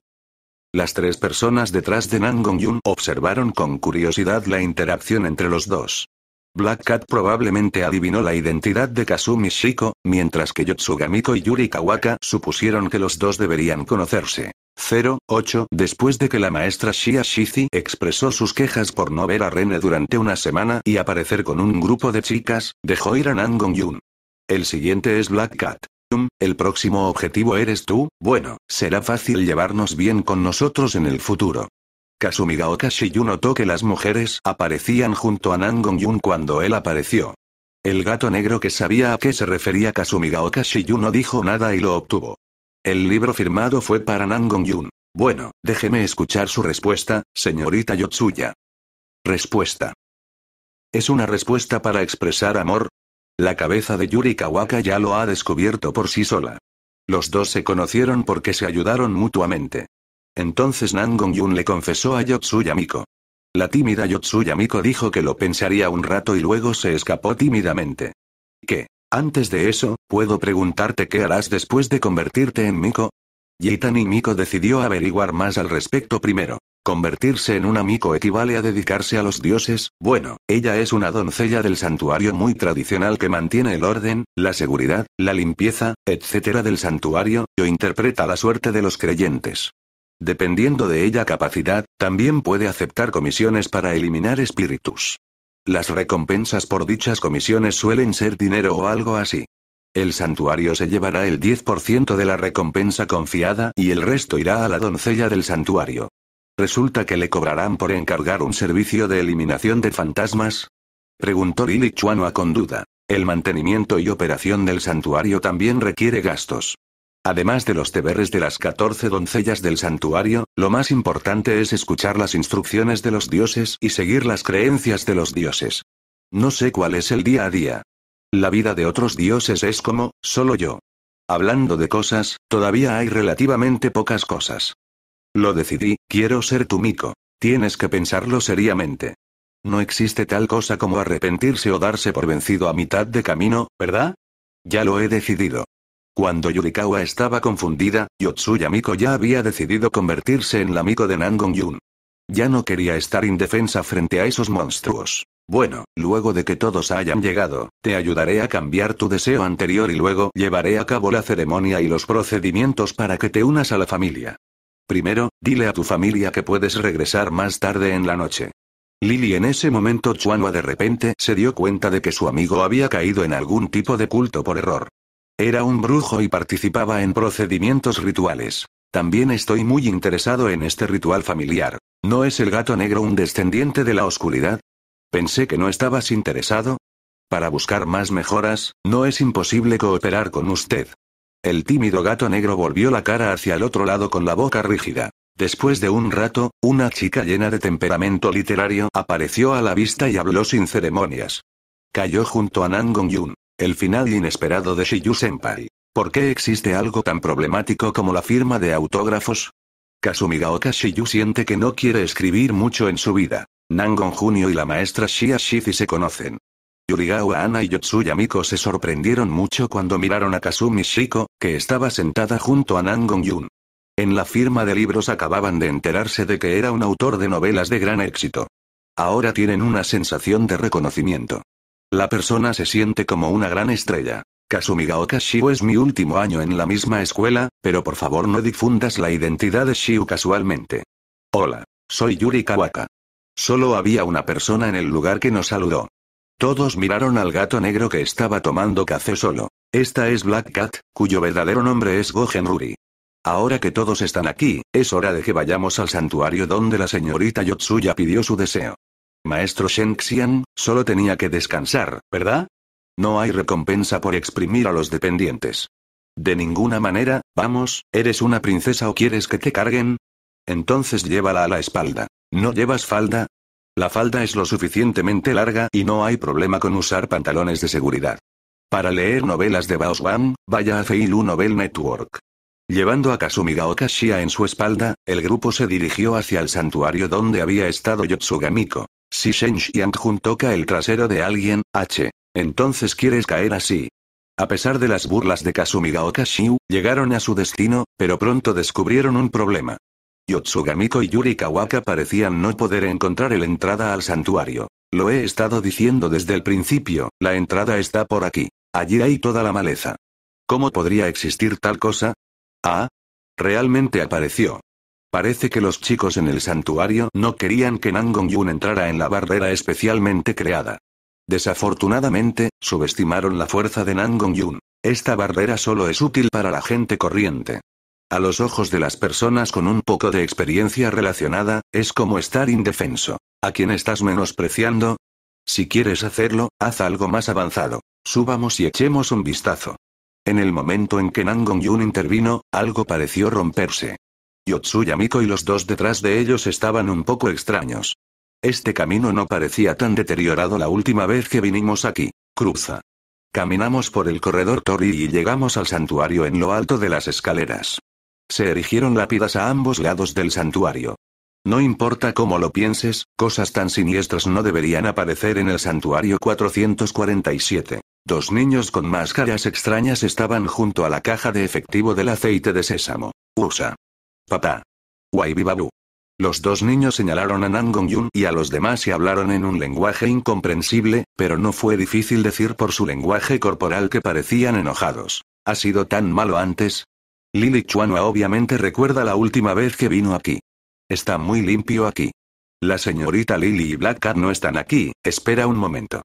[SPEAKER 1] Las tres personas detrás de Nangong Yun observaron con curiosidad la interacción entre los dos. Black Cat probablemente adivinó la identidad de Kazumi Shiko, mientras que Yotsugamiko y Yuri Kawaka supusieron que los dos deberían conocerse. 08 Después de que la maestra Shia Shizi expresó sus quejas por no ver a Rene durante una semana y aparecer con un grupo de chicas, dejó ir a Nangong Yun. El siguiente es Black Cat. el próximo objetivo eres tú, bueno, será fácil llevarnos bien con nosotros en el futuro. Kasumigaoka Shiyu notó que las mujeres aparecían junto a Nangong-yun cuando él apareció. El gato negro que sabía a qué se refería Kasumigaoka Okashiyu no dijo nada y lo obtuvo. El libro firmado fue para Nangong-yun. Bueno, déjeme escuchar su respuesta, señorita Yotsuya. Respuesta. ¿Es una respuesta para expresar amor? La cabeza de Yuri ya lo ha descubierto por sí sola. Los dos se conocieron porque se ayudaron mutuamente. Entonces Nangong yun le confesó a Yotsuya Miko. La tímida Yotsuya Miko dijo que lo pensaría un rato y luego se escapó tímidamente. ¿Qué? Antes de eso, ¿puedo preguntarte qué harás después de convertirte en Miko? Yitani Miko decidió averiguar más al respecto primero. Convertirse en una Miko equivale a dedicarse a los dioses, bueno, ella es una doncella del santuario muy tradicional que mantiene el orden, la seguridad, la limpieza, etc. del santuario, o interpreta la suerte de los creyentes. Dependiendo de ella capacidad, también puede aceptar comisiones para eliminar espíritus. Las recompensas por dichas comisiones suelen ser dinero o algo así. El santuario se llevará el 10% de la recompensa confiada y el resto irá a la doncella del santuario. Resulta que le cobrarán por encargar un servicio de eliminación de fantasmas, Preguntó Lili con duda. El mantenimiento y operación del santuario también requiere gastos. Además de los deberes de las 14 doncellas del santuario, lo más importante es escuchar las instrucciones de los dioses y seguir las creencias de los dioses. No sé cuál es el día a día. La vida de otros dioses es como, solo yo. Hablando de cosas, todavía hay relativamente pocas cosas. Lo decidí, quiero ser tu mico. Tienes que pensarlo seriamente. No existe tal cosa como arrepentirse o darse por vencido a mitad de camino, ¿verdad? Ya lo he decidido. Cuando Yurikawa estaba confundida, Yotsuya Miko ya había decidido convertirse en la Miko de Nangon-yun. Ya no quería estar indefensa frente a esos monstruos. Bueno, luego de que todos hayan llegado, te ayudaré a cambiar tu deseo anterior y luego llevaré a cabo la ceremonia y los procedimientos para que te unas a la familia. Primero, dile a tu familia que puedes regresar más tarde en la noche. Lili en ese momento Chuanua de repente se dio cuenta de que su amigo había caído en algún tipo de culto por error. Era un brujo y participaba en procedimientos rituales. También estoy muy interesado en este ritual familiar. ¿No es el gato negro un descendiente de la oscuridad? Pensé que no estabas interesado. Para buscar más mejoras, no es imposible cooperar con usted. El tímido gato negro volvió la cara hacia el otro lado con la boca rígida. Después de un rato, una chica llena de temperamento literario apareció a la vista y habló sin ceremonias. Cayó junto a Nangong Yun. El final inesperado de Shiyu Senpai. ¿Por qué existe algo tan problemático como la firma de autógrafos? Gaoka Shiyu siente que no quiere escribir mucho en su vida. Nangon Junio y la maestra Shia Shifi se conocen. Yurigawa Ana y Yotsuya Miko se sorprendieron mucho cuando miraron a Kasumi Shiko, que estaba sentada junto a Nangon Jun. En la firma de libros acababan de enterarse de que era un autor de novelas de gran éxito. Ahora tienen una sensación de reconocimiento. La persona se siente como una gran estrella. Kasumigaoka Shiu es mi último año en la misma escuela, pero por favor no difundas la identidad de Shiu casualmente. Hola, soy Yuri Kawaka. Solo había una persona en el lugar que nos saludó. Todos miraron al gato negro que estaba tomando café solo. Esta es Black Cat, cuyo verdadero nombre es Gohen Ruri. Ahora que todos están aquí, es hora de que vayamos al santuario donde la señorita Yotsuya pidió su deseo. Maestro Shenxian, solo tenía que descansar, ¿verdad? No hay recompensa por exprimir a los dependientes. De ninguna manera, vamos, ¿eres una princesa o quieres que te carguen? Entonces llévala a la espalda. ¿No llevas falda? La falda es lo suficientemente larga y no hay problema con usar pantalones de seguridad. Para leer novelas de Baoswan, vaya a Feilu Novel Network. Llevando a Gaoka Shia en su espalda, el grupo se dirigió hacia el santuario donde había estado Yotsugamiko. Si Shen toca el trasero de alguien, H. Entonces quieres caer así. A pesar de las burlas de Kasumigaoka Shiu, llegaron a su destino, pero pronto descubrieron un problema. Yotsugamiko y Yuri Kawaka parecían no poder encontrar la entrada al santuario. Lo he estado diciendo desde el principio, la entrada está por aquí. Allí hay toda la maleza. ¿Cómo podría existir tal cosa? Ah. Realmente apareció. Parece que los chicos en el santuario no querían que Nangong-yun entrara en la barrera especialmente creada. Desafortunadamente, subestimaron la fuerza de Nangong-yun. Esta barrera solo es útil para la gente corriente. A los ojos de las personas con un poco de experiencia relacionada, es como estar indefenso. ¿A quien estás menospreciando? Si quieres hacerlo, haz algo más avanzado. Subamos y echemos un vistazo. En el momento en que Nangong Yun intervino, algo pareció romperse. Yotsuya Miko y los dos detrás de ellos estaban un poco extraños. Este camino no parecía tan deteriorado la última vez que vinimos aquí. Cruza. Caminamos por el corredor Tori y llegamos al santuario en lo alto de las escaleras. Se erigieron lápidas a ambos lados del santuario. No importa cómo lo pienses, cosas tan siniestras no deberían aparecer en el santuario 447. Dos niños con máscaras extrañas estaban junto a la caja de efectivo del aceite de sésamo. USA. Papá. Guaybibabu. Los dos niños señalaron a Nangong Yun y a los demás y hablaron en un lenguaje incomprensible, pero no fue difícil decir por su lenguaje corporal que parecían enojados. ¿Ha sido tan malo antes? Lili Chuanua obviamente recuerda la última vez que vino aquí. Está muy limpio aquí. La señorita Lily y Black Cat no están aquí, espera un momento.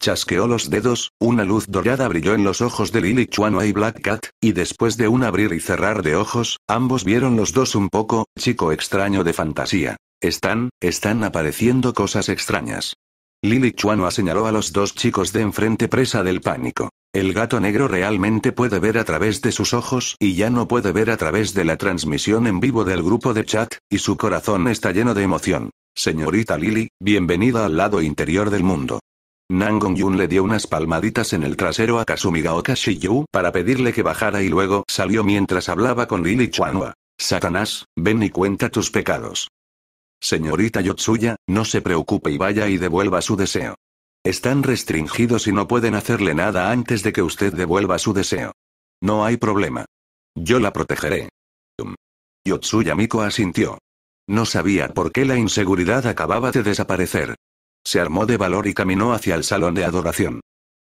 [SPEAKER 1] Chasqueó los dedos, una luz dorada brilló en los ojos de Lily Chuano y Black Cat, y después de un abrir y cerrar de ojos, ambos vieron los dos un poco, chico extraño de fantasía. Están, están apareciendo cosas extrañas. Lily Chuano señaló a los dos chicos de enfrente presa del pánico. El gato negro realmente puede ver a través de sus ojos y ya no puede ver a través de la transmisión en vivo del grupo de chat, y su corazón está lleno de emoción. Señorita Lily, bienvenida al lado interior del mundo. Nangong-yun le dio unas palmaditas en el trasero a Kasumigaoka Shiyu para pedirle que bajara y luego salió mientras hablaba con Lili Chuanua. Satanás, ven y cuenta tus pecados. Señorita Yotsuya, no se preocupe y vaya y devuelva su deseo. Están restringidos y no pueden hacerle nada antes de que usted devuelva su deseo. No hay problema. Yo la protegeré. Um. Yotsuya Miko asintió. No sabía por qué la inseguridad acababa de desaparecer. Se armó de valor y caminó hacia el salón de adoración.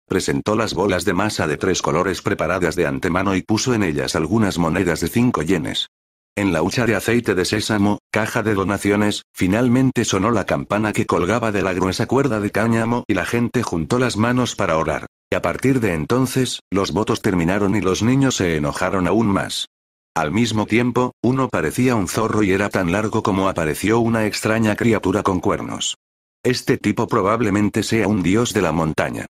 [SPEAKER 1] Presentó las bolas de masa de tres colores preparadas de antemano y puso en ellas algunas monedas de cinco yenes. En la hucha de aceite de sésamo, caja de donaciones, finalmente sonó la campana que colgaba de la gruesa cuerda de cáñamo y la gente juntó las manos para orar. Y a partir de entonces, los votos terminaron y los niños se enojaron aún más. Al mismo tiempo, uno parecía un zorro y era tan largo como apareció una extraña criatura con cuernos. Este tipo probablemente sea un dios de la montaña.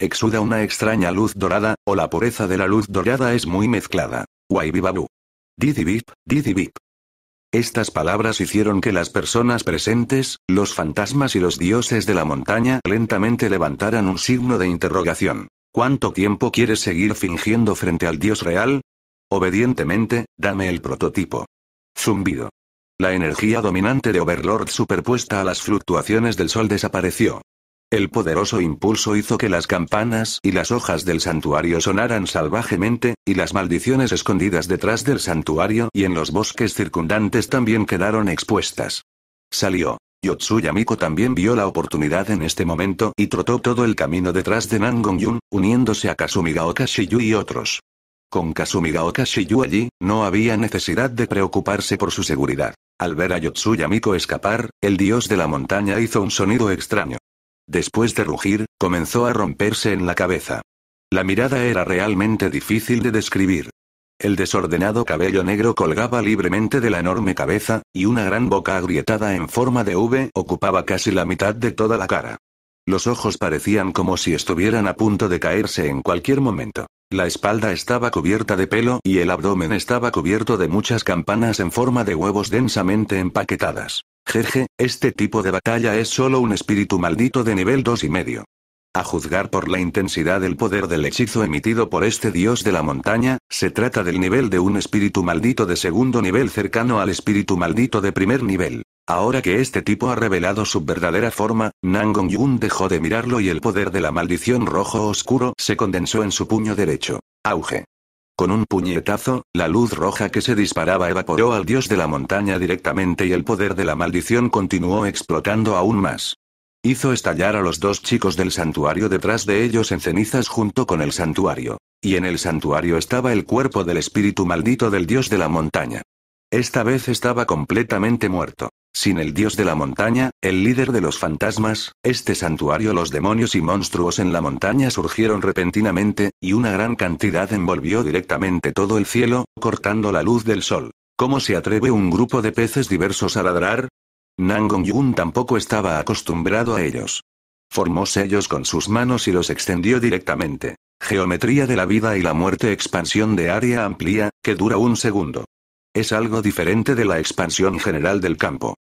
[SPEAKER 1] Exuda una extraña luz dorada, o la pureza de la luz dorada es muy mezclada. Waibibabu. Didibip, didibip. Estas palabras hicieron que las personas presentes, los fantasmas y los dioses de la montaña lentamente levantaran un signo de interrogación. ¿Cuánto tiempo quieres seguir fingiendo frente al dios real? Obedientemente, dame el prototipo. Zumbido. La energía dominante de Overlord superpuesta a las fluctuaciones del sol desapareció. El poderoso impulso hizo que las campanas y las hojas del santuario sonaran salvajemente, y las maldiciones escondidas detrás del santuario y en los bosques circundantes también quedaron expuestas. Salió. Yotsuya Miko también vio la oportunidad en este momento y trotó todo el camino detrás de Nangongyun, yun uniéndose a Kasumigaoka Shiyu y otros. Con Kasumigaoka Shiyu allí, no había necesidad de preocuparse por su seguridad. Al ver a Yotsuya Miko escapar, el dios de la montaña hizo un sonido extraño. Después de rugir, comenzó a romperse en la cabeza. La mirada era realmente difícil de describir. El desordenado cabello negro colgaba libremente de la enorme cabeza, y una gran boca agrietada en forma de V ocupaba casi la mitad de toda la cara. Los ojos parecían como si estuvieran a punto de caerse en cualquier momento. La espalda estaba cubierta de pelo y el abdomen estaba cubierto de muchas campanas en forma de huevos densamente empaquetadas. Jeje, este tipo de batalla es solo un espíritu maldito de nivel 2 y medio. A juzgar por la intensidad del poder del hechizo emitido por este dios de la montaña, se trata del nivel de un espíritu maldito de segundo nivel cercano al espíritu maldito de primer nivel. Ahora que este tipo ha revelado su verdadera forma, Nangong Yun dejó de mirarlo y el poder de la maldición rojo oscuro se condensó en su puño derecho. Auge. Con un puñetazo, la luz roja que se disparaba evaporó al dios de la montaña directamente y el poder de la maldición continuó explotando aún más. Hizo estallar a los dos chicos del santuario detrás de ellos en cenizas junto con el santuario. Y en el santuario estaba el cuerpo del espíritu maldito del dios de la montaña. Esta vez estaba completamente muerto. Sin el dios de la montaña, el líder de los fantasmas, este santuario los demonios y monstruos en la montaña surgieron repentinamente, y una gran cantidad envolvió directamente todo el cielo, cortando la luz del sol. ¿Cómo se atreve un grupo de peces diversos a ladrar? Nangong-yun tampoco estaba acostumbrado a ellos. Formó sellos con sus manos y los extendió directamente. Geometría de la vida y la muerte expansión de área amplia, que dura un segundo. Es algo diferente de la expansión general del campo.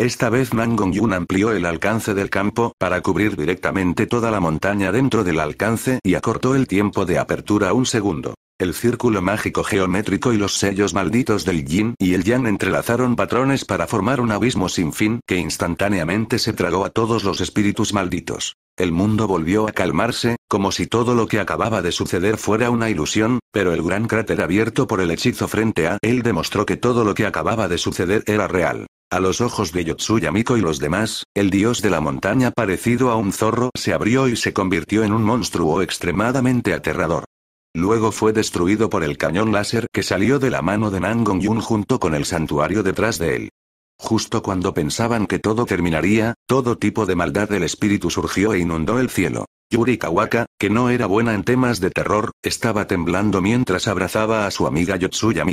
[SPEAKER 1] Esta vez Yun amplió el alcance del campo para cubrir directamente toda la montaña dentro del alcance y acortó el tiempo de apertura un segundo. El círculo mágico geométrico y los sellos malditos del yin y el yang entrelazaron patrones para formar un abismo sin fin que instantáneamente se tragó a todos los espíritus malditos. El mundo volvió a calmarse, como si todo lo que acababa de suceder fuera una ilusión, pero el gran cráter abierto por el hechizo frente a él demostró que todo lo que acababa de suceder era real. A los ojos de Yotsuya y los demás, el dios de la montaña parecido a un zorro se abrió y se convirtió en un monstruo extremadamente aterrador. Luego fue destruido por el cañón láser que salió de la mano de Nangong Yun junto con el santuario detrás de él. Justo cuando pensaban que todo terminaría, todo tipo de maldad del espíritu surgió e inundó el cielo. Yuri Kawaka, que no era buena en temas de terror, estaba temblando mientras abrazaba a su amiga Yotsuya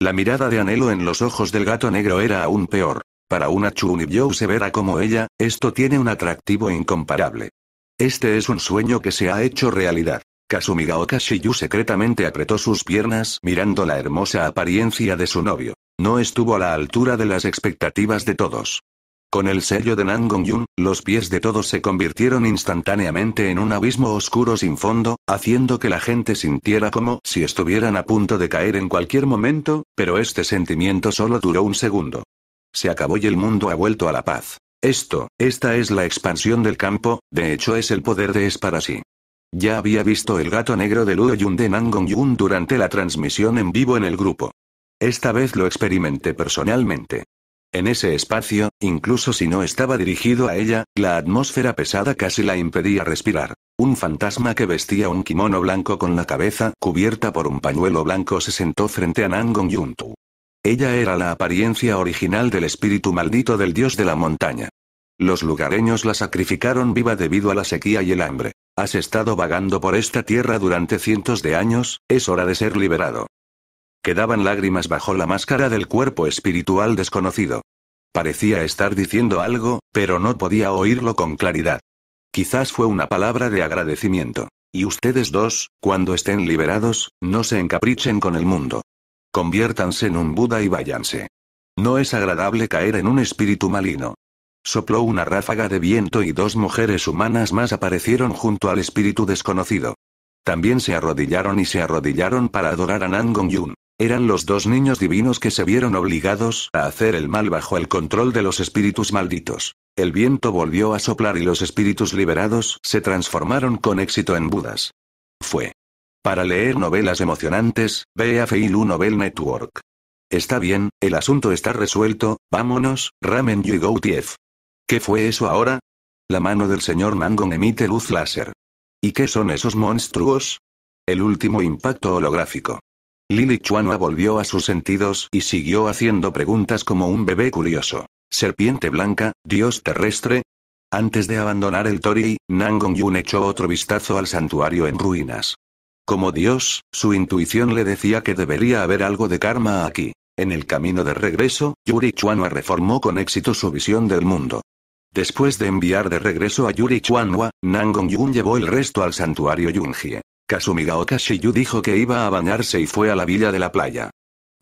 [SPEAKER 1] La mirada de anhelo en los ojos del gato negro era aún peor. Para una Chunibyo severa como ella, esto tiene un atractivo incomparable. Este es un sueño que se ha hecho realidad. Kasumigaoka Shiyu secretamente apretó sus piernas mirando la hermosa apariencia de su novio. No estuvo a la altura de las expectativas de todos. Con el sello de Nangongyun, los pies de todos se convirtieron instantáneamente en un abismo oscuro sin fondo, haciendo que la gente sintiera como si estuvieran a punto de caer en cualquier momento, pero este sentimiento solo duró un segundo. Se acabó y el mundo ha vuelto a la paz. Esto, esta es la expansión del campo, de hecho es el poder de Esparasí. Ya había visto el gato negro de Luo Yun de Yun durante la transmisión en vivo en el grupo. Esta vez lo experimenté personalmente. En ese espacio, incluso si no estaba dirigido a ella, la atmósfera pesada casi la impedía respirar. Un fantasma que vestía un kimono blanco con la cabeza cubierta por un pañuelo blanco se sentó frente a Nangon Tu. Ella era la apariencia original del espíritu maldito del dios de la montaña. Los lugareños la sacrificaron viva debido a la sequía y el hambre. Has estado vagando por esta tierra durante cientos de años, es hora de ser liberado. Quedaban lágrimas bajo la máscara del cuerpo espiritual desconocido. Parecía estar diciendo algo, pero no podía oírlo con claridad. Quizás fue una palabra de agradecimiento. Y ustedes dos, cuando estén liberados, no se encaprichen con el mundo. Conviértanse en un Buda y váyanse. No es agradable caer en un espíritu maligno. Sopló una ráfaga de viento y dos mujeres humanas más aparecieron junto al espíritu desconocido. También se arrodillaron y se arrodillaron para adorar a Nangong Yun. Eran los dos niños divinos que se vieron obligados a hacer el mal bajo el control de los espíritus malditos. El viento volvió a soplar y los espíritus liberados se transformaron con éxito en Budas. Fue. Para leer novelas emocionantes, ve a Feilu Novel Network. Está bien, el asunto está resuelto, vámonos, Ramen Yugoutiev. ¿Qué fue eso ahora? La mano del señor Mangon emite luz láser. ¿Y qué son esos monstruos? El último impacto holográfico. Lili Chuanua volvió a sus sentidos y siguió haciendo preguntas como un bebé curioso. ¿Serpiente blanca, dios terrestre? Antes de abandonar el Tori, Nangong Yun echó otro vistazo al santuario en ruinas. Como dios, su intuición le decía que debería haber algo de karma aquí. En el camino de regreso, Yuri Chuanua reformó con éxito su visión del mundo. Después de enviar de regreso a Yuri Chuanhua, Nangong-yun llevó el resto al santuario Yungie. Kasumigaoka Shiyu dijo que iba a bañarse y fue a la villa de la playa.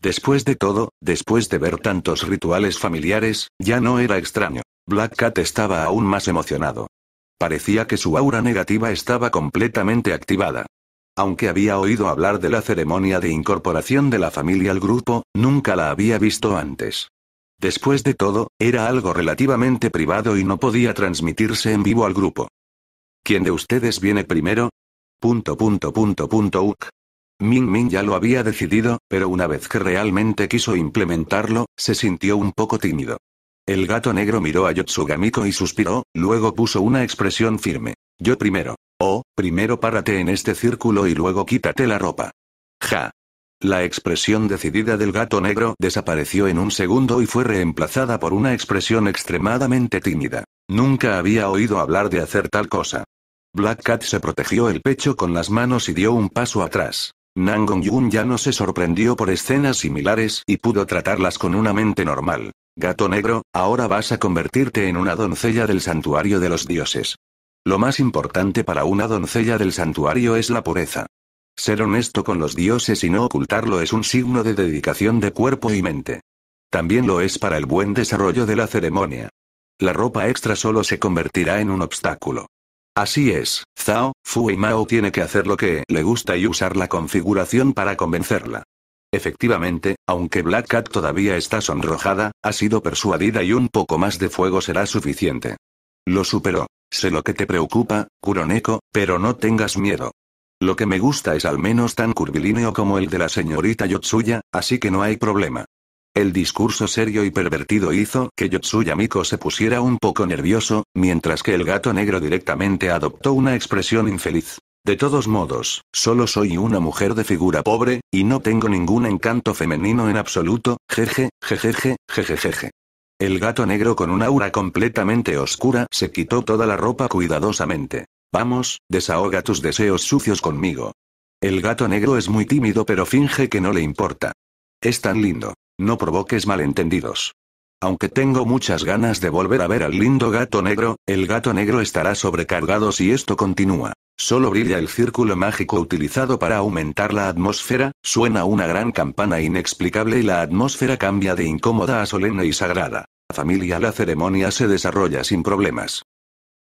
[SPEAKER 1] Después de todo, después de ver tantos rituales familiares, ya no era extraño. Black Cat estaba aún más emocionado. Parecía que su aura negativa estaba completamente activada. Aunque había oído hablar de la ceremonia de incorporación de la familia al grupo, nunca la había visto antes. Después de todo, era algo relativamente privado y no podía transmitirse en vivo al grupo. ¿Quién de ustedes viene primero? Punto punto punto Min ya lo había decidido, pero una vez que realmente quiso implementarlo, se sintió un poco tímido. El gato negro miró a Yotsugamiko y suspiró, luego puso una expresión firme. Yo primero. Oh, primero párate en este círculo y luego quítate la ropa. Ja. La expresión decidida del gato negro desapareció en un segundo y fue reemplazada por una expresión extremadamente tímida. Nunca había oído hablar de hacer tal cosa. Black Cat se protegió el pecho con las manos y dio un paso atrás. Nangong Yun ya no se sorprendió por escenas similares y pudo tratarlas con una mente normal. Gato negro, ahora vas a convertirte en una doncella del santuario de los dioses. Lo más importante para una doncella del santuario es la pureza. Ser honesto con los dioses y no ocultarlo es un signo de dedicación de cuerpo y mente. También lo es para el buen desarrollo de la ceremonia. La ropa extra solo se convertirá en un obstáculo. Así es, Zhao, Fu y Mao tiene que hacer lo que le gusta y usar la configuración para convencerla. Efectivamente, aunque Black Cat todavía está sonrojada, ha sido persuadida y un poco más de fuego será suficiente. Lo superó. Sé lo que te preocupa, Kuroneko, pero no tengas miedo. Lo que me gusta es al menos tan curvilíneo como el de la señorita Yotsuya, así que no hay problema. El discurso serio y pervertido hizo que Yotsuya Miko se pusiera un poco nervioso, mientras que el gato negro directamente adoptó una expresión infeliz. De todos modos, solo soy una mujer de figura pobre, y no tengo ningún encanto femenino en absoluto, jeje, jejeje, jejejeje. El gato negro con un aura completamente oscura se quitó toda la ropa cuidadosamente. Vamos, desahoga tus deseos sucios conmigo. El gato negro es muy tímido pero finge que no le importa. Es tan lindo. No provoques malentendidos. Aunque tengo muchas ganas de volver a ver al lindo gato negro, el gato negro estará sobrecargado si esto continúa. Solo brilla el círculo mágico utilizado para aumentar la atmósfera, suena una gran campana inexplicable y la atmósfera cambia de incómoda a solemne y sagrada. La familia la ceremonia se desarrolla sin problemas.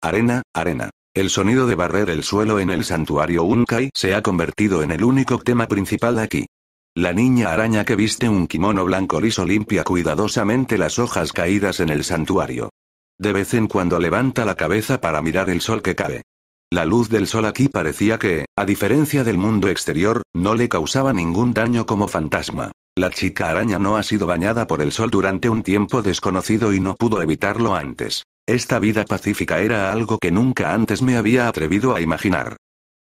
[SPEAKER 1] Arena, arena. El sonido de barrer el suelo en el santuario Unkai se ha convertido en el único tema principal aquí. La niña araña que viste un kimono blanco liso limpia cuidadosamente las hojas caídas en el santuario. De vez en cuando levanta la cabeza para mirar el sol que cae. La luz del sol aquí parecía que, a diferencia del mundo exterior, no le causaba ningún daño como fantasma. La chica araña no ha sido bañada por el sol durante un tiempo desconocido y no pudo evitarlo antes. Esta vida pacífica era algo que nunca antes me había atrevido a imaginar.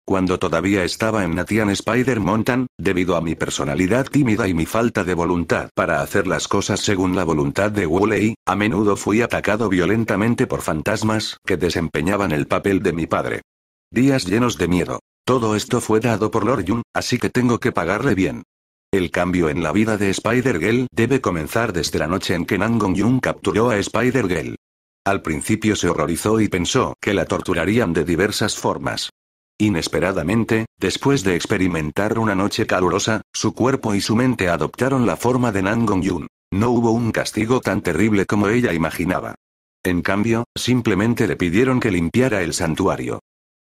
[SPEAKER 1] Cuando todavía estaba en Natian Spider Mountain, debido a mi personalidad tímida y mi falta de voluntad para hacer las cosas según la voluntad de Woolley, a menudo fui atacado violentamente por fantasmas que desempeñaban el papel de mi padre. Días llenos de miedo. Todo esto fue dado por Lord Yun, así que tengo que pagarle bien. El cambio en la vida de Spider-Girl debe comenzar desde la noche en que Nangong Yun capturó a Spider-Girl. Al principio se horrorizó y pensó que la torturarían de diversas formas. Inesperadamente, después de experimentar una noche calurosa, su cuerpo y su mente adoptaron la forma de Nangong Yun. No hubo un castigo tan terrible como ella imaginaba. En cambio, simplemente le pidieron que limpiara el santuario.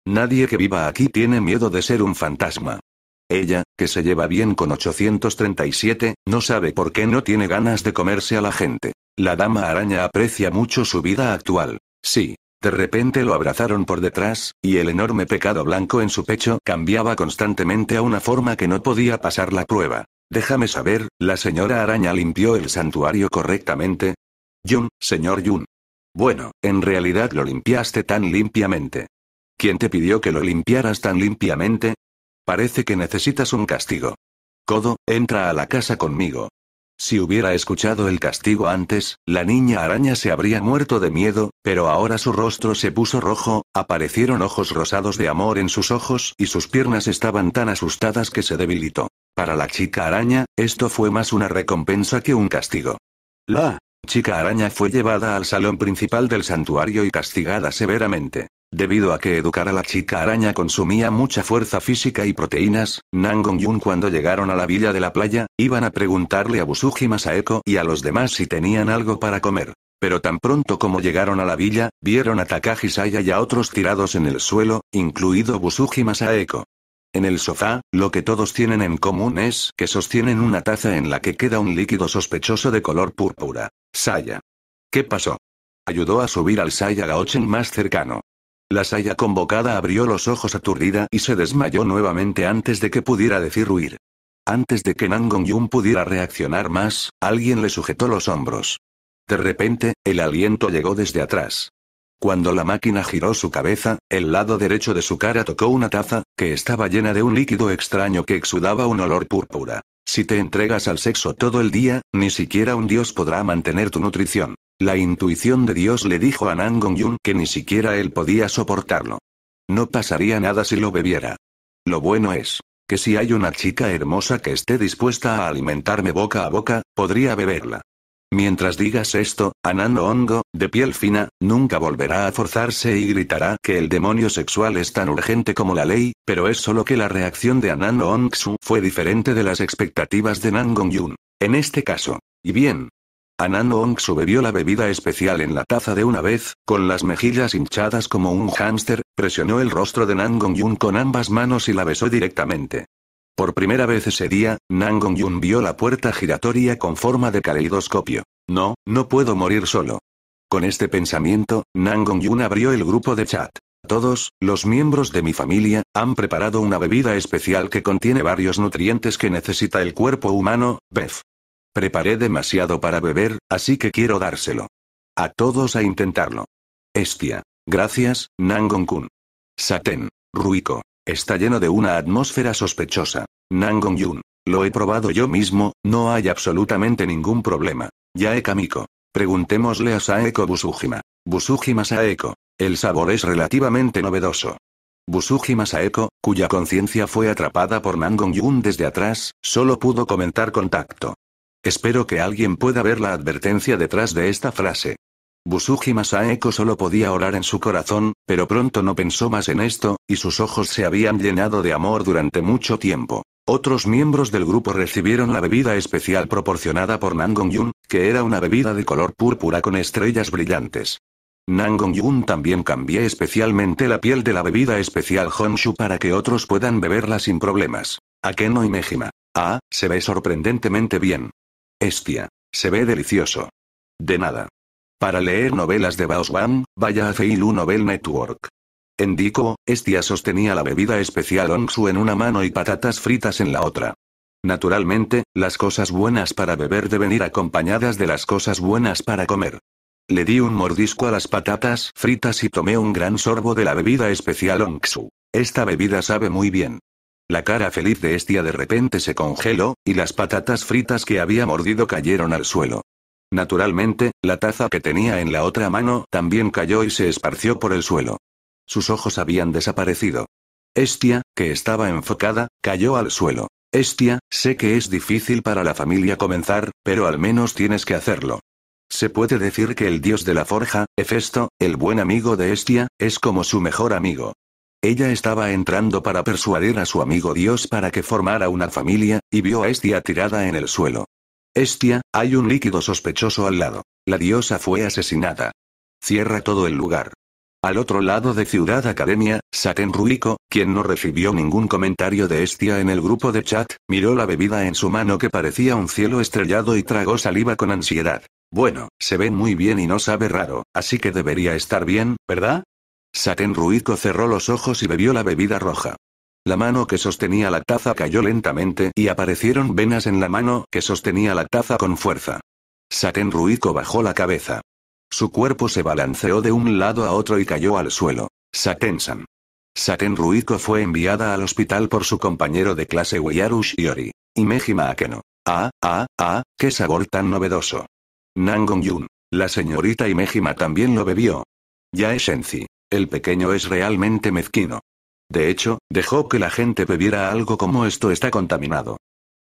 [SPEAKER 1] Nadie que viva aquí tiene miedo de ser un fantasma. Ella, que se lleva bien con 837, no sabe por qué no tiene ganas de comerse a la gente. La dama araña aprecia mucho su vida actual. Sí. De repente lo abrazaron por detrás, y el enorme pecado blanco en su pecho cambiaba constantemente a una forma que no podía pasar la prueba. Déjame saber, ¿la señora araña limpió el santuario correctamente? Jun, señor Jun. Bueno, en realidad lo limpiaste tan limpiamente. ¿Quién te pidió que lo limpiaras tan limpiamente? Parece que necesitas un castigo. Kodo, entra a la casa conmigo. Si hubiera escuchado el castigo antes, la niña araña se habría muerto de miedo, pero ahora su rostro se puso rojo, aparecieron ojos rosados de amor en sus ojos y sus piernas estaban tan asustadas que se debilitó. Para la chica araña, esto fue más una recompensa que un castigo. La chica araña fue llevada al salón principal del santuario y castigada severamente. Debido a que educar a la chica araña consumía mucha fuerza física y proteínas, Nangong yun cuando llegaron a la villa de la playa, iban a preguntarle a Busuji Masaeko y a los demás si tenían algo para comer. Pero tan pronto como llegaron a la villa, vieron a Takagi Saya y a otros tirados en el suelo, incluido Busuji Masaeko. En el sofá, lo que todos tienen en común es que sostienen una taza en la que queda un líquido sospechoso de color púrpura. Saya. ¿Qué pasó? Ayudó a subir al Saya Gaochen más cercano. La saya convocada abrió los ojos aturdida y se desmayó nuevamente antes de que pudiera decir huir. Antes de que Nangong Yun pudiera reaccionar más, alguien le sujetó los hombros. De repente, el aliento llegó desde atrás. Cuando la máquina giró su cabeza, el lado derecho de su cara tocó una taza, que estaba llena de un líquido extraño que exudaba un olor púrpura. Si te entregas al sexo todo el día, ni siquiera un dios podrá mantener tu nutrición. La intuición de Dios le dijo a Yun que ni siquiera él podía soportarlo. No pasaría nada si lo bebiera. Lo bueno es que si hay una chica hermosa que esté dispuesta a alimentarme boca a boca, podría beberla. Mientras digas esto, Anano Ongo, de piel fina, nunca volverá a forzarse y gritará que el demonio sexual es tan urgente como la ley, pero es solo que la reacción de Anano Hongsu fue diferente de las expectativas de Nangong Yun. En este caso. Y bien. Anano Hongsu bebió la bebida especial en la taza de una vez, con las mejillas hinchadas como un hámster, presionó el rostro de Nangong Yun con ambas manos y la besó directamente. Por primera vez ese día, Nangong yun vio la puerta giratoria con forma de caleidoscopio. No, no puedo morir solo. Con este pensamiento, Nangong yun abrió el grupo de chat. Todos, los miembros de mi familia, han preparado una bebida especial que contiene varios nutrientes que necesita el cuerpo humano, Bef. Preparé demasiado para beber, así que quiero dárselo. A todos a intentarlo. Estia. Gracias, Nangong kun Saten. Ruiko. Está lleno de una atmósfera sospechosa. Nangong-yun. Lo he probado yo mismo, no hay absolutamente ningún problema. Yae Kamiko. Preguntémosle a Saeko Busujima. Busujima Saeko. El sabor es relativamente novedoso. Busujima Saeko, cuya conciencia fue atrapada por Nangong-yun desde atrás, solo pudo comentar contacto. Espero que alguien pueda ver la advertencia detrás de esta frase. Busuji Masaeko solo podía orar en su corazón, pero pronto no pensó más en esto, y sus ojos se habían llenado de amor durante mucho tiempo. Otros miembros del grupo recibieron la bebida especial proporcionada por Yun, que era una bebida de color púrpura con estrellas brillantes. Yun también cambió especialmente la piel de la bebida especial Honshu para que otros puedan beberla sin problemas. Akeno y Mejima. Ah, se ve sorprendentemente bien. Estia. Se ve delicioso. De nada. Para leer novelas de Baoswan, vaya a Feilu Novel Network. En Dico, Estia sostenía la bebida especial su en una mano y patatas fritas en la otra. Naturalmente, las cosas buenas para beber deben ir acompañadas de las cosas buenas para comer. Le di un mordisco a las patatas fritas y tomé un gran sorbo de la bebida especial su Esta bebida sabe muy bien. La cara feliz de Estia de repente se congeló, y las patatas fritas que había mordido cayeron al suelo. Naturalmente, la taza que tenía en la otra mano también cayó y se esparció por el suelo. Sus ojos habían desaparecido. Estia, que estaba enfocada, cayó al suelo. Estia, sé que es difícil para la familia comenzar, pero al menos tienes que hacerlo. Se puede decir que el dios de la forja, Hefesto, el buen amigo de Estia, es como su mejor amigo. Ella estaba entrando para persuadir a su amigo Dios para que formara una familia, y vio a Estia tirada en el suelo. Estia, hay un líquido sospechoso al lado. La diosa fue asesinada. Cierra todo el lugar. Al otro lado de Ciudad Academia, Saten Ruico, quien no recibió ningún comentario de Estia en el grupo de chat, miró la bebida en su mano que parecía un cielo estrellado y tragó saliva con ansiedad. Bueno, se ve muy bien y no sabe raro, así que debería estar bien, ¿verdad? Saten Ruico cerró los ojos y bebió la bebida roja. La mano que sostenía la taza cayó lentamente y aparecieron venas en la mano que sostenía la taza con fuerza. Satén Ruiko bajó la cabeza. Su cuerpo se balanceó de un lado a otro y cayó al suelo. Satensan. san Ruiko fue enviada al hospital por su compañero de clase Weyaru Shiori. Mejima Akeno. Ah, ah, ah, qué sabor tan novedoso. nangong La señorita Imejima también lo bebió. Ya es Shenzi. El pequeño es realmente mezquino. De hecho, dejó que la gente bebiera algo como esto está contaminado.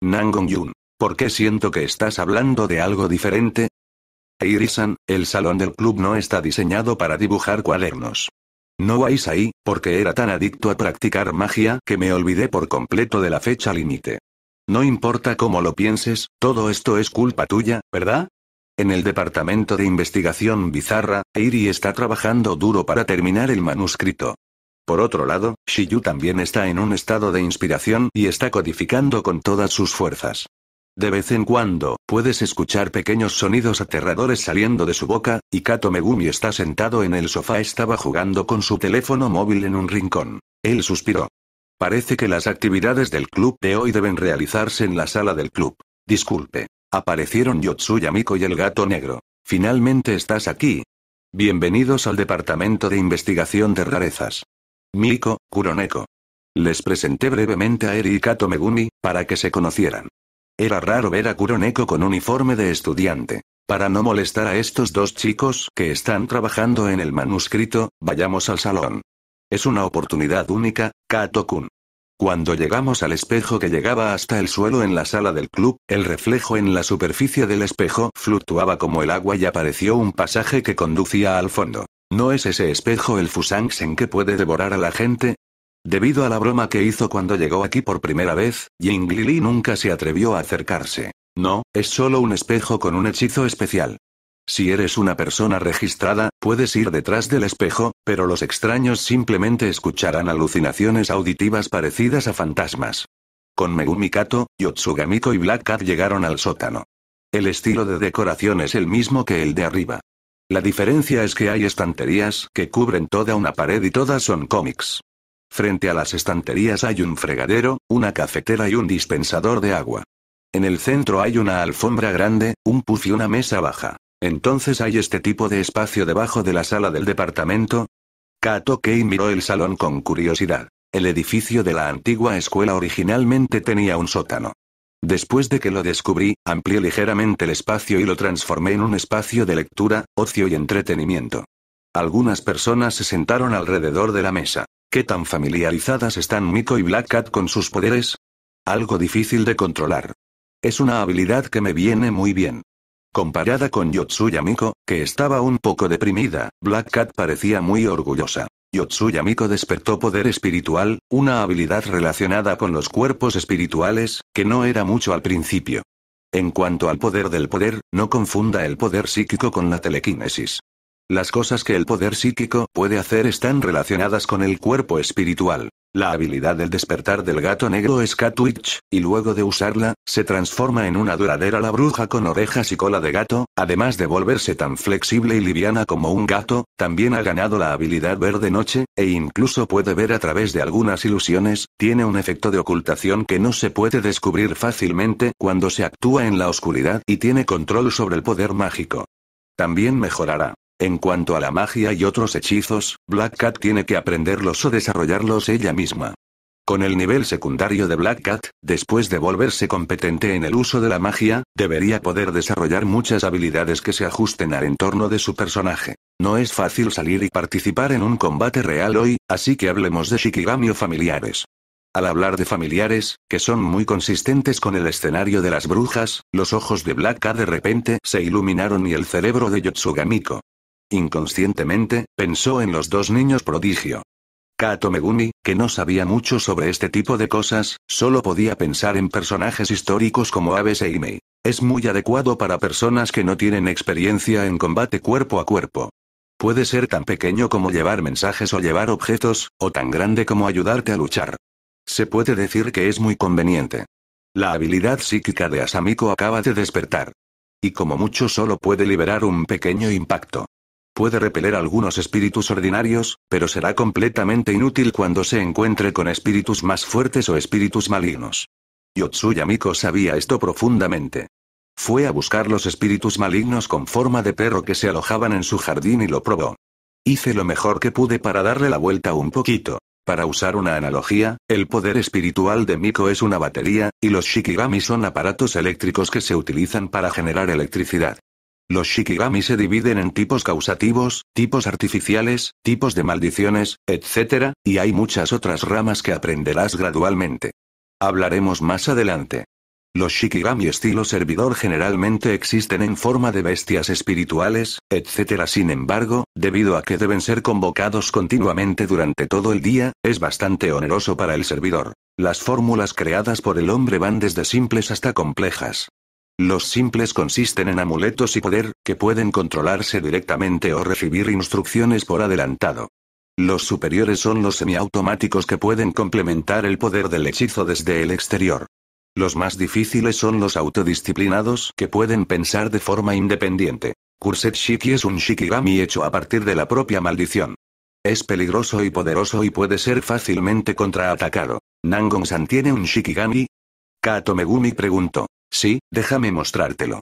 [SPEAKER 1] Nangong-yun, ¿por qué siento que estás hablando de algo diferente? Irisan, el salón del club no está diseñado para dibujar cuadernos. No vais ahí, porque era tan adicto a practicar magia que me olvidé por completo de la fecha límite. No importa cómo lo pienses, todo esto es culpa tuya, ¿verdad? En el departamento de investigación bizarra, Airi está trabajando duro para terminar el manuscrito. Por otro lado, Shiyu también está en un estado de inspiración y está codificando con todas sus fuerzas. De vez en cuando, puedes escuchar pequeños sonidos aterradores saliendo de su boca, y Kato Megumi está sentado en el sofá estaba jugando con su teléfono móvil en un rincón. Él suspiró. Parece que las actividades del club de hoy deben realizarse en la sala del club. Disculpe. Aparecieron Yotsuya Miko y el gato negro. Finalmente estás aquí. Bienvenidos al departamento de investigación de rarezas. Miko, Kuroneko. Les presenté brevemente a Eri y Kato para que se conocieran. Era raro ver a Kuroneko con uniforme de estudiante. Para no molestar a estos dos chicos que están trabajando en el manuscrito, vayamos al salón. Es una oportunidad única, Kato-kun. Cuando llegamos al espejo que llegaba hasta el suelo en la sala del club, el reflejo en la superficie del espejo fluctuaba como el agua y apareció un pasaje que conducía al fondo. ¿No es ese espejo el Fusangsen que puede devorar a la gente? Debido a la broma que hizo cuando llegó aquí por primera vez, Ying Lili nunca se atrevió a acercarse. No, es solo un espejo con un hechizo especial. Si eres una persona registrada, puedes ir detrás del espejo, pero los extraños simplemente escucharán alucinaciones auditivas parecidas a fantasmas. Con Megumi Kato, Yotsugamiko y Black Cat llegaron al sótano. El estilo de decoración es el mismo que el de arriba. La diferencia es que hay estanterías que cubren toda una pared y todas son cómics. Frente a las estanterías hay un fregadero, una cafetera y un dispensador de agua. En el centro hay una alfombra grande, un puz y una mesa baja. Entonces hay este tipo de espacio debajo de la sala del departamento. Kato Kei miró el salón con curiosidad. El edificio de la antigua escuela originalmente tenía un sótano. Después de que lo descubrí, amplié ligeramente el espacio y lo transformé en un espacio de lectura, ocio y entretenimiento. Algunas personas se sentaron alrededor de la mesa. ¿Qué tan familiarizadas están Miko y Black Cat con sus poderes? Algo difícil de controlar. Es una habilidad que me viene muy bien. Comparada con Yotsuya Miko, que estaba un poco deprimida, Black Cat parecía muy orgullosa. Yotsuya despertó poder espiritual, una habilidad relacionada con los cuerpos espirituales, que no era mucho al principio. En cuanto al poder del poder, no confunda el poder psíquico con la telequinesis. Las cosas que el poder psíquico puede hacer están relacionadas con el cuerpo espiritual. La habilidad del despertar del gato negro es Catwitch, y luego de usarla, se transforma en una duradera la bruja con orejas y cola de gato, además de volverse tan flexible y liviana como un gato, también ha ganado la habilidad ver de noche, e incluso puede ver a través de algunas ilusiones, tiene un efecto de ocultación que no se puede descubrir fácilmente cuando se actúa en la oscuridad y tiene control sobre el poder mágico. También mejorará en cuanto a la magia y otros hechizos, Black Cat tiene que aprenderlos o desarrollarlos ella misma. Con el nivel secundario de Black Cat, después de volverse competente en el uso de la magia, debería poder desarrollar muchas habilidades que se ajusten al entorno de su personaje. No es fácil salir y participar en un combate real hoy, así que hablemos de Shikigami o familiares. Al hablar de familiares, que son muy consistentes con el escenario de las brujas, los ojos de Black Cat de repente se iluminaron y el cerebro de Yotsugamiko, Inconscientemente, pensó en los dos niños prodigio. Kato Megumi, que no sabía mucho sobre este tipo de cosas, solo podía pensar en personajes históricos como Abe Seimei. Es muy adecuado para personas que no tienen experiencia en combate cuerpo a cuerpo. Puede ser tan pequeño como llevar mensajes o llevar objetos, o tan grande como ayudarte a luchar. Se puede decir que es muy conveniente. La habilidad psíquica de Asamiko acaba de despertar. Y como mucho solo puede liberar un pequeño impacto. Puede repeler algunos espíritus ordinarios, pero será completamente inútil cuando se encuentre con espíritus más fuertes o espíritus malignos. Yotsuya Miko sabía esto profundamente. Fue a buscar los espíritus malignos con forma de perro que se alojaban en su jardín y lo probó. Hice lo mejor que pude para darle la vuelta un poquito. Para usar una analogía, el poder espiritual de Miko es una batería, y los Shikigami son aparatos eléctricos que se utilizan para generar electricidad. Los shikigami se dividen en tipos causativos, tipos artificiales, tipos de maldiciones, etc., y hay muchas otras ramas que aprenderás gradualmente. Hablaremos más adelante. Los shikigami estilo servidor generalmente existen en forma de bestias espirituales, etc. Sin embargo, debido a que deben ser convocados continuamente durante todo el día, es bastante oneroso para el servidor. Las fórmulas creadas por el hombre van desde simples hasta complejas. Los simples consisten en amuletos y poder, que pueden controlarse directamente o recibir instrucciones por adelantado. Los superiores son los semiautomáticos que pueden complementar el poder del hechizo desde el exterior. Los más difíciles son los autodisciplinados que pueden pensar de forma independiente. Kurset Shiki es un Shikigami hecho a partir de la propia maldición. Es peligroso y poderoso y puede ser fácilmente contraatacado. nangong san tiene un Shikigami? Kato Megumi preguntó. Sí, déjame mostrártelo.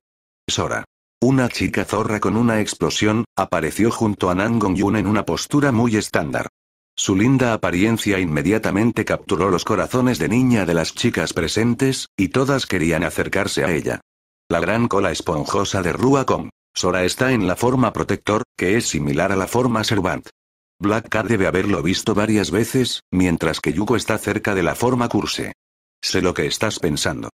[SPEAKER 1] Sora. Una chica zorra con una explosión, apareció junto a Nangong yun en una postura muy estándar. Su linda apariencia inmediatamente capturó los corazones de niña de las chicas presentes, y todas querían acercarse a ella. La gran cola esponjosa de Rua Kong. Sora está en la forma protector, que es similar a la forma servant. Black Cat debe haberlo visto varias veces, mientras que Yuko está cerca de la forma curse. Sé lo que estás pensando.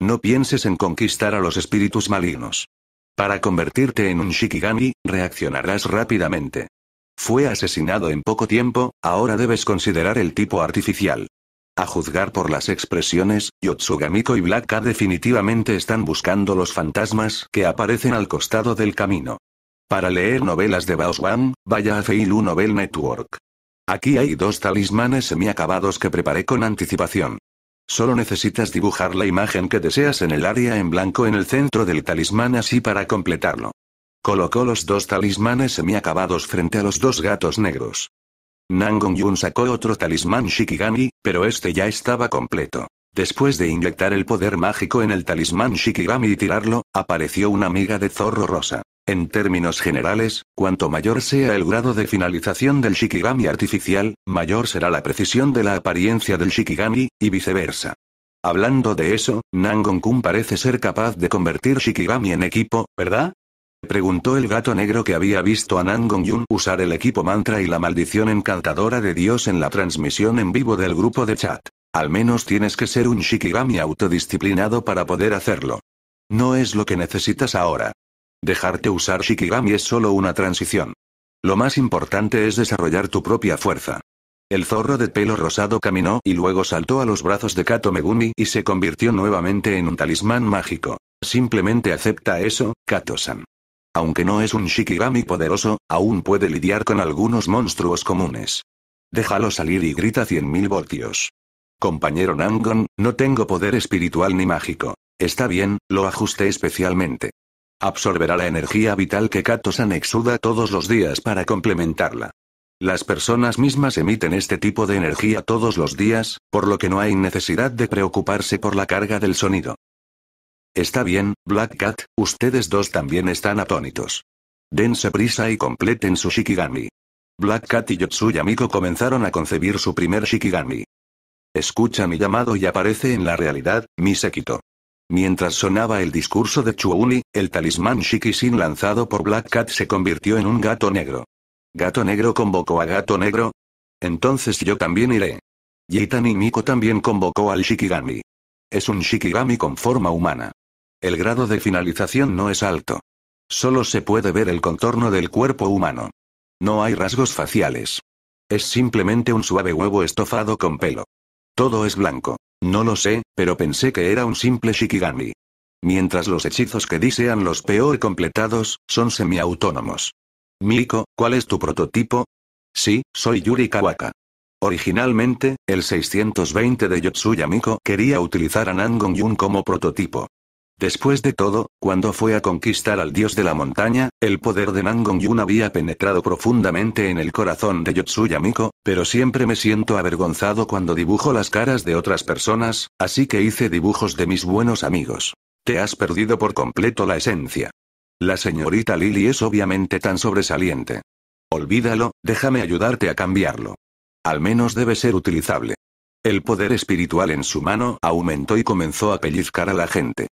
[SPEAKER 1] No pienses en conquistar a los espíritus malignos. Para convertirte en un Shikigami, reaccionarás rápidamente. Fue asesinado en poco tiempo, ahora debes considerar el tipo artificial. A juzgar por las expresiones, Yotsugamiko y Black Cat definitivamente están buscando los fantasmas que aparecen al costado del camino. Para leer novelas de Baoswan, vaya a Feilu Novel Network. Aquí hay dos talismanes semiacabados que preparé con anticipación. Solo necesitas dibujar la imagen que deseas en el área en blanco en el centro del talismán así para completarlo. Colocó los dos talismanes semiacabados frente a los dos gatos negros. Nangong Yun sacó otro talismán Shikigami, pero este ya estaba completo. Después de inyectar el poder mágico en el talismán Shikigami y tirarlo, apareció una amiga de zorro rosa. En términos generales, cuanto mayor sea el grado de finalización del Shikigami artificial, mayor será la precisión de la apariencia del Shikigami, y viceversa. Hablando de eso, Nangon-kun parece ser capaz de convertir Shikigami en equipo, ¿verdad? Preguntó el gato negro que había visto a Nangon-yun usar el equipo mantra y la maldición encantadora de Dios en la transmisión en vivo del grupo de chat. Al menos tienes que ser un Shikigami autodisciplinado para poder hacerlo. No es lo que necesitas ahora. Dejarte usar Shikigami es solo una transición. Lo más importante es desarrollar tu propia fuerza. El zorro de pelo rosado caminó y luego saltó a los brazos de Kato Megumi y se convirtió nuevamente en un talismán mágico. Simplemente acepta eso, Kato-san. Aunque no es un Shikigami poderoso, aún puede lidiar con algunos monstruos comunes. Déjalo salir y grita 100.000 voltios. Compañero Nangon, no tengo poder espiritual ni mágico. Está bien, lo ajusté especialmente. Absorberá la energía vital que kato anexuda exuda todos los días para complementarla. Las personas mismas emiten este tipo de energía todos los días, por lo que no hay necesidad de preocuparse por la carga del sonido. Está bien, Black Cat, ustedes dos también están atónitos. Dense prisa y completen su Shikigami. Black Cat y Yotsuya Miko comenzaron a concebir su primer Shikigami. Escucha mi llamado y aparece en la realidad, mi séquito. Mientras sonaba el discurso de Chuuni, el talismán Shikishin lanzado por Black Cat se convirtió en un gato negro. ¿Gato negro convocó a gato negro? Entonces yo también iré. Yitani Miko también convocó al Shikigami. Es un Shikigami con forma humana. El grado de finalización no es alto. Solo se puede ver el contorno del cuerpo humano. No hay rasgos faciales. Es simplemente un suave huevo estofado con pelo. Todo es blanco. No lo sé, pero pensé que era un simple Shikigami. Mientras los hechizos que sean los peor completados, son semiautónomos. Miko, ¿cuál es tu prototipo? Sí, soy Yuri Kawaka. Originalmente, el 620 de Yotsuya Miko quería utilizar a Nangon Yun como prototipo. Después de todo, cuando fue a conquistar al dios de la montaña, el poder de Nangong Yun había penetrado profundamente en el corazón de Yotsuya Miko, pero siempre me siento avergonzado cuando dibujo las caras de otras personas, así que hice dibujos de mis buenos amigos. Te has perdido por completo la esencia. La señorita Lily es obviamente tan sobresaliente. Olvídalo, déjame ayudarte a cambiarlo. Al menos debe ser utilizable. El poder espiritual en su mano aumentó y comenzó a pellizcar a la gente.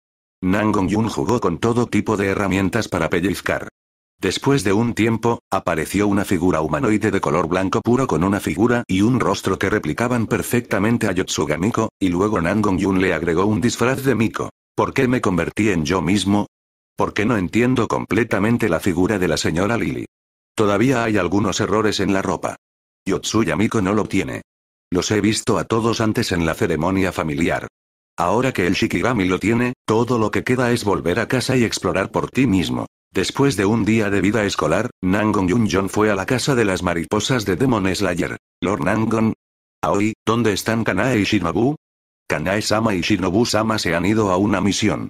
[SPEAKER 1] Nangong yun jugó con todo tipo de herramientas para pellizcar. Después de un tiempo, apareció una figura humanoide de color blanco puro con una figura y un rostro que replicaban perfectamente a Yotsuga Miko, y luego Nangong Yun le agregó un disfraz de Miko. ¿Por qué me convertí en yo mismo? qué no entiendo completamente la figura de la señora Lili? Todavía hay algunos errores en la ropa. Yotsuya Miko no lo tiene. Los he visto a todos antes en la ceremonia familiar. Ahora que el Shikigami lo tiene, todo lo que queda es volver a casa y explorar por ti mismo. Después de un día de vida escolar, Nangon Yunjon fue a la casa de las mariposas de Demon Slayer. Lord Nangon. Aoi, ¿dónde están Kanae y Shinobu? Kanae-sama y Shinobu-sama se han ido a una misión.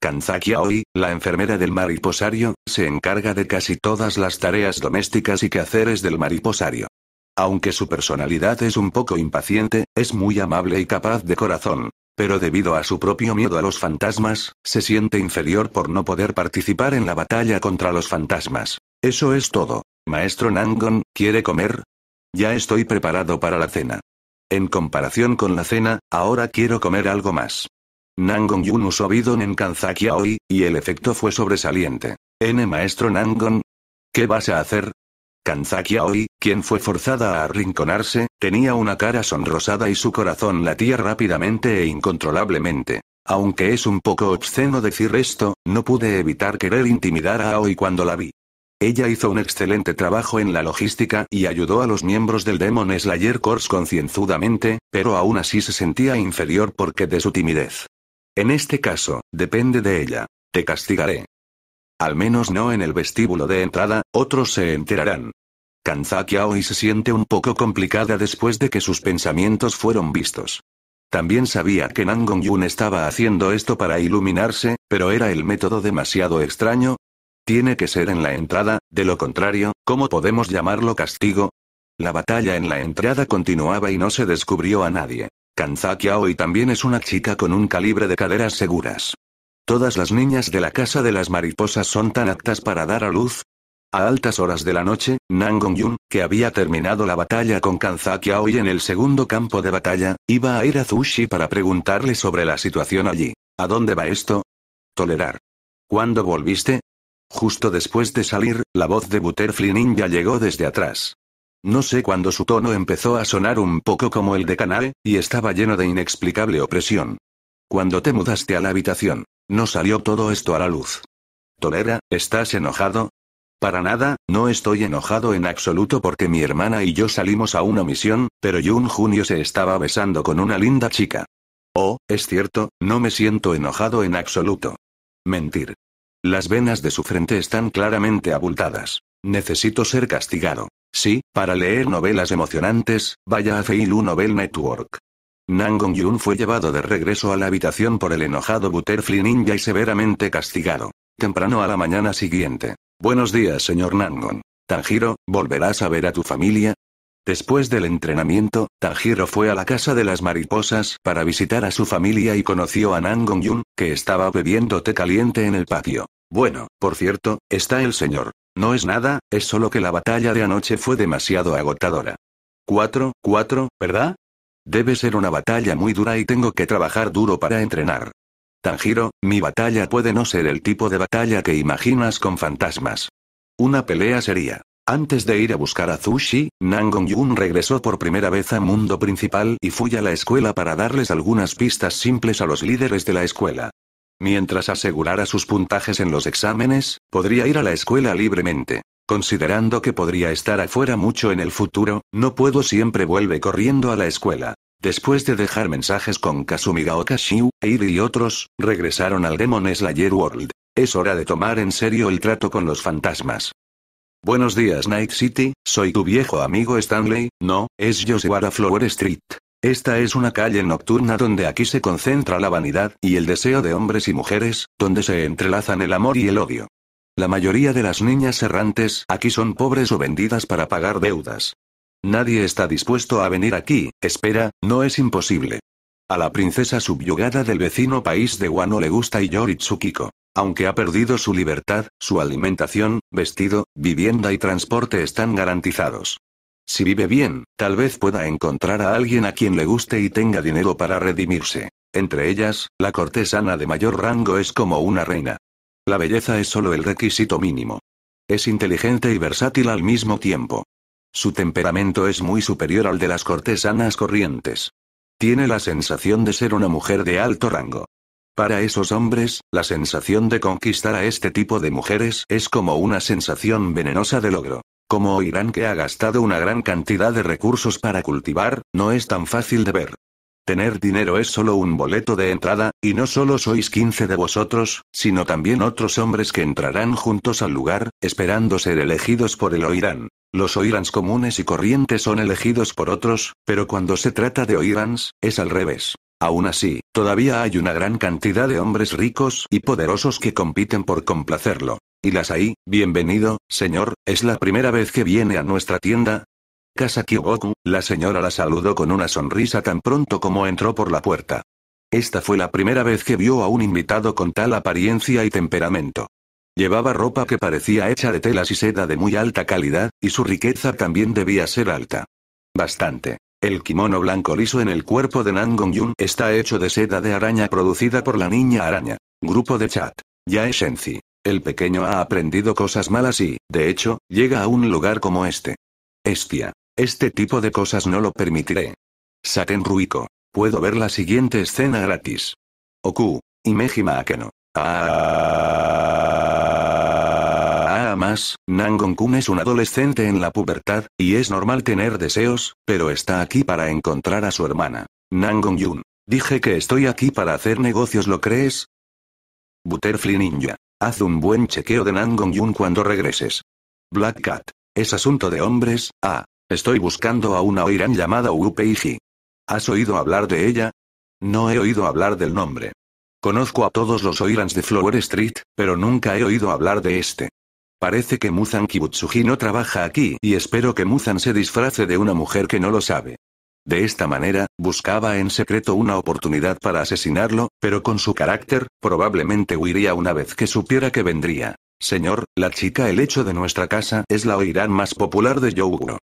[SPEAKER 1] Kanzaki Aoi, la enfermera del mariposario, se encarga de casi todas las tareas domésticas y quehaceres del mariposario. Aunque su personalidad es un poco impaciente, es muy amable y capaz de corazón pero debido a su propio miedo a los fantasmas, se siente inferior por no poder participar en la batalla contra los fantasmas. Eso es todo. Maestro Nangon, ¿quiere comer? Ya estoy preparado para la cena. En comparación con la cena, ahora quiero comer algo más. Nangon Yun usó Bidon en Kanzaki hoy, y el efecto fue sobresaliente. N. Maestro Nangon. ¿Qué vas a hacer? Kanzaki Aoi, quien fue forzada a arrinconarse, tenía una cara sonrosada y su corazón latía rápidamente e incontrolablemente. Aunque es un poco obsceno decir esto, no pude evitar querer intimidar a Aoi cuando la vi. Ella hizo un excelente trabajo en la logística y ayudó a los miembros del Demon Slayer Corps concienzudamente, pero aún así se sentía inferior porque de su timidez. En este caso, depende de ella. Te castigaré. Al menos no en el vestíbulo de entrada, otros se enterarán. Kanzaki Aoi se siente un poco complicada después de que sus pensamientos fueron vistos. También sabía que Nangong Yun estaba haciendo esto para iluminarse, pero era el método demasiado extraño. Tiene que ser en la entrada, de lo contrario, ¿cómo podemos llamarlo castigo? La batalla en la entrada continuaba y no se descubrió a nadie. Kanzaki Aoi también es una chica con un calibre de caderas seguras. ¿Todas las niñas de la casa de las mariposas son tan aptas para dar a luz? A altas horas de la noche, Nangong yun que había terminado la batalla con Kanzaki hoy en el segundo campo de batalla, iba a ir a Zushi para preguntarle sobre la situación allí. ¿A dónde va esto? Tolerar. ¿Cuándo volviste? Justo después de salir, la voz de Butterfly Ninja llegó desde atrás. No sé cuándo su tono empezó a sonar un poco como el de Kanae, y estaba lleno de inexplicable opresión. Cuando te mudaste a la habitación. No salió todo esto a la luz. Tolera, ¿estás enojado? Para nada, no estoy enojado en absoluto porque mi hermana y yo salimos a una misión, pero Jun Junio se estaba besando con una linda chica. Oh, es cierto, no me siento enojado en absoluto. Mentir. Las venas de su frente están claramente abultadas. Necesito ser castigado. Sí, para leer novelas emocionantes, vaya a Feilu Novel Network. Nangong yun fue llevado de regreso a la habitación por el enojado Butterfly Ninja y severamente castigado. Temprano a la mañana siguiente. Buenos días, señor Nangon. Tanjiro, ¿volverás a ver a tu familia? Después del entrenamiento, Tanjiro fue a la casa de las mariposas para visitar a su familia y conoció a Nangong yun que estaba bebiendo té caliente en el patio. Bueno, por cierto, está el señor. No es nada, es solo que la batalla de anoche fue demasiado agotadora. 4, 4, ¿verdad? Debe ser una batalla muy dura y tengo que trabajar duro para entrenar. Tanjiro, mi batalla puede no ser el tipo de batalla que imaginas con fantasmas. Una pelea sería. Antes de ir a buscar a Zushi, Nangong-yun regresó por primera vez a mundo principal y fui a la escuela para darles algunas pistas simples a los líderes de la escuela. Mientras asegurara sus puntajes en los exámenes, podría ir a la escuela libremente. Considerando que podría estar afuera mucho en el futuro, no puedo siempre vuelve corriendo a la escuela. Después de dejar mensajes con Kasumiga Okashiu, Eiri y otros, regresaron al Demon Slayer World. Es hora de tomar en serio el trato con los fantasmas. Buenos días Night City, soy tu viejo amigo Stanley, no, es Yoshiwara Flower Street. Esta es una calle nocturna donde aquí se concentra la vanidad y el deseo de hombres y mujeres, donde se entrelazan el amor y el odio. La mayoría de las niñas errantes aquí son pobres o vendidas para pagar deudas. Nadie está dispuesto a venir aquí, espera, no es imposible. A la princesa subyugada del vecino país de Wano le gusta Iyori Tsukiko. Aunque ha perdido su libertad, su alimentación, vestido, vivienda y transporte están garantizados. Si vive bien, tal vez pueda encontrar a alguien a quien le guste y tenga dinero para redimirse. Entre ellas, la cortesana de mayor rango es como una reina. La belleza es solo el requisito mínimo. Es inteligente y versátil al mismo tiempo. Su temperamento es muy superior al de las cortesanas corrientes. Tiene la sensación de ser una mujer de alto rango. Para esos hombres, la sensación de conquistar a este tipo de mujeres es como una sensación venenosa de logro. Como oirán que ha gastado una gran cantidad de recursos para cultivar, no es tan fácil de ver. Tener dinero es solo un boleto de entrada, y no solo sois quince de vosotros, sino también otros hombres que entrarán juntos al lugar, esperando ser elegidos por el oirán. Los oirans comunes y corrientes son elegidos por otros, pero cuando se trata de oirans, es al revés. Aún así, todavía hay una gran cantidad de hombres ricos y poderosos que compiten por complacerlo. Y las ahí, bienvenido, señor, es la primera vez que viene a nuestra tienda, Casa Kyogoku, la señora la saludó con una sonrisa tan pronto como entró por la puerta. Esta fue la primera vez que vio a un invitado con tal apariencia y temperamento. Llevaba ropa que parecía hecha de telas y seda de muy alta calidad, y su riqueza también debía ser alta. Bastante. El kimono blanco liso en el cuerpo de Nangon Yun está hecho de seda de araña producida por la niña araña. Grupo de chat. Ya es Shenzi. El pequeño ha aprendido cosas malas y, de hecho, llega a un lugar como este. Estia. Este tipo de cosas no lo permitiré. Saten Ruiko. Puedo ver la siguiente escena gratis. Oku. Y Imejima Akeno. Ah, más, Nangon-kun es un adolescente en la pubertad, y es normal tener deseos, pero está aquí para encontrar a su hermana. Nangon-yun. Dije que estoy aquí para hacer negocios, ¿lo crees? Butterfly Ninja. Haz un buen chequeo de Nangon-yun cuando regreses. Black Cat. Es asunto de hombres, ah. Estoy buscando a una Oiran llamada Upeiji. ¿Has oído hablar de ella? No he oído hablar del nombre. Conozco a todos los Oirans de Flower Street, pero nunca he oído hablar de este. Parece que Muzan Kibutsuji no trabaja aquí y espero que Muzan se disfrace de una mujer que no lo sabe. De esta manera, buscaba en secreto una oportunidad para asesinarlo, pero con su carácter, probablemente huiría una vez que supiera que vendría. Señor, la chica el hecho de nuestra casa es la oiran más popular de Yoguro.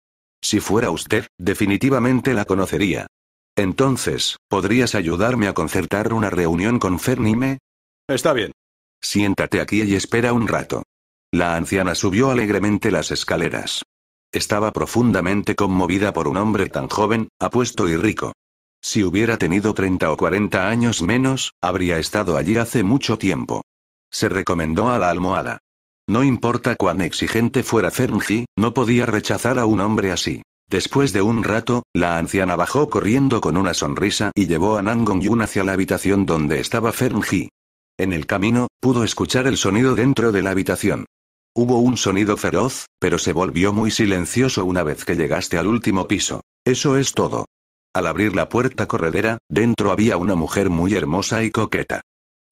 [SPEAKER 1] Si fuera usted, definitivamente la conocería. Entonces, ¿podrías ayudarme a concertar una reunión con Fernime? Está bien. Siéntate aquí y espera un rato. La anciana subió alegremente las escaleras. Estaba profundamente conmovida por un hombre tan joven, apuesto y rico. Si hubiera tenido 30 o 40 años menos, habría estado allí hace mucho tiempo. Se recomendó a la almohada. No importa cuán exigente fuera Fernji, no podía rechazar a un hombre así. Después de un rato, la anciana bajó corriendo con una sonrisa y llevó a Nangong Yun hacia la habitación donde estaba Fernji. En el camino, pudo escuchar el sonido dentro de la habitación. Hubo un sonido feroz, pero se volvió muy silencioso una vez que llegaste al último piso. Eso es todo. Al abrir la puerta corredera, dentro había una mujer muy hermosa y coqueta.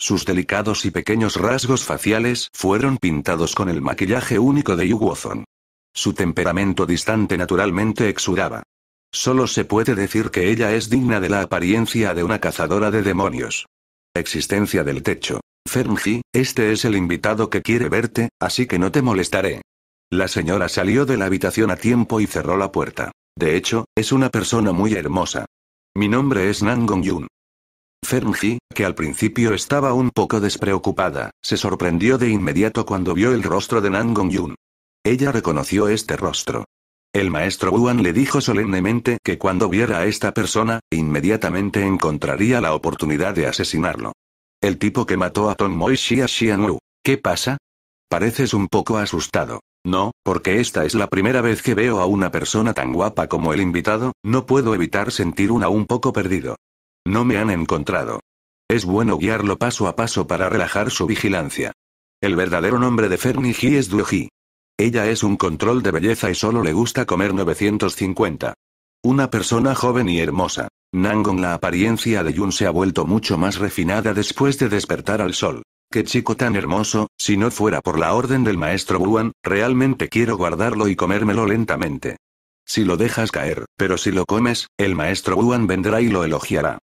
[SPEAKER 1] Sus delicados y pequeños rasgos faciales fueron pintados con el maquillaje único de Yu Su temperamento distante naturalmente exudaba. Solo se puede decir que ella es digna de la apariencia de una cazadora de demonios. Existencia del techo. Fernji, este es el invitado que quiere verte, así que no te molestaré. La señora salió de la habitación a tiempo y cerró la puerta. De hecho, es una persona muy hermosa. Mi nombre es Nangong Yun. Fermji, que al principio estaba un poco despreocupada, se sorprendió de inmediato cuando vio el rostro de Nangong yun Ella reconoció este rostro. El maestro Wuan le dijo solemnemente que cuando viera a esta persona, inmediatamente encontraría la oportunidad de asesinarlo. El tipo que mató a Tom Moi Xia Wu. ¿Qué pasa? Pareces un poco asustado. No, porque esta es la primera vez que veo a una persona tan guapa como el invitado, no puedo evitar sentir una un poco perdido. No me han encontrado. Es bueno guiarlo paso a paso para relajar su vigilancia. El verdadero nombre de Ji es Duoji. Ella es un control de belleza y solo le gusta comer 950. Una persona joven y hermosa. Nangon la apariencia de Yun se ha vuelto mucho más refinada después de despertar al sol. Qué chico tan hermoso, si no fuera por la orden del maestro Buan, realmente quiero guardarlo y comérmelo lentamente. Si lo dejas caer, pero si lo comes, el maestro Buan vendrá y lo elogiará.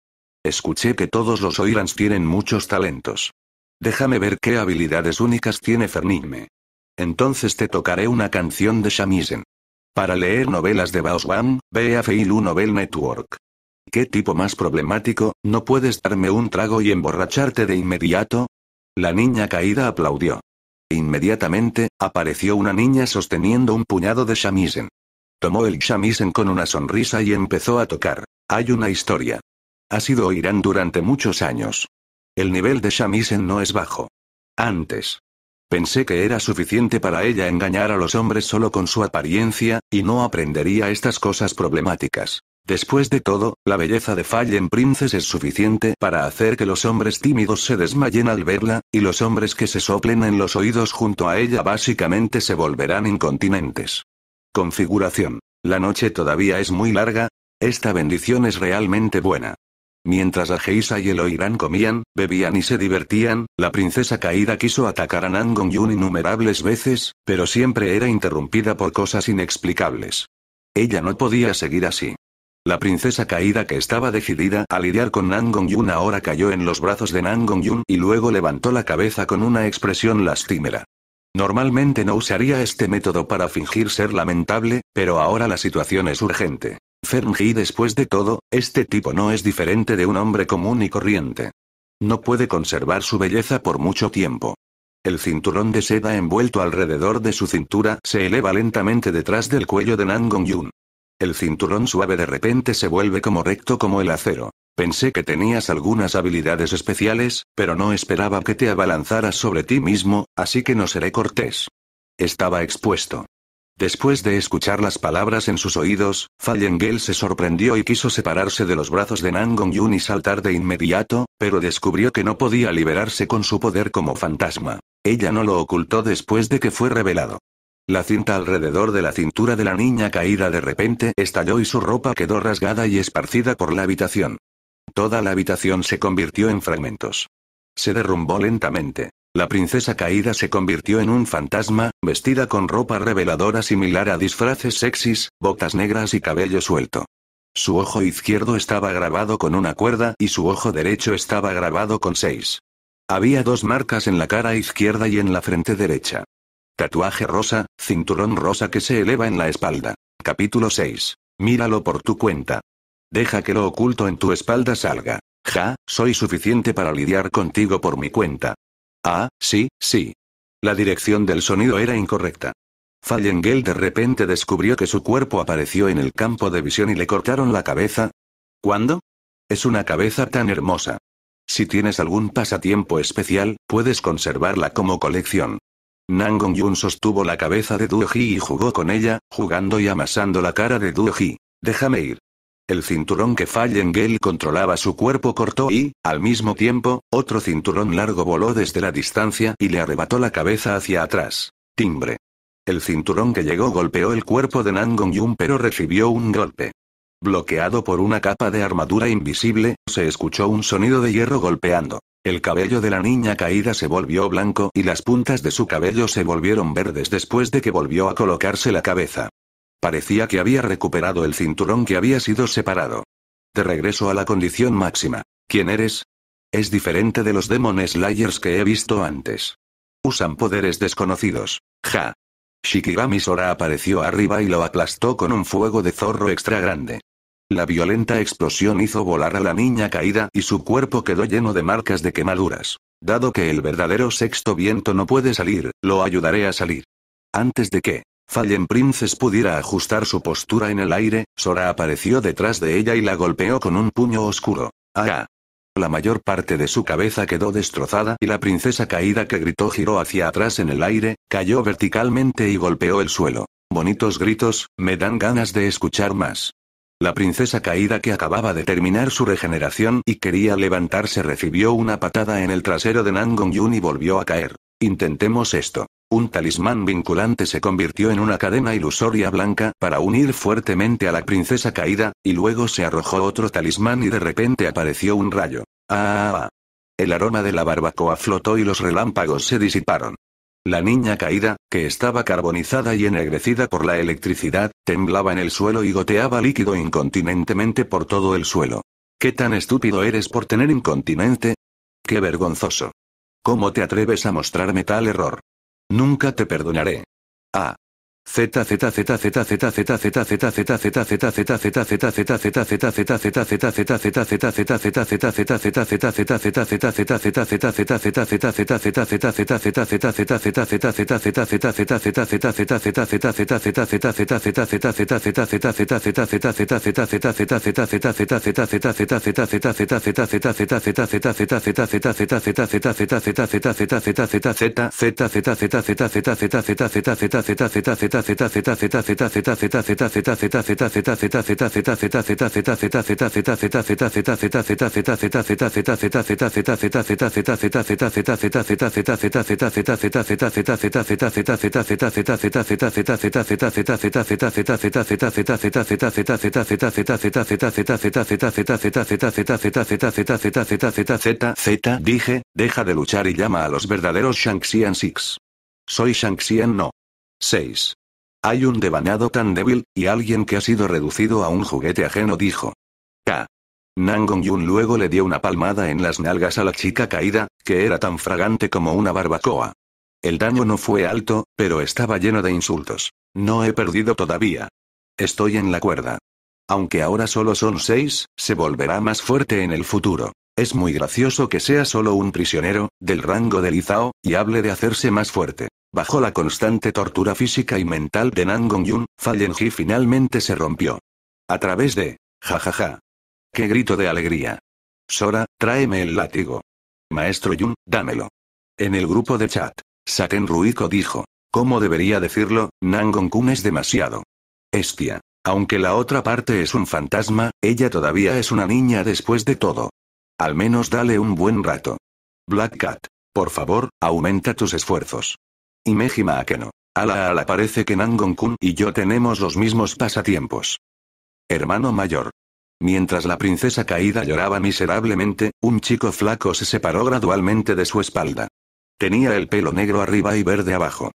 [SPEAKER 1] Escuché que todos los Oirans tienen muchos talentos. Déjame ver qué habilidades únicas tiene Fernigme. Entonces te tocaré una canción de Shamisen. Para leer novelas de Baoswan, ve a Feilu Novel Network. ¿Qué tipo más problemático? ¿No puedes darme un trago y emborracharte de inmediato? La niña caída aplaudió. Inmediatamente, apareció una niña sosteniendo un puñado de shamisen. Tomó el shamisen con una sonrisa y empezó a tocar. Hay una historia ha sido Irán durante muchos años. El nivel de Shamisen no es bajo. Antes. Pensé que era suficiente para ella engañar a los hombres solo con su apariencia, y no aprendería estas cosas problemáticas. Después de todo, la belleza de Fallen Princess es suficiente para hacer que los hombres tímidos se desmayen al verla, y los hombres que se soplen en los oídos junto a ella básicamente se volverán incontinentes. Configuración. La noche todavía es muy larga. Esta bendición es realmente buena. Mientras a Geisa y Eloirán comían, bebían y se divertían, la princesa caída quiso atacar a Nangong Yun innumerables veces, pero siempre era interrumpida por cosas inexplicables. Ella no podía seguir así. La princesa caída que estaba decidida a lidiar con Nangong Yun ahora cayó en los brazos de Nangong Yun y luego levantó la cabeza con una expresión lastimera. Normalmente no usaría este método para fingir ser lamentable, pero ahora la situación es urgente y después de todo, este tipo no es diferente de un hombre común y corriente. No puede conservar su belleza por mucho tiempo. El cinturón de seda envuelto alrededor de su cintura se eleva lentamente detrás del cuello de Nangong Yun. El cinturón suave de repente se vuelve como recto como el acero. Pensé que tenías algunas habilidades especiales, pero no esperaba que te abalanzaras sobre ti mismo, así que no seré cortés. Estaba expuesto. Después de escuchar las palabras en sus oídos, Fallengel se sorprendió y quiso separarse de los brazos de Nangong Yun y saltar de inmediato, pero descubrió que no podía liberarse con su poder como fantasma. Ella no lo ocultó después de que fue revelado. La cinta alrededor de la cintura de la niña caída de repente estalló y su ropa quedó rasgada y esparcida por la habitación. Toda la habitación se convirtió en fragmentos. Se derrumbó lentamente. La princesa caída se convirtió en un fantasma, vestida con ropa reveladora similar a disfraces sexys, botas negras y cabello suelto. Su ojo izquierdo estaba grabado con una cuerda y su ojo derecho estaba grabado con seis. Había dos marcas en la cara izquierda y en la frente derecha. Tatuaje rosa, cinturón rosa que se eleva en la espalda. Capítulo 6. Míralo por tu cuenta. Deja que lo oculto en tu espalda salga. Ja, soy suficiente para lidiar contigo por mi cuenta. Ah, sí, sí. La dirección del sonido era incorrecta. Fallengel de repente descubrió que su cuerpo apareció en el campo de visión y le cortaron la cabeza. ¿Cuándo? Es una cabeza tan hermosa. Si tienes algún pasatiempo especial, puedes conservarla como colección. Nangong Yun sostuvo la cabeza de Duoji y jugó con ella, jugando y amasando la cara de Duoji. Déjame ir. El cinturón que Fallengel controlaba su cuerpo cortó y, al mismo tiempo, otro cinturón largo voló desde la distancia y le arrebató la cabeza hacia atrás. Timbre. El cinturón que llegó golpeó el cuerpo de Nangong Yun pero recibió un golpe. Bloqueado por una capa de armadura invisible, se escuchó un sonido de hierro golpeando. El cabello de la niña caída se volvió blanco y las puntas de su cabello se volvieron verdes después de que volvió a colocarse la cabeza. Parecía que había recuperado el cinturón que había sido separado. De regreso a la condición máxima. ¿Quién eres? Es diferente de los Demon Slayers que he visto antes. Usan poderes desconocidos. Ja. Shikigami Sora apareció arriba y lo aplastó con un fuego de zorro extra grande. La violenta explosión hizo volar a la niña caída y su cuerpo quedó lleno de marcas de quemaduras. Dado que el verdadero sexto viento no puede salir, lo ayudaré a salir. Antes de que Fallen Princes pudiera ajustar su postura en el aire, Sora apareció detrás de ella y la golpeó con un puño oscuro. ¡Ah! La mayor parte de su cabeza quedó destrozada y la princesa caída que gritó giró hacia atrás en el aire, cayó verticalmente y golpeó el suelo. Bonitos gritos, me dan ganas de escuchar más. La princesa caída que acababa de terminar su regeneración y quería levantarse recibió una patada en el trasero de Nangong Yun y volvió a caer. Intentemos esto. Un talismán vinculante se convirtió en una cadena ilusoria blanca para unir fuertemente a la princesa caída, y luego se arrojó otro talismán y de repente apareció un rayo. Ah, ah, ah, ah, El aroma de la barbacoa flotó y los relámpagos se disiparon. La niña caída, que estaba carbonizada y ennegrecida por la electricidad, temblaba en el suelo y goteaba líquido incontinentemente por todo el suelo. ¿Qué tan estúpido eres por tener incontinente? ¡Qué vergonzoso! ¿Cómo te atreves a mostrarme tal error? Nunca te perdonaré. Ah, Z Z, dije, deja de luchar y llama a los verdaderos Shanxian Six. Soy Shanxian no. 6. Hay un devanado tan débil, y alguien que ha sido reducido a un juguete ajeno dijo. K. Nangong Yun luego le dio una palmada en las nalgas a la chica caída, que era tan fragante como una barbacoa. El daño no fue alto, pero estaba lleno de insultos. No he perdido todavía. Estoy en la cuerda. Aunque ahora solo son seis, se volverá más fuerte en el futuro. Es muy gracioso que sea solo un prisionero, del rango de Lizao, y hable de hacerse más fuerte. Bajo la constante tortura física y mental de Nangong yun Fallen He finalmente se rompió. A través de... Ja Ja, ja. ¡Qué grito de alegría! Sora, tráeme el látigo. Maestro Yun, dámelo. En el grupo de chat, Saten Ruiko dijo. ¿Cómo debería decirlo? Nangong kun es demasiado. Estia. Aunque la otra parte es un fantasma, ella todavía es una niña después de todo. Al menos dale un buen rato. Black Cat. Por favor, aumenta tus esfuerzos. Y Mejima Akeno. Ala ala parece que Nangon-kun y yo tenemos los mismos pasatiempos. Hermano mayor. Mientras la princesa caída lloraba miserablemente, un chico flaco se separó gradualmente de su espalda. Tenía el pelo negro arriba y verde abajo.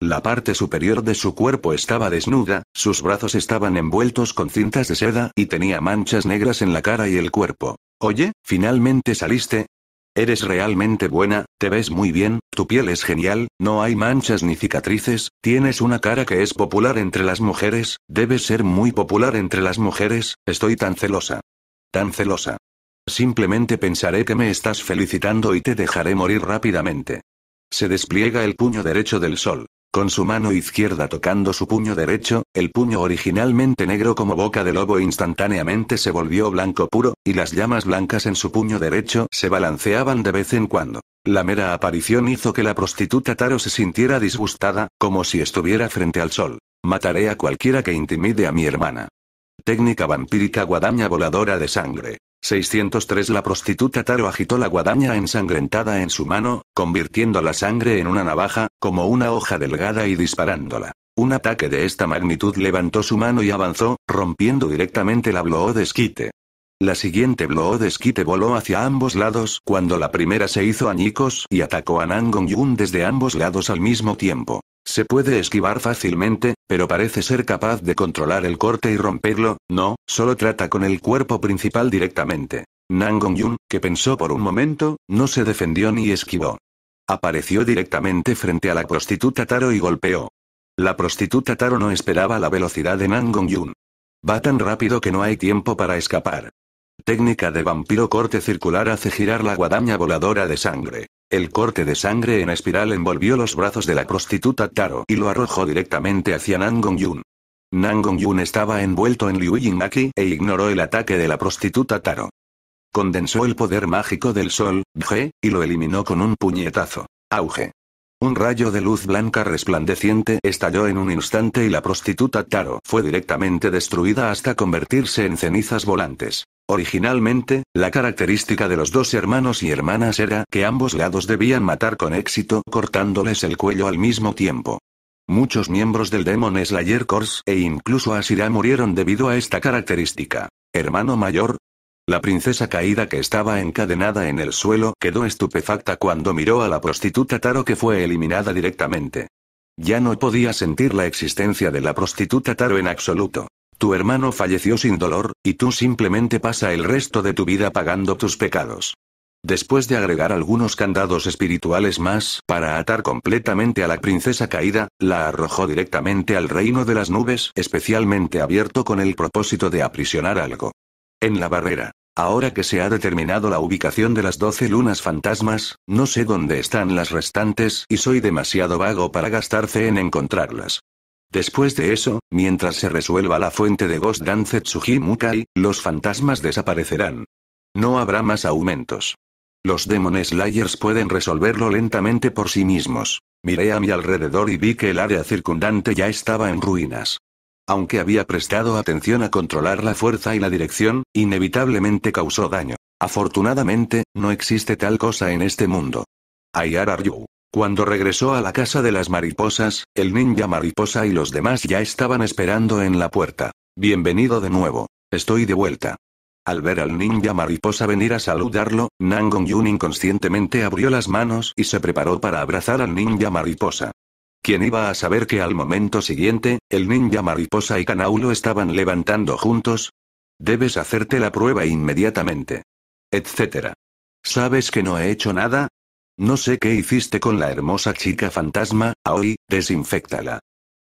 [SPEAKER 1] La parte superior de su cuerpo estaba desnuda, sus brazos estaban envueltos con cintas de seda y tenía manchas negras en la cara y el cuerpo. Oye, finalmente saliste. Eres realmente buena, te ves muy bien, tu piel es genial, no hay manchas ni cicatrices, tienes una cara que es popular entre las mujeres, debes ser muy popular entre las mujeres, estoy tan celosa. Tan celosa. Simplemente pensaré que me estás felicitando y te dejaré morir rápidamente. Se despliega el puño derecho del sol. Con su mano izquierda tocando su puño derecho, el puño originalmente negro como boca de lobo instantáneamente se volvió blanco puro, y las llamas blancas en su puño derecho se balanceaban de vez en cuando. La mera aparición hizo que la prostituta Taro se sintiera disgustada, como si estuviera frente al sol. Mataré a cualquiera que intimide a mi hermana. Técnica vampírica guadaña voladora de sangre. 603 La prostituta Taro agitó la guadaña ensangrentada en su mano, convirtiendo la sangre en una navaja, como una hoja delgada y disparándola. Un ataque de esta magnitud levantó su mano y avanzó, rompiendo directamente la blow de esquite. La siguiente blow de esquite voló hacia ambos lados cuando la primera se hizo añicos y atacó a Nangong Yun desde ambos lados al mismo tiempo. Se puede esquivar fácilmente, pero parece ser capaz de controlar el corte y romperlo, no, solo trata con el cuerpo principal directamente. Nangong-yun, que pensó por un momento, no se defendió ni esquivó. Apareció directamente frente a la prostituta Taro y golpeó. La prostituta Taro no esperaba la velocidad de Nangong-yun. Va tan rápido que no hay tiempo para escapar. Técnica de vampiro corte circular hace girar la guadaña voladora de sangre. El corte de sangre en espiral envolvió los brazos de la prostituta Taro y lo arrojó directamente hacia Yun. Nangong Yun estaba envuelto en Liu Yingaki e ignoró el ataque de la prostituta Taro. Condensó el poder mágico del sol, G, y lo eliminó con un puñetazo. Auge. Un rayo de luz blanca resplandeciente estalló en un instante y la prostituta Taro fue directamente destruida hasta convertirse en cenizas volantes. Originalmente, la característica de los dos hermanos y hermanas era que ambos lados debían matar con éxito cortándoles el cuello al mismo tiempo. Muchos miembros del Demon Slayer Corps e incluso Asira murieron debido a esta característica. Hermano mayor. La princesa caída que estaba encadenada en el suelo quedó estupefacta cuando miró a la prostituta Taro que fue eliminada directamente. Ya no podía sentir la existencia de la prostituta Taro en absoluto. Tu hermano falleció sin dolor, y tú simplemente pasa el resto de tu vida pagando tus pecados. Después de agregar algunos candados espirituales más para atar completamente a la princesa caída, la arrojó directamente al reino de las nubes, especialmente abierto con el propósito de aprisionar algo. En la barrera. Ahora que se ha determinado la ubicación de las doce lunas fantasmas, no sé dónde están las restantes y soy demasiado vago para gastarse en encontrarlas. Después de eso, mientras se resuelva la fuente de Ghost Dance Mukai, los fantasmas desaparecerán. No habrá más aumentos. Los Demon Slayers pueden resolverlo lentamente por sí mismos. Miré a mi alrededor y vi que el área circundante ya estaba en ruinas. Aunque había prestado atención a controlar la fuerza y la dirección, inevitablemente causó daño. Afortunadamente, no existe tal cosa en este mundo. Ayar Aryu. Cuando regresó a la casa de las mariposas, el ninja mariposa y los demás ya estaban esperando en la puerta. Bienvenido de nuevo. Estoy de vuelta. Al ver al ninja mariposa venir a saludarlo, Nangong Yun inconscientemente abrió las manos y se preparó para abrazar al ninja mariposa. ¿Quién iba a saber que al momento siguiente, el ninja mariposa y Kanaulo estaban levantando juntos? Debes hacerte la prueba inmediatamente. Etcétera. Sabes que no he hecho nada, no sé qué hiciste con la hermosa chica fantasma, Aoi, desinfectala.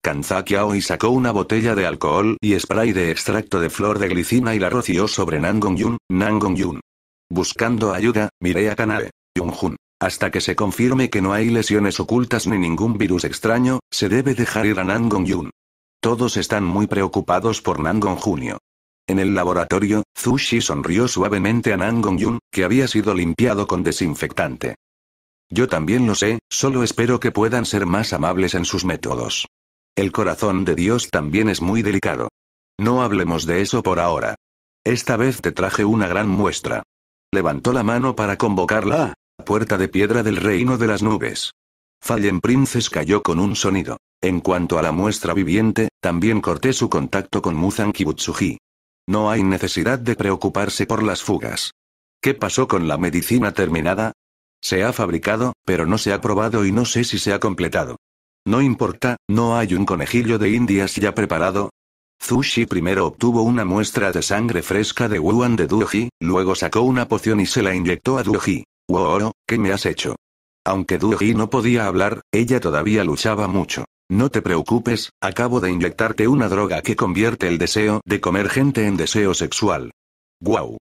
[SPEAKER 1] Kanzaki Aoi sacó una botella de alcohol y spray de extracto de flor de glicina y la roció sobre Nangongyun, Yun. Buscando ayuda, miré a Kanae, Jun. Hasta que se confirme que no hay lesiones ocultas ni ningún virus extraño, se debe dejar ir a Nangongyun. Todos están muy preocupados por Nangon Junio. En el laboratorio, Zushi sonrió suavemente a Nangongyun, que había sido limpiado con desinfectante. Yo también lo sé, solo espero que puedan ser más amables en sus métodos. El corazón de Dios también es muy delicado. No hablemos de eso por ahora. Esta vez te traje una gran muestra. Levantó la mano para convocarla ah. a puerta de piedra del reino de las nubes. Fallen Princes cayó con un sonido. En cuanto a la muestra viviente, también corté su contacto con Muzan Kibutsuji. No hay necesidad de preocuparse por las fugas. ¿Qué pasó con la medicina terminada? Se ha fabricado, pero no se ha probado y no sé si se ha completado. No importa, ¿no hay un conejillo de indias ya preparado? Zushi primero obtuvo una muestra de sangre fresca de Wuhan de Duoji, luego sacó una poción y se la inyectó a Duoji. Wow, ¿qué me has hecho? Aunque Duoji no podía hablar, ella todavía luchaba mucho. No te preocupes, acabo de inyectarte una droga que convierte el deseo de comer gente en deseo sexual. ¡Guau!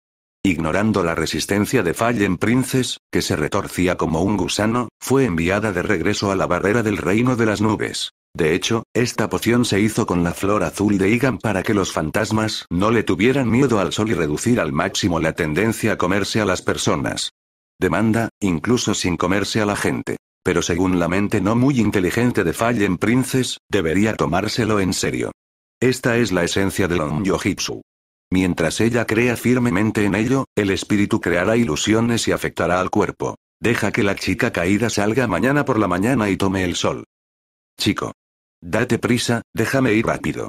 [SPEAKER 1] Ignorando la resistencia de Fallen Princess, que se retorcía como un gusano, fue enviada de regreso a la barrera del reino de las nubes. De hecho, esta poción se hizo con la flor azul de Igan para que los fantasmas no le tuvieran miedo al sol y reducir al máximo la tendencia a comerse a las personas. Demanda, incluso sin comerse a la gente. Pero según la mente no muy inteligente de Fallen Princess, debería tomárselo en serio. Esta es la esencia del Onyo Hipsu. Mientras ella crea firmemente en ello, el espíritu creará ilusiones y afectará al cuerpo. Deja que la chica caída salga mañana por la mañana y tome el sol. Chico. Date prisa, déjame ir rápido.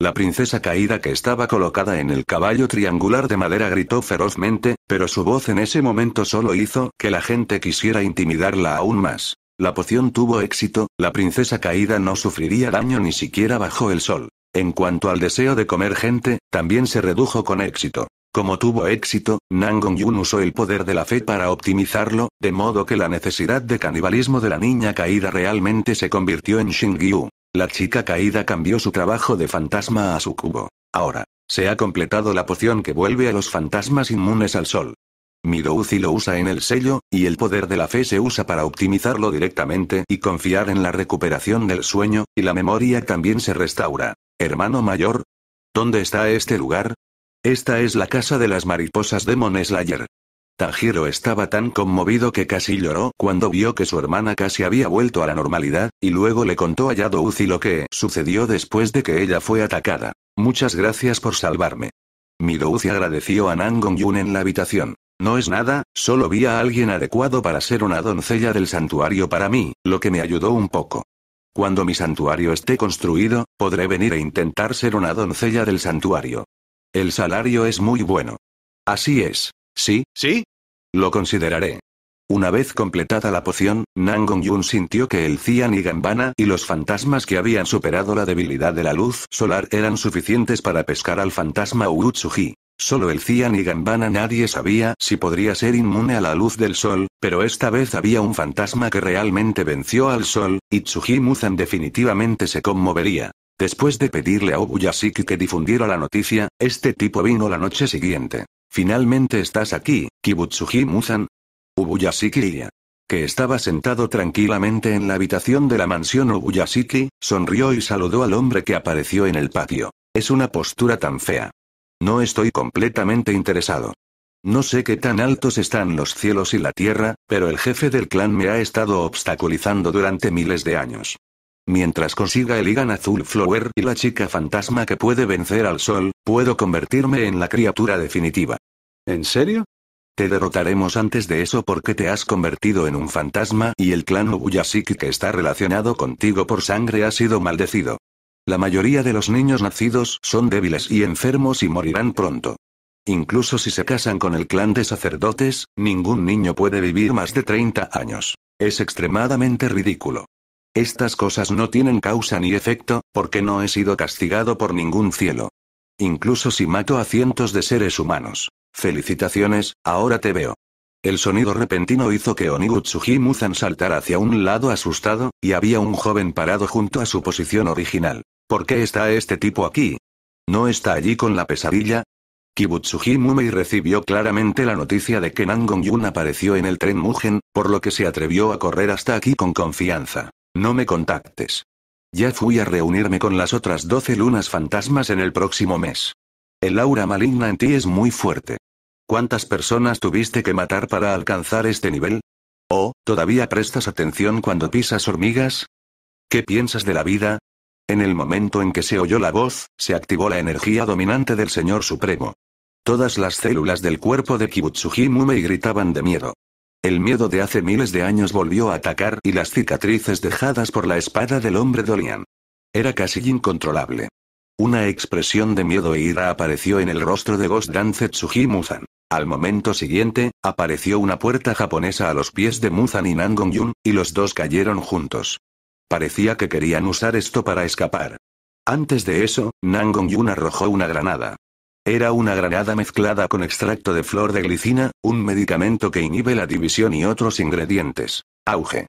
[SPEAKER 1] La princesa caída que estaba colocada en el caballo triangular de madera gritó ferozmente, pero su voz en ese momento solo hizo que la gente quisiera intimidarla aún más. La poción tuvo éxito, la princesa caída no sufriría daño ni siquiera bajo el sol. En cuanto al deseo de comer gente, también se redujo con éxito. Como tuvo éxito, Nangong Yun usó el poder de la fe para optimizarlo, de modo que la necesidad de canibalismo de la niña caída realmente se convirtió en Shingyu. La chica caída cambió su trabajo de fantasma a su cubo. Ahora, se ha completado la poción que vuelve a los fantasmas inmunes al sol. Midouzi lo usa en el sello, y el poder de la fe se usa para optimizarlo directamente y confiar en la recuperación del sueño, y la memoria también se restaura. Hermano mayor, ¿dónde está este lugar? Esta es la casa de las mariposas de Slayer. Tanjiro estaba tan conmovido que casi lloró cuando vio que su hermana casi había vuelto a la normalidad, y luego le contó a Yadouzi lo que sucedió después de que ella fue atacada. Muchas gracias por salvarme. Midouzi agradeció a Nangongyun en la habitación. No es nada, solo vi a alguien adecuado para ser una doncella del santuario para mí, lo que me ayudó un poco. Cuando mi santuario esté construido, podré venir a e intentar ser una doncella del santuario. El salario es muy bueno. Así es. ¿Sí? ¿Sí? Lo consideraré. Una vez completada la poción, Nangong Yun sintió que el Cian y Gambana y los fantasmas que habían superado la debilidad de la luz solar eran suficientes para pescar al fantasma Utsuji. Solo el cian y gambana nadie sabía si podría ser inmune a la luz del sol, pero esta vez había un fantasma que realmente venció al sol, y Tsuji Muzan definitivamente se conmovería. Después de pedirle a Obuyasiki que difundiera la noticia, este tipo vino la noche siguiente. Finalmente estás aquí, Kibutsuji Muzan. Ubuyashiki que estaba sentado tranquilamente en la habitación de la mansión Ubuyashiki, sonrió y saludó al hombre que apareció en el patio. Es una postura tan fea. No estoy completamente interesado. No sé qué tan altos están los cielos y la tierra, pero el jefe del clan me ha estado obstaculizando durante miles de años. Mientras consiga el Igan Azul Flower y la chica fantasma que puede vencer al sol, puedo convertirme en la criatura definitiva. ¿En serio? Te derrotaremos antes de eso porque te has convertido en un fantasma y el clan Ubuyashiki que está relacionado contigo por sangre ha sido maldecido. La mayoría de los niños nacidos son débiles y enfermos y morirán pronto. Incluso si se casan con el clan de sacerdotes, ningún niño puede vivir más de 30 años. Es extremadamente ridículo. Estas cosas no tienen causa ni efecto, porque no he sido castigado por ningún cielo. Incluso si mato a cientos de seres humanos. Felicitaciones, ahora te veo. El sonido repentino hizo que Onigutsuji Muzan saltara hacia un lado asustado, y había un joven parado junto a su posición original. ¿Por qué está este tipo aquí? ¿No está allí con la pesadilla? Kibutsuji Mumei recibió claramente la noticia de que Nangong yun apareció en el tren Mugen, por lo que se atrevió a correr hasta aquí con confianza. No me contactes. Ya fui a reunirme con las otras doce lunas fantasmas en el próximo mes. El aura maligna en ti es muy fuerte. ¿Cuántas personas tuviste que matar para alcanzar este nivel? ¿O, todavía prestas atención cuando pisas hormigas? ¿Qué piensas de la vida? En el momento en que se oyó la voz, se activó la energía dominante del Señor Supremo. Todas las células del cuerpo de Kibutsuji Mumei gritaban de miedo. El miedo de hace miles de años volvió a atacar y las cicatrices dejadas por la espada del hombre dolían. Era casi incontrolable. Una expresión de miedo e ira apareció en el rostro de Gosdan Tsuji Muzan. Al momento siguiente, apareció una puerta japonesa a los pies de Muzan y Nangongyun, y los dos cayeron juntos. Parecía que querían usar esto para escapar. Antes de eso, Nangong Yun arrojó una granada. Era una granada mezclada con extracto de flor de glicina, un medicamento que inhibe la división y otros ingredientes. Auge.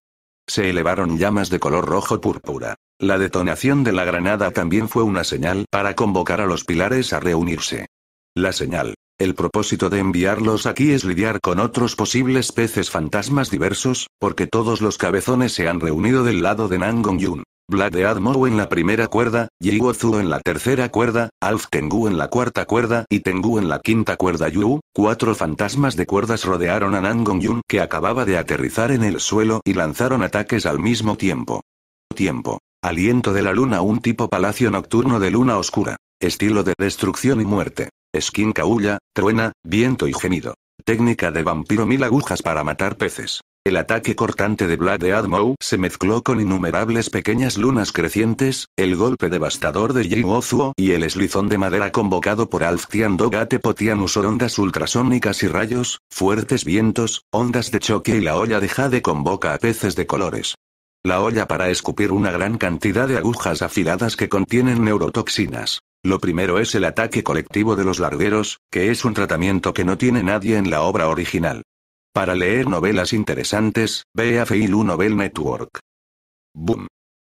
[SPEAKER 1] Se elevaron llamas de color rojo-púrpura. La detonación de la granada también fue una señal para convocar a los pilares a reunirse. La señal el propósito de enviarlos aquí es lidiar con otros posibles peces fantasmas diversos, porque todos los cabezones se han reunido del lado de Yun. Bladead Admou en la primera cuerda, Yiwozu en la tercera cuerda, Alf Tengu en la cuarta cuerda y Tengu en la quinta cuerda Yu, cuatro fantasmas de cuerdas rodearon a Yun que acababa de aterrizar en el suelo y lanzaron ataques al mismo tiempo. Tiempo. Aliento de la luna un tipo palacio nocturno de luna oscura. Estilo de destrucción y muerte. Skin caulla, truena, viento y gemido. Técnica de vampiro mil agujas para matar peces. El ataque cortante de Blood de Admo se mezcló con innumerables pequeñas lunas crecientes, el golpe devastador de Jin Ozuo y el eslizón de madera convocado por Alftian Dogate Potian usó ondas ultrasónicas y rayos, fuertes vientos, ondas de choque y la olla de jade convoca a peces de colores. La olla para escupir una gran cantidad de agujas afiladas que contienen neurotoxinas. Lo primero es el ataque colectivo de los largueros, que es un tratamiento que no tiene nadie en la obra original. Para leer novelas interesantes, ve a Feilu Novel Network. Boom.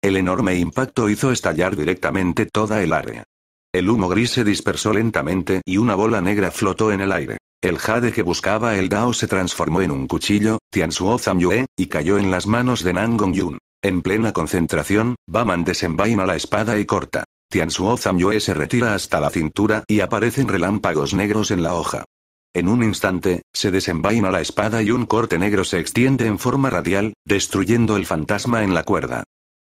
[SPEAKER 1] El enorme impacto hizo estallar directamente toda el área. El humo gris se dispersó lentamente y una bola negra flotó en el aire. El jade que buscaba el Dao se transformó en un cuchillo, Tianzuo Zamyue, y cayó en las manos de Yun. En plena concentración, Baman desenvaina la espada y corta. Tianzuo Zamyue se retira hasta la cintura y aparecen relámpagos negros en la hoja. En un instante, se desenvaina la espada y un corte negro se extiende en forma radial, destruyendo el fantasma en la cuerda.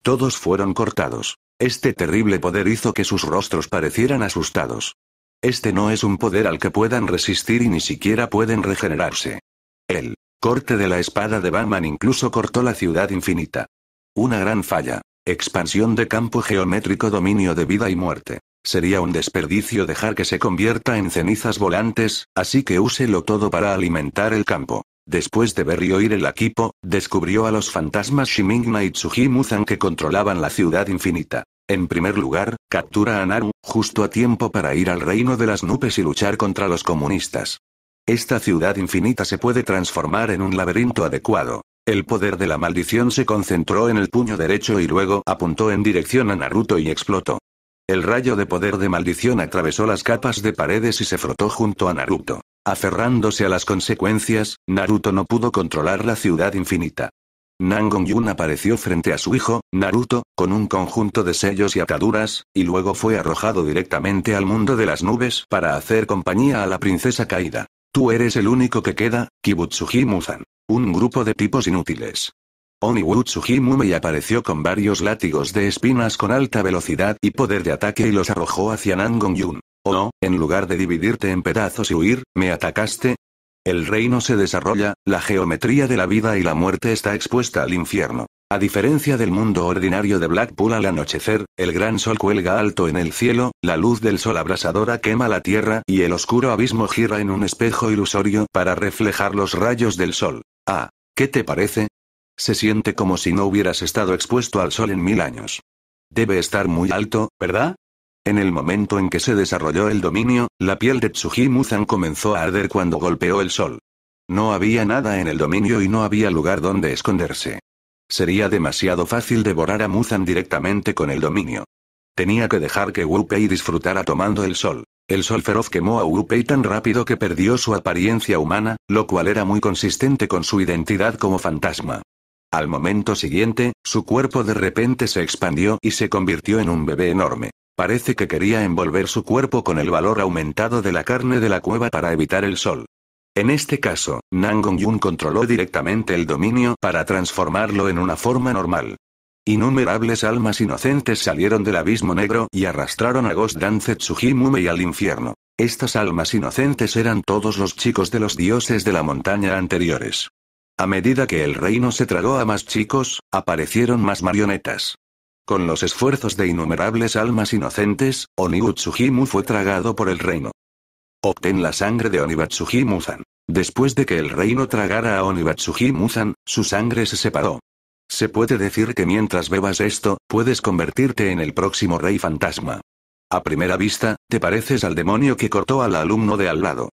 [SPEAKER 1] Todos fueron cortados. Este terrible poder hizo que sus rostros parecieran asustados. Este no es un poder al que puedan resistir y ni siquiera pueden regenerarse. El corte de la espada de Batman incluso cortó la ciudad infinita. Una gran falla. Expansión de campo geométrico dominio de vida y muerte. Sería un desperdicio dejar que se convierta en cenizas volantes, así que úselo todo para alimentar el campo. Después de ver y oír el equipo, descubrió a los fantasmas Shimingna y Tsujimuzan que controlaban la ciudad infinita. En primer lugar, captura a Naru, justo a tiempo para ir al reino de las nubes y luchar contra los comunistas. Esta ciudad infinita se puede transformar en un laberinto adecuado. El poder de la maldición se concentró en el puño derecho y luego apuntó en dirección a Naruto y explotó. El rayo de poder de maldición atravesó las capas de paredes y se frotó junto a Naruto. Aferrándose a las consecuencias, Naruto no pudo controlar la ciudad infinita. Nangon-yun apareció frente a su hijo, Naruto, con un conjunto de sellos y ataduras, y luego fue arrojado directamente al mundo de las nubes para hacer compañía a la princesa caída. Tú eres el único que queda, Kibutsuji Muzan. Un grupo de tipos inútiles. Oniwu Tsujimume apareció con varios látigos de espinas con alta velocidad y poder de ataque y los arrojó hacia Nangongyun. Oh, en lugar de dividirte en pedazos y huir, ¿me atacaste? El reino se desarrolla, la geometría de la vida y la muerte está expuesta al infierno. A diferencia del mundo ordinario de Blackpool al anochecer, el gran sol cuelga alto en el cielo, la luz del sol abrasadora quema la tierra y el oscuro abismo gira en un espejo ilusorio para reflejar los rayos del sol. Ah, ¿qué te parece? Se siente como si no hubieras estado expuesto al sol en mil años. Debe estar muy alto, ¿verdad? En el momento en que se desarrolló el dominio, la piel de Muzan comenzó a arder cuando golpeó el sol. No había nada en el dominio y no había lugar donde esconderse. Sería demasiado fácil devorar a Muzan directamente con el dominio. Tenía que dejar que Wu disfrutara tomando el sol. El sol feroz quemó a Upei tan rápido que perdió su apariencia humana, lo cual era muy consistente con su identidad como fantasma. Al momento siguiente, su cuerpo de repente se expandió y se convirtió en un bebé enorme. Parece que quería envolver su cuerpo con el valor aumentado de la carne de la cueva para evitar el sol. En este caso, Nangong yun controló directamente el dominio para transformarlo en una forma normal. Innumerables almas inocentes salieron del abismo negro y arrastraron a Ghost Dance y al infierno. Estas almas inocentes eran todos los chicos de los dioses de la montaña anteriores. A medida que el reino se tragó a más chicos, aparecieron más marionetas. Con los esfuerzos de innumerables almas inocentes, Oni fue tragado por el reino. Obtén la sangre de Onibatsuji Después de que el reino tragara a Onibatsuji Muzan, su sangre se separó. Se puede decir que mientras bebas esto, puedes convertirte en el próximo rey fantasma. A primera vista, te pareces al demonio que cortó al alumno de al lado.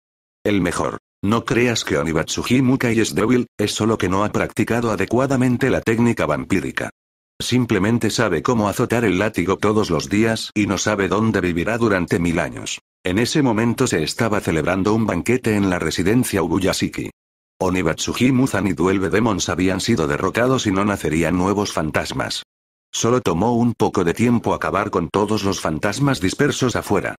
[SPEAKER 1] El mejor. No creas que Onibatsuji Mukai es débil, es solo que no ha practicado adecuadamente la técnica vampírica. Simplemente sabe cómo azotar el látigo todos los días y no sabe dónde vivirá durante mil años. En ese momento se estaba celebrando un banquete en la residencia Ubuyasiki. Onibatsuji Muzan y Duelve Demons habían sido derrocados y no nacerían nuevos fantasmas. Solo tomó un poco de tiempo acabar con todos los fantasmas dispersos afuera.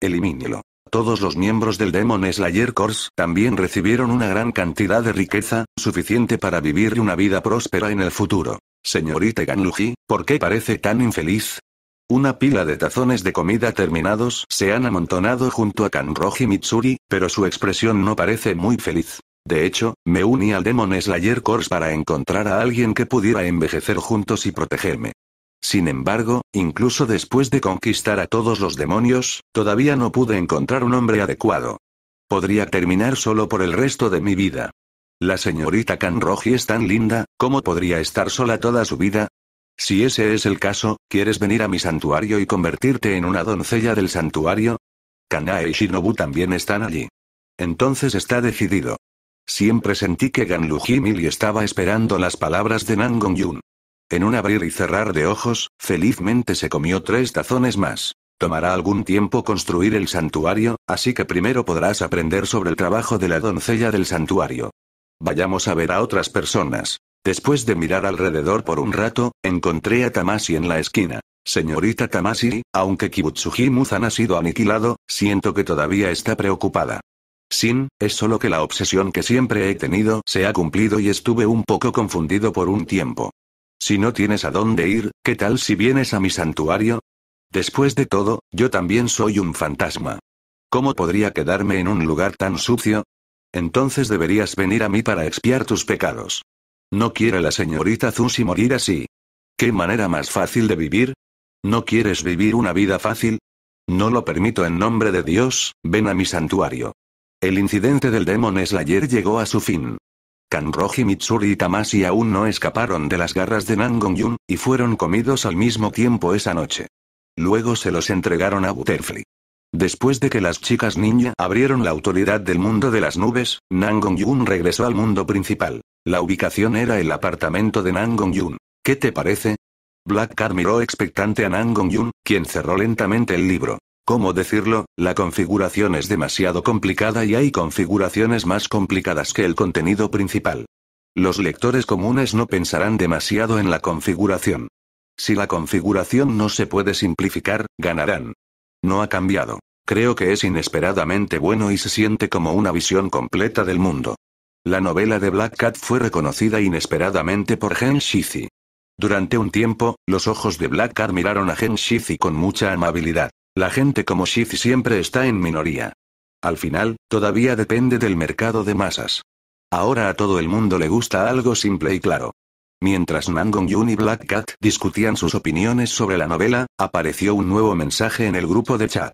[SPEAKER 1] Elimínelo. Todos los miembros del Demon Slayer Corps también recibieron una gran cantidad de riqueza, suficiente para vivir una vida próspera en el futuro. Señorita Ganluji, ¿por qué parece tan infeliz? Una pila de tazones de comida terminados se han amontonado junto a Kanroji Mitsuri, pero su expresión no parece muy feliz. De hecho, me uní al Demon Slayer Corps para encontrar a alguien que pudiera envejecer juntos y protegerme. Sin embargo, incluso después de conquistar a todos los demonios, todavía no pude encontrar un hombre adecuado. Podría terminar solo por el resto de mi vida. La señorita Kanroji es tan linda, ¿cómo podría estar sola toda su vida? Si ese es el caso, ¿quieres venir a mi santuario y convertirte en una doncella del santuario? Kanae y Shinobu también están allí. Entonces está decidido. Siempre sentí que Ganluji Mili estaba esperando las palabras de Nan yun En un abrir y cerrar de ojos, felizmente se comió tres tazones más. Tomará algún tiempo construir el santuario, así que primero podrás aprender sobre el trabajo de la doncella del santuario. Vayamos a ver a otras personas. Después de mirar alrededor por un rato, encontré a Tamasi en la esquina. Señorita Tamasi, aunque Kibutsuji Muzan ha sido aniquilado, siento que todavía está preocupada. Sin, es solo que la obsesión que siempre he tenido se ha cumplido y estuve un poco confundido por un tiempo. Si no tienes a dónde ir, ¿qué tal si vienes a mi santuario? Después de todo, yo también soy un fantasma. ¿Cómo podría quedarme en un lugar tan sucio? Entonces deberías venir a mí para expiar tus pecados. No quiere la señorita Zusi morir así. ¿Qué manera más fácil de vivir? ¿No quieres vivir una vida fácil? No lo permito en nombre de Dios, ven a mi santuario. El incidente del Demon Slayer llegó a su fin. Kanroji Mitsuri y Tamashi aún no escaparon de las garras de Nangongyun, yun y fueron comidos al mismo tiempo esa noche. Luego se los entregaron a Butterfly. Después de que las chicas ninja abrieron la autoridad del mundo de las nubes, Nangongyun yun regresó al mundo principal. La ubicación era el apartamento de Nangongyun. yun ¿Qué te parece? Black Cat miró expectante a Nangongyun, yun quien cerró lentamente el libro. ¿Cómo decirlo? La configuración es demasiado complicada y hay configuraciones más complicadas que el contenido principal. Los lectores comunes no pensarán demasiado en la configuración. Si la configuración no se puede simplificar, ganarán. No ha cambiado. Creo que es inesperadamente bueno y se siente como una visión completa del mundo. La novela de Black Cat fue reconocida inesperadamente por Gen Durante un tiempo, los ojos de Black Cat miraron a Gen con mucha amabilidad. La gente como Shift siempre está en minoría. Al final, todavía depende del mercado de masas. Ahora a todo el mundo le gusta algo simple y claro. Mientras Nangong Yun y Black Cat discutían sus opiniones sobre la novela, apareció un nuevo mensaje en el grupo de chat.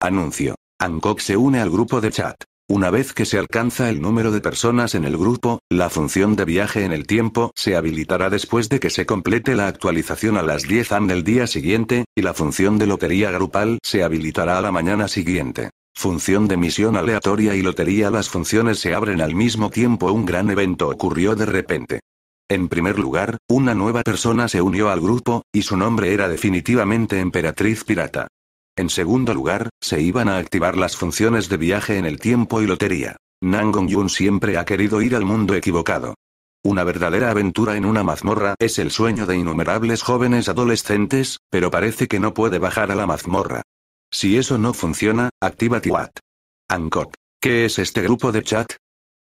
[SPEAKER 1] Anuncio. Ankok se une al grupo de chat. Una vez que se alcanza el número de personas en el grupo, la función de viaje en el tiempo se habilitará después de que se complete la actualización a las 10 am del día siguiente, y la función de lotería grupal se habilitará a la mañana siguiente. Función de misión aleatoria y lotería Las funciones se abren al mismo tiempo Un gran evento ocurrió de repente. En primer lugar, una nueva persona se unió al grupo, y su nombre era definitivamente Emperatriz Pirata. En segundo lugar, se iban a activar las funciones de viaje en el tiempo y lotería. Nangong yun siempre ha querido ir al mundo equivocado. Una verdadera aventura en una mazmorra es el sueño de innumerables jóvenes adolescentes, pero parece que no puede bajar a la mazmorra. Si eso no funciona, activa Tiwat. Ankot. ¿Qué es este grupo de chat?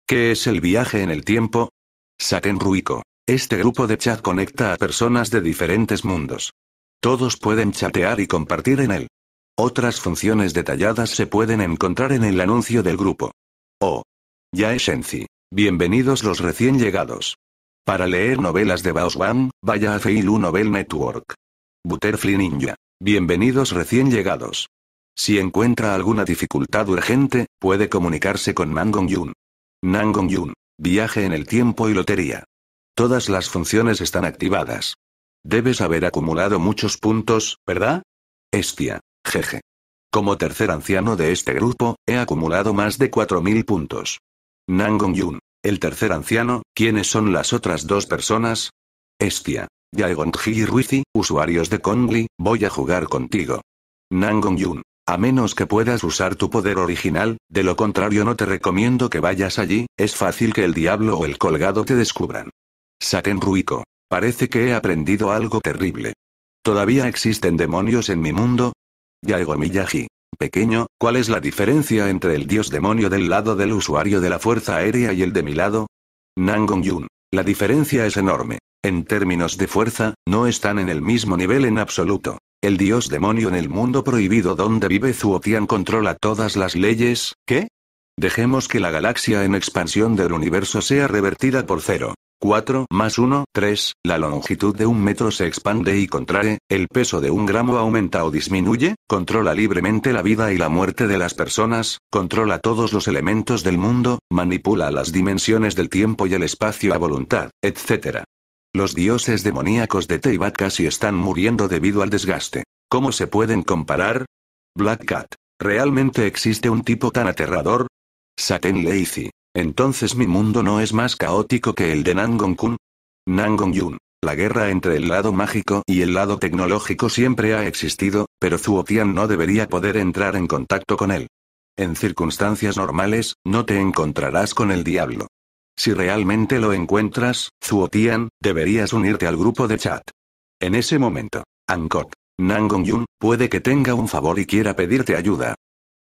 [SPEAKER 1] ¿Qué es el viaje en el tiempo? Saten Ruiko. Este grupo de chat conecta a personas de diferentes mundos. Todos pueden chatear y compartir en él. Otras funciones detalladas se pueden encontrar en el anuncio del grupo. Oh. Ya es Bienvenidos los recién llegados. Para leer novelas de Baoswan, vaya a Feilu Novel Network. Butterfly Ninja. Bienvenidos recién llegados. Si encuentra alguna dificultad urgente, puede comunicarse con Nangong Yun. Nangong Yun. Viaje en el tiempo y lotería. Todas las funciones están activadas. Debes haber acumulado muchos puntos, ¿verdad? Estia. Jeje. Como tercer anciano de este grupo, he acumulado más de 4.000 puntos. Nangong Yun, el tercer anciano, ¿quiénes son las otras dos personas? Estia. Yaegonji y Ruizi, usuarios de Kongli, voy a jugar contigo. Nangong Yun. A menos que puedas usar tu poder original, de lo contrario no te recomiendo que vayas allí, es fácil que el diablo o el colgado te descubran. Saten Ruiko. Parece que he aprendido algo terrible. Todavía existen demonios en mi mundo, Yaego Miyagi. Pequeño, ¿cuál es la diferencia entre el dios demonio del lado del usuario de la fuerza aérea y el de mi lado? Nangong Yun. La diferencia es enorme. En términos de fuerza, no están en el mismo nivel en absoluto. El dios demonio en el mundo prohibido donde vive Zuotian controla todas las leyes, ¿qué? Dejemos que la galaxia en expansión del universo sea revertida por cero. 4, más 1, 3, la longitud de un metro se expande y contrae, el peso de un gramo aumenta o disminuye, controla libremente la vida y la muerte de las personas, controla todos los elementos del mundo, manipula las dimensiones del tiempo y el espacio a voluntad, etc. Los dioses demoníacos de Teyvat casi están muriendo debido al desgaste. ¿Cómo se pueden comparar? Black Cat. ¿Realmente existe un tipo tan aterrador? Satin Leithy. Entonces mi mundo no es más caótico que el de Nangong kun Nangong yun La guerra entre el lado mágico y el lado tecnológico siempre ha existido, pero zhuotian no debería poder entrar en contacto con él. En circunstancias normales, no te encontrarás con el diablo. Si realmente lo encuentras, Zuotian, deberías unirte al grupo de chat. En ese momento, Angkor, Nangong Yun, puede que tenga un favor y
[SPEAKER 2] quiera pedirte ayuda,